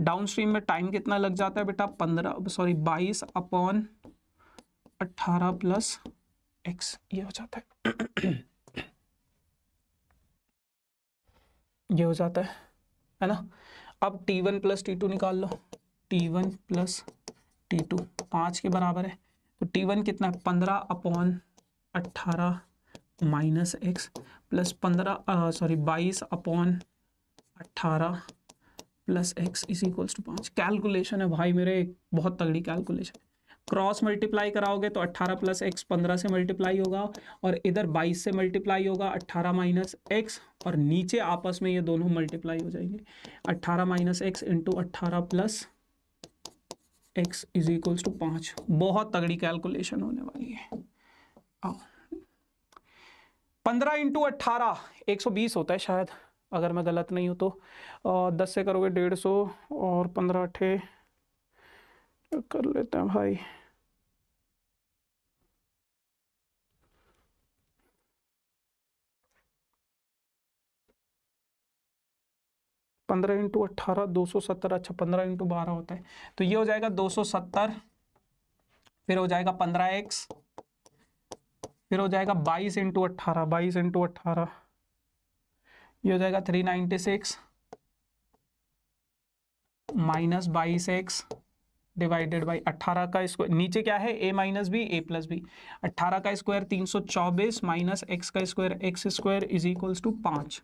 डाउन स्ट्रीम में टाइम कितना लग जाता है बेटा 15 सॉरी 22 अपॉन 18 प्लस एक्स ये हो जाता है ये हो जाता है है ना अब T one plus T two निकाल लो T one plus T two पाँच के बराबर है तो टी वन कितना है पंद्रह अपॉन अट्ठारह माइनस एक्स प्लस पंद्रह सॉरी बाईस अपॉन अट्ठारह plus x is equals to पाँच कैलकुलेशन है भाई मेरे बहुत तगड़ी कैलकुलेशन क्रॉस मल्टीप्लाई कराओगे तो 18 प्लस एक्स पंद्रह से मल्टीप्लाई होगा और इधर 22 से मल्टीप्लाई होगा 18 माइनस एक्स और नीचे आपस में ये दोनों मल्टीप्लाई हो जाएंगे 18 माइनस एक्स इंटू अट्ठारह plus x is equals to पाँच बहुत तगड़ी कैलकुलेशन होने वाली है पंद्रह इंटू अट्ठारह एक सौ बीस होता है शायद अगर मैं गलत नहीं हूँ तो दस से करोगे डेढ़ सौ और पंद्रह अठे कर लेते हैं भाई पंद्रह इंटू अट्ठारह दो सौ सत्तर अच्छा पंद्रह इंटू बारह होता है तो ये हो जाएगा दो सौ सत्तर फिर हो जाएगा पंद्रह एक्स फिर हो जाएगा बाईस इंटू अट्ठारह बाईस इंटू अट्ठारह ये हो जाएगा थ्री नाइन्टी सिक्स माइनस बाईस एक्स डिवाइडेड बाई अट्ठारह का स्क्वायर नीचे क्या है A minus B A plus B अट्ठारह का स्क्वायर तीन सौ चौबीस माइनस एक्स का square x square is equals to पाँच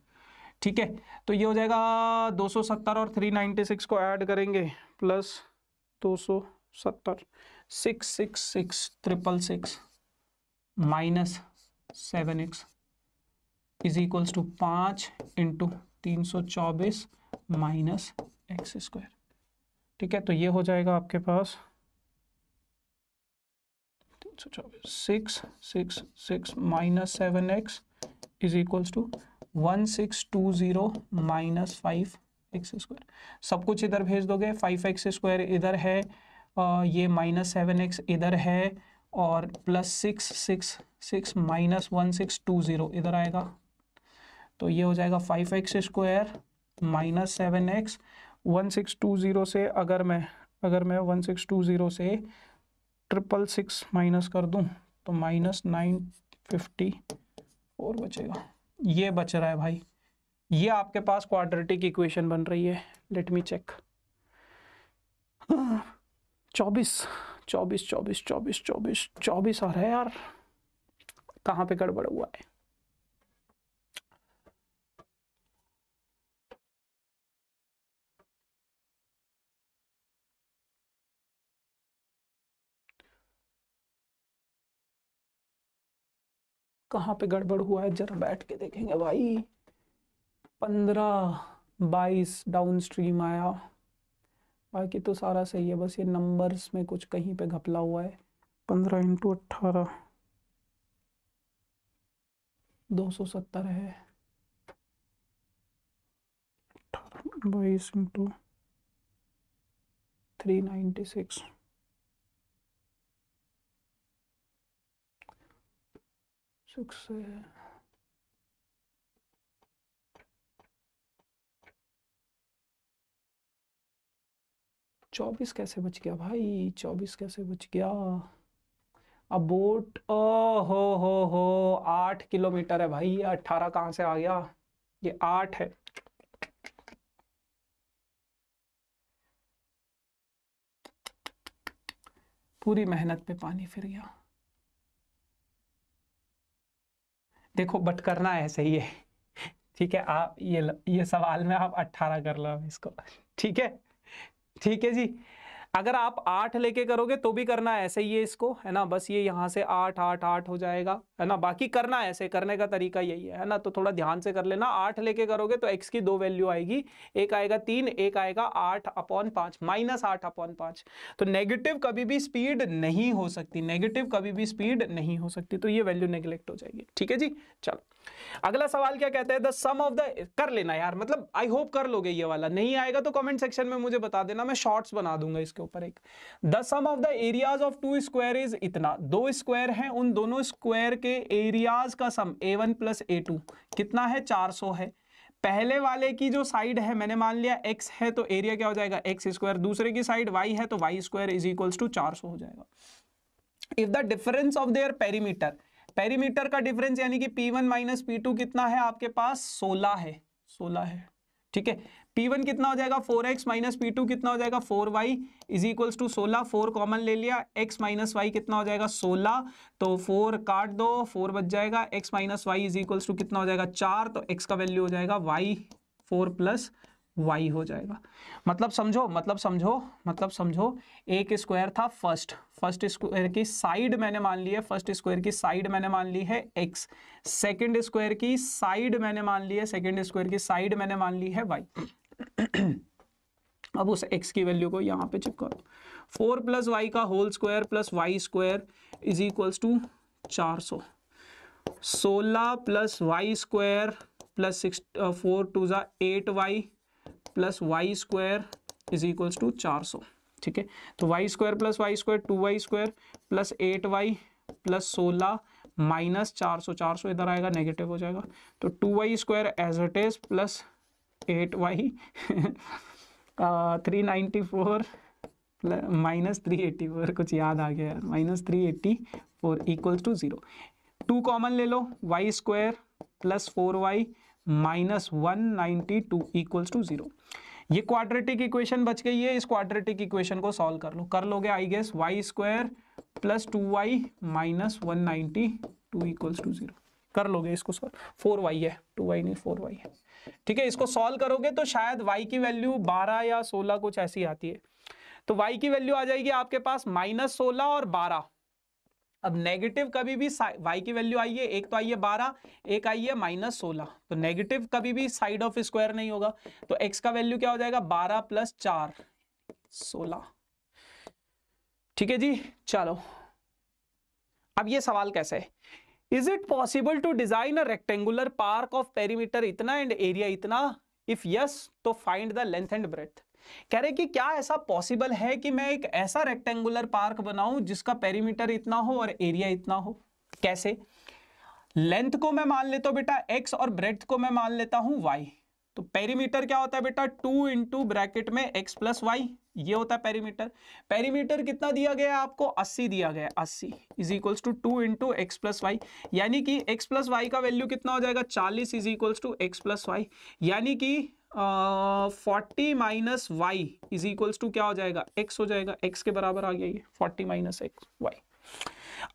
ठीक है तो ये हो जाएगा 270 और 396 को ऐड करेंगे plus 270 six six six triple six minus seven x is equals to पाँच इंटू तीन सौ चौबीस माइनस एक्स स्क्वायर ठीक है तो ये हो जाएगा आपके पास तीन सौ चौबीस six six six minus seven x is equals to one six two zero minus five x square सब कुछ इधर भेज दोगे फाइव एक्स स्क्वायर इधर है ये माइनस सेवन एक्स इधर है और plus six six six minus one six two zero इधर आएगा तो ये हो जाएगा five x square minus seven x one six two zero से अगर मैं अगर मैं वन सिक्स टू ज़ीरो से ट्रिपल सिक्स माइनस कर दूं तो माइनस नाइन फिफ्टी और बचेगा ये बच रहा है भाई ये आपके पास क्वाड्रेटिक इक्वेशन बन रही है लेट मी चेक चौबीस चौबीस चौबीस चौबीस चौबीस चौबीस आ रहा है यार कहाँ पे गड़बड़ हुआ है कहाँ पे गड़बड़ हुआ है जरा बैठ के देखेंगे भाई पंद्रह बाईस डाउन स्ट्रीम आया बाकी तो सारा सही है बस ये नंबर्स में कुछ कहीं पे घपला हुआ है पंद्रह इंटू अट्ठारह दो सौ सत्तर है बाईस into three ninety six succès. चौबीस कैसे बच गया भाई चौबीस कैसे बच गया अब बोट ओ हो हो हो आठ किलोमीटर है भाई अट्ठारह कहाँ से आ गया ये आठ है पूरी मेहनत पे पानी फिर गया देखो बट करना है सही है ठीक है आप ये ये सवाल में आप अट्ठारह कर लो इसको ठीक है ठीक है जी अगर आप आठ लेके करोगे तो भी करना ऐसे ही है इसको है ना बस ये यहाँ से आठ आठ आठ हो जाएगा है ना बाकी करना है ऐसे करने का तरीका यही है है ना तो थोड़ा ध्यान से कर लेना आठ लेके करोगे तो एक्स की दो वैल्यू आएगी एक आएगा तीन एक आएगा आठ अपॉन पाँच माइनस आठ अपॉन पाँच तो नेगेटिव कभी भी स्पीड नहीं हो सकती नेगेटिव कभी भी स्पीड नहीं हो सकती तो ये वैल्यू नेग्लेक्ट हो जाएगी ठीक है जी चलो अगला सवाल क्या कहता है द सम ऑफ द कर लेना यार मतलब आई होप कर लोगे ये वाला नहीं आएगा तो कमेंट सेक्शन में मुझे बता देना मैं शॉर्ट्स बना दूंगा इसके ऊपर एक the sum of the areas of two square is इतना दो स्क्वायर हैं उन दोनों स्क्वायर के एरियाज का sum A one plus A two कितना है चार सौ है पहले वाले की जो साइड है मैंने मान लिया x है तो एरिया क्या हो जाएगा एक्स स्क्वायर दूसरे की साइड y है तो y square is equals to चार सौ हो जाएगा if the difference of their perimeter perimeter का डिफरेंस यानी कि P1 वन माइनस पी कितना है आपके पास 16 है 16 है ठीक है P1 कितना हो जाएगा 4x एक्स माइनस पी कितना हो जाएगा 4y y is equals to सोलह फोर कॉमन ले लिया x माइनस वाई कितना हो जाएगा 16 तो 4 काट दो 4 बच जाएगा x minus y is equals to कितना हो जाएगा 4 तो x का वैल्यू हो जाएगा y 4 प्लस वाई हो जाएगा मतलब समझो मतलब समझो मतलब समझो एक स्क्वायर था फर्स्ट फर्स्ट स्क्वायर की साइड मैंने मान ली है फर्स्ट स्क्वायर की साइड मैंने मान ली है एक्स सेकंड स्क्वायर की साइड मैंने मान ली है सेकंड स्क्वायर की साइड मैंने मान ली है वाई अब उस एक्स की वैल्यू को यहाँ पे चेक करो फोर प्लस वाई का whole square plus y square is equal to चार सौ सोलह plus y square plus six four two ज़ा eight y plus y square is equals to चार सौ ठीक है तो y square plus y square two y square plus eight y plus सोलह माइनस चार सौ चार सौ इधर आएगा नेगेटिव हो जाएगा तो two y square as it is plus eight y three ninety four minus three eighty four कुछ याद आ गया minus three eighty four equals to zero two common ले लो y square plus four y minus one ninety two equals to zero ये quadratic equation बच गई है इस क्वाड्रेटिक इक्वेशन को सॉल्व कर लो कर लोगे I guess y square plus two y minus one ninety two equals to zero कर लोगे इसको सॉल्व फोर वाई है टू वाई नहीं फोर वाई है ठीक है इसको सॉल्व करोगे तो शायद वाई की वैल्यू बारह या सोलह कुछ ऐसी आती है तो वाई की वैल्यू आ जाएगी आपके पास माइनस सोलह और बारह अब नेगेटिव कभी भी वाई की वैल्यू आई है एक तो आई है बारह एक आई है माइनस सोलह तो नेगेटिव कभी भी साइड ऑफ स्क्वायर नहीं होगा तो एक्स का वैल्यू क्या हो जाएगा बारह प्लस चार सोलह ठीक है जी चलो अब ये सवाल कैसे है is it possible to design a rectangular park of perimeter इतना एंड एरिया इतना इफ यस तो find the length and breadth कह रहे कि क्या ऐसा पॉसिबल है कि मैं एक ऐसा रेक्टेंगुलर पार्क बनाऊं जिसका पेरीमीटर इतना हो और एरिया इतना हो कैसे लेंथ को मैं मान लेता हूं बेटा एक्स और ब्रेथ को मैं मान लेता हूं वाई तो पेरीमीटर क्या होता है बेटा टू इंटू ब्रैकेट में एक्स प्लस वाई ये होता है पेरीमीटर पेरीमीटर कितना दिया गया है आपको 80 दिया गया है 80 is equals to two into x plus y यानी कि x प्लस वाई का वैल्यू कितना हो जाएगा 40 is equals to x plus y यानी कि forty minus y is equals to क्या हो जाएगा x हो जाएगा x के बराबर आ गया ये फोर्टी माइनस एक्स वाई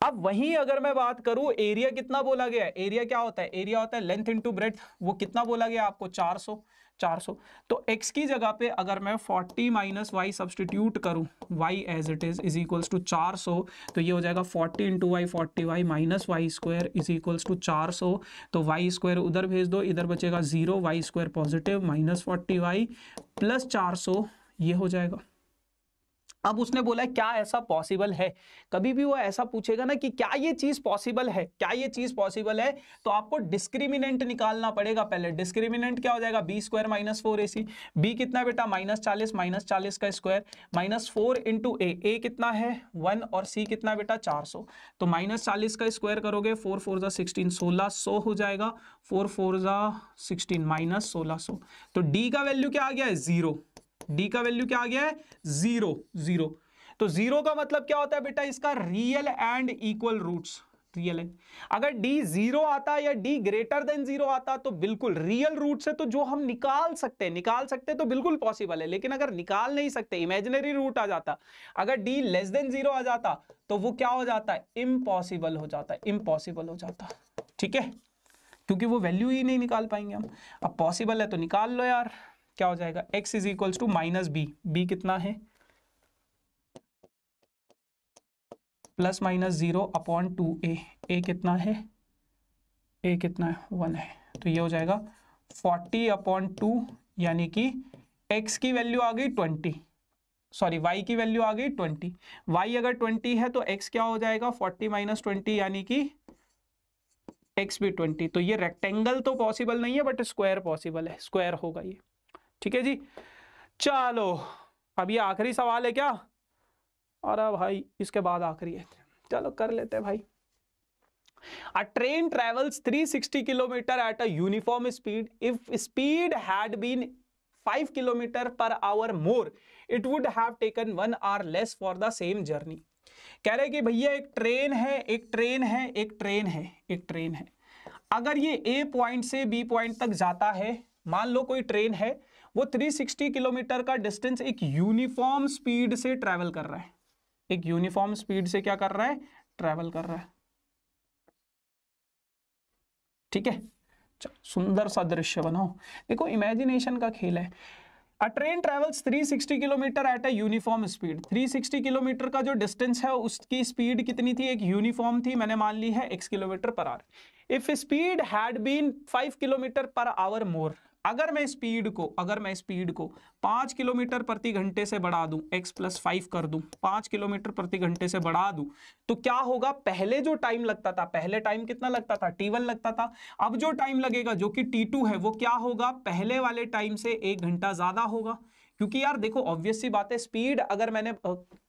अब वहीं अगर मैं बात करूं एरिया कितना बोला गया है एरिया क्या होता है एरिया होता है लेंथ इनटू ब्रेथ वो कितना बोला गया आपको 400 400 तो x की जगह पे अगर मैं 40 माइनस वाई सब्सटीट्यूट करूँ y as it is is equals to 400 तो ये हो जाएगा 40 into y forty y minus Y square is equals to 400 तो वाई स्क्वायर उधर भेज दो इधर बचेगा zero y square positive minus forty y plus चार सौ ये हो जाएगा अब उसने बोला क्या ऐसा पॉसिबल है कभी भी वो ऐसा पूछेगा ना कि क्या ये चीज पॉसिबल है क्या ये चीज पॉसिबल है तो आपको डिस्क्रिमिनेंट निकालना पड़ेगा पहले डिस्क्रिमिनेंट क्या हो जाएगा बी स्क्वायर माइनस फोर ए सी बी कितना बेटा माइनस चालीस माइनस चालीस का square minus four into A ए कितना है वन और सी कितना बेटा चार सौ तो माइनस चालीस का स्क्वायर करोगे फोर फोर जा सिक्सटीन सोलह सो हो जाएगा फोर फोर जा सिक्सटीन माइनस सोलह सो तो डी का वैल्यू क्या आ गया है जीरो डी का वैल्यू क्या आ गया है जीरो जीरो तो जीरो का मतलब क्या होता है बेटा इसका real and equal roots real है अगर d जीरो आता या d ग्रेटर देन जीरो आता तो बिल्कुल रियल रूट से तो जो हम निकाल सकते हैं निकाल सकते हैं तो बिल्कुल पॉसिबल है लेकिन अगर निकाल नहीं सकते इमेजिनरी रूट आ जाता अगर d लेस देन जीरो आ जाता तो वो क्या हो जाता है इम्पॉसिबल हो जाता है इम्पॉसिबल हो जाता ठीक है क्योंकि वो वैल्यू ही नहीं निकाल पाएंगे हम अब पॉसिबल है तो निकाल लो यार क्या हो जाएगा x is equal to minus B B कितना है plus minus zero upon two ए ए कितना है ए कितना है वन है तो ये हो जाएगा फोर्टी अपॉन टू यानी कि x की वैल्यू आ गई ट्वेंटी सॉरी y की वैल्यू आ गई ट्वेंटी y अगर ट्वेंटी है तो x क्या हो जाएगा फोर्टी माइनस ट्वेंटी यानी कि x भी ट्वेंटी तो ये रेक्टेंगल तो पॉसिबल नहीं है बट स्क्वायर पॉसिबल है स्क्वायर होगा ये ठीक है जी चलो अब ये आखिरी सवाल है क्या अरे भाई इसके बाद आखिरी है चलो कर लेते हैं भाई a train travels 360 kilometer at a uniform speed if speed had been 5 kilometer per hour more it would have taken one hour less for the same journey कह रहे कि भैया एक ट्रेन है एक ट्रेन है एक ट्रेन है एक ट्रेन है अगर ये ए पॉइंट से बी पॉइंट तक जाता है मान लो कोई ट्रेन है वो 360 किलोमीटर का डिस्टेंस एक यूनिफॉर्म स्पीड से ट्रेवल कर रहा है एक यूनिफॉर्म स्पीड से क्या कर रहा है ट्रेवल कर रहा है ठीक है सुंदर सा दृश्य बनाओ देखो इमेजिनेशन का खेल है a train travels 360 kilometer at a uniform speed 360 kilometer का जो डिस्टेंस है उसकी स्पीड कितनी थी एक यूनिफॉर्म थी मैंने मान ली है x kilometer per hour if speed had been five kilometer per hour more अगर मैं स्पीड को अगर मैं स्पीड को पांच किलोमीटर प्रति घंटे से बढ़ा दूं x प्लस फाइव कर दूं पांच किलोमीटर प्रति घंटे से बढ़ा दूं तो क्या होगा पहले जो टाइम लगता था पहले टाइम कितना लगता था टी वन लगता था अब जो टाइम लगेगा जो कि टी टू है वो क्या होगा पहले वाले टाइम से एक घंटा ज़्यादा होगा क्योंकि यार देखो ऑब्वियस सी बात है स्पीड अगर मैंने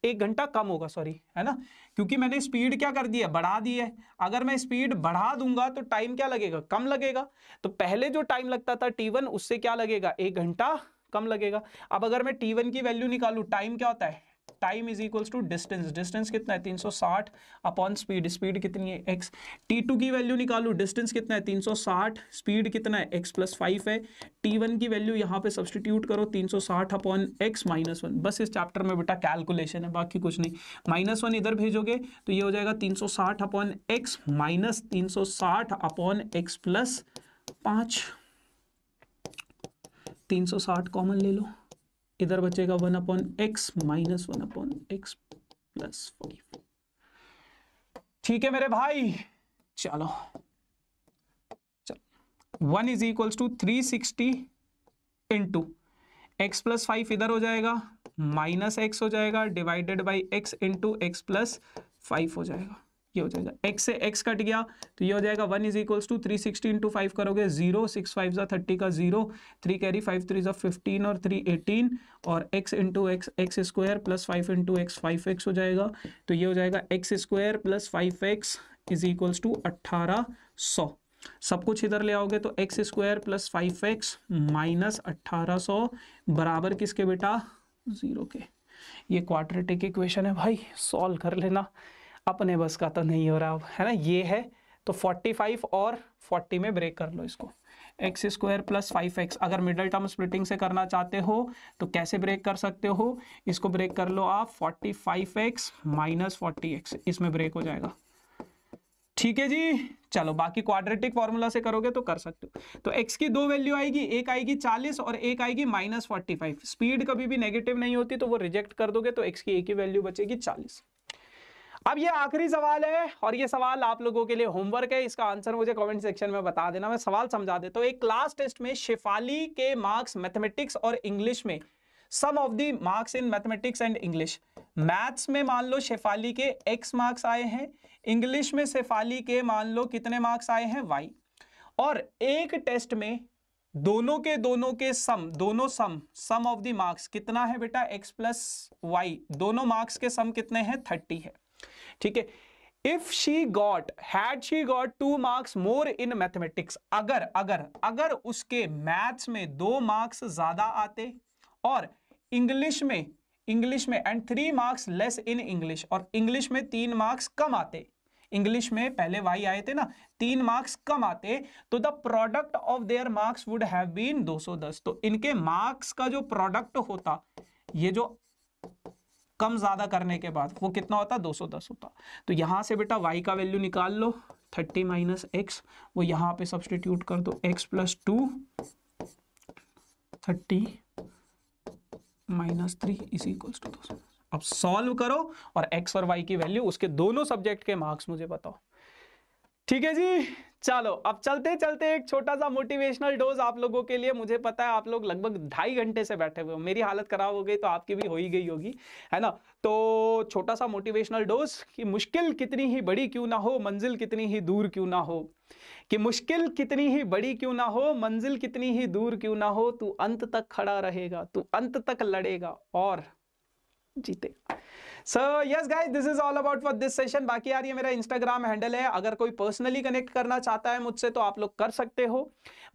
एक घंटा कम होगा सॉरी है ना क्योंकि मैंने स्पीड क्या कर दी है बढ़ा दी है अगर मैं स्पीड बढ़ा दूंगा तो टाइम क्या लगेगा कम लगेगा तो पहले जो टाइम लगता था टी उससे क्या लगेगा एक घंटा कम लगेगा अब अगर मैं टी की वैल्यू निकालू टाइम क्या होता है time is equals to distance distance कितना है 360 अपॉन स्पीड स्पीड कितनी है एक्स टी की वैल्यू निकालो डिस्टेंस कितना है 360 स्पीड कितना है एक्स प्लस फाइव है टी की वैल्यू यहाँ पे सब्सटीट्यूट करो 360 अपॉन एक्स माइनस वन बस इस चैप्टर में बेटा कैलकुलेशन है बाकी कुछ नहीं माइनस वन इधर भेजोगे तो ये हो जाएगा 360 अपॉन एक्स माइनस तीन अपॉन एक्स प्लस पाँच तीन सौ साठ कॉमन ले लो इधर बचेगा one upon x minus one upon x plus five ठीक है मेरे भाई चलो चलो one is equal to three sixty into x plus five इधर हो जाएगा माइनस एक्स हो जाएगा divided by x into x plus five हो जाएगा ये हो जाएगा x से x कट गया तो ये हो जाएगा one is equals to three sixty into five करोगे जीरो सिक्स फाइव जो थर्टी का zero three carry five three जो फिफ्टीन और थ्री एटीन और x into x x square plus five into x five x हो जाएगा तो ये हो जाएगा x square plus five x is equals to अट्ठारह सौ सब कुछ इधर ले आओगे तो x square plus five x minus अट्ठारह सौ बराबर किसके बेटा ज़ीरो के ये क्वाड्रेटिक इक्वेशन है भाई सॉल्व कर लेना अपने बस का तो नहीं हो रहा है ना ये है तो 45 और 40 में ब्रेक कर लो इसको x square plus five x अगर मिडल टर्म स्प्लिटिंग से करना चाहते हो तो कैसे ब्रेक कर सकते हो इसको ब्रेक कर लो आप 45x एक्स माइनस फोर्टी इसमें ब्रेक हो जाएगा ठीक है जी चलो बाकी क्वाड्रेटिक फॉर्मूला से करोगे तो कर सकते हो तो x की दो वैल्यू आएगी एक आएगी 40 और एक आएगी माइनस फोर्टी स्पीड कभी भी नेगेटिव नहीं होती तो वो रिजेक्ट कर दोगे तो x की एक ही वैल्यू बचेगी 40 अब ये आखिरी सवाल है और ये सवाल आप लोगों के लिए होमवर्क है इसका आंसर मुझे कमेंट सेक्शन में बता देना मैं सवाल समझा दे तो एक क्लास टेस्ट में शिफाली के मार्क्स मैथमेटिक्स और इंग्लिश में sum of the marks in mathematics and English maths में मान लो शेफाली के एक्स मार्क्स आए हैं इंग्लिश में शेफाली के मान लो कितने मार्क्स आए हैं वाई और एक टेस्ट में दोनों के दोनों के सम दोनों सम सम ऑफ दी मार्क्स कितना है बेटा एक्स प्लस वाई दोनों मार्क्स के सम कितने हैं थर्टी है ठीक है if she got had she got two marks more in mathematics अगर अगर अगर उसके मैथ्स में दो मार्क्स ज्यादा आते और इंग्लिश में इंग्लिश में and three marks less in English और इंग्लिश में तीन मार्क्स कम आते इंग्लिश में पहले वाई आए थे ना तीन मार्क्स कम आते तो the product of their marks would have been 210 तो इनके मार्क्स का जो प्रोडक्ट होता ये जो कम ज़्यादा करने के बाद वो कितना होता है दस होता तो यहाँ से बेटा वाई का वैल्यू निकाल लो थर्टी माइनस एक्स वो यहाँ पे सब्सटीट्यूट कर दो x plus two thirty minus three is equals to दो अब सॉल्व करो और एक्स और वाई की वैल्यू उसके दोनों सब्जेक्ट के मार्क्स मुझे बताओ ठीक है जी चलो अब चलते चलते एक छोटा सा मोटिवेशनल डोज आप लोगों के लिए मुझे पता है आप लोग लगभग ढाई घंटे से बैठे हुए हो मेरी हालत खराब हो गई तो आपकी भी हो ही गई होगी है ना तो छोटा सा मोटिवेशनल डोज कि मुश्किल कितनी ही बड़ी क्यों ना हो मंजिल कितनी ही दूर क्यों ना हो कि मुश्किल कितनी ही बड़ी क्यों ना हो मंजिल कितनी ही दूर क्यों ना हो तू अंत तक खड़ा रहेगा तू अंत तक लड़ेगा और जीतेगा so yes guys this is all about for this session बाकी यार ये मेरा इंस्टाग्राम हैंडल है अगर कोई पर्सनली कनेक्ट करना चाहता है मुझसे तो आप लोग कर सकते हो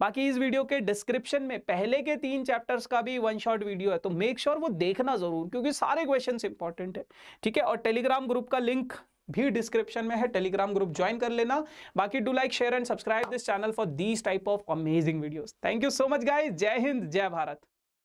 बाकी इस वीडियो के डिस्क्रिप्शन में पहले के तीन चैप्टर्स का भी वन शॉट वीडियो है तो मेक श्योर sure वो देखना जरूर क्योंकि सारे क्वेश्चन इंपॉर्टेंट है ठीक है और टेलीग्राम ग्रुप का लिंक भी डिस्क्रिप्शन में है टेलीग्राम ग्रुप ज्वाइन कर लेना बाकी do like share and subscribe this channel for these type of amazing videos thank you so much guys जय हिंद जय भारत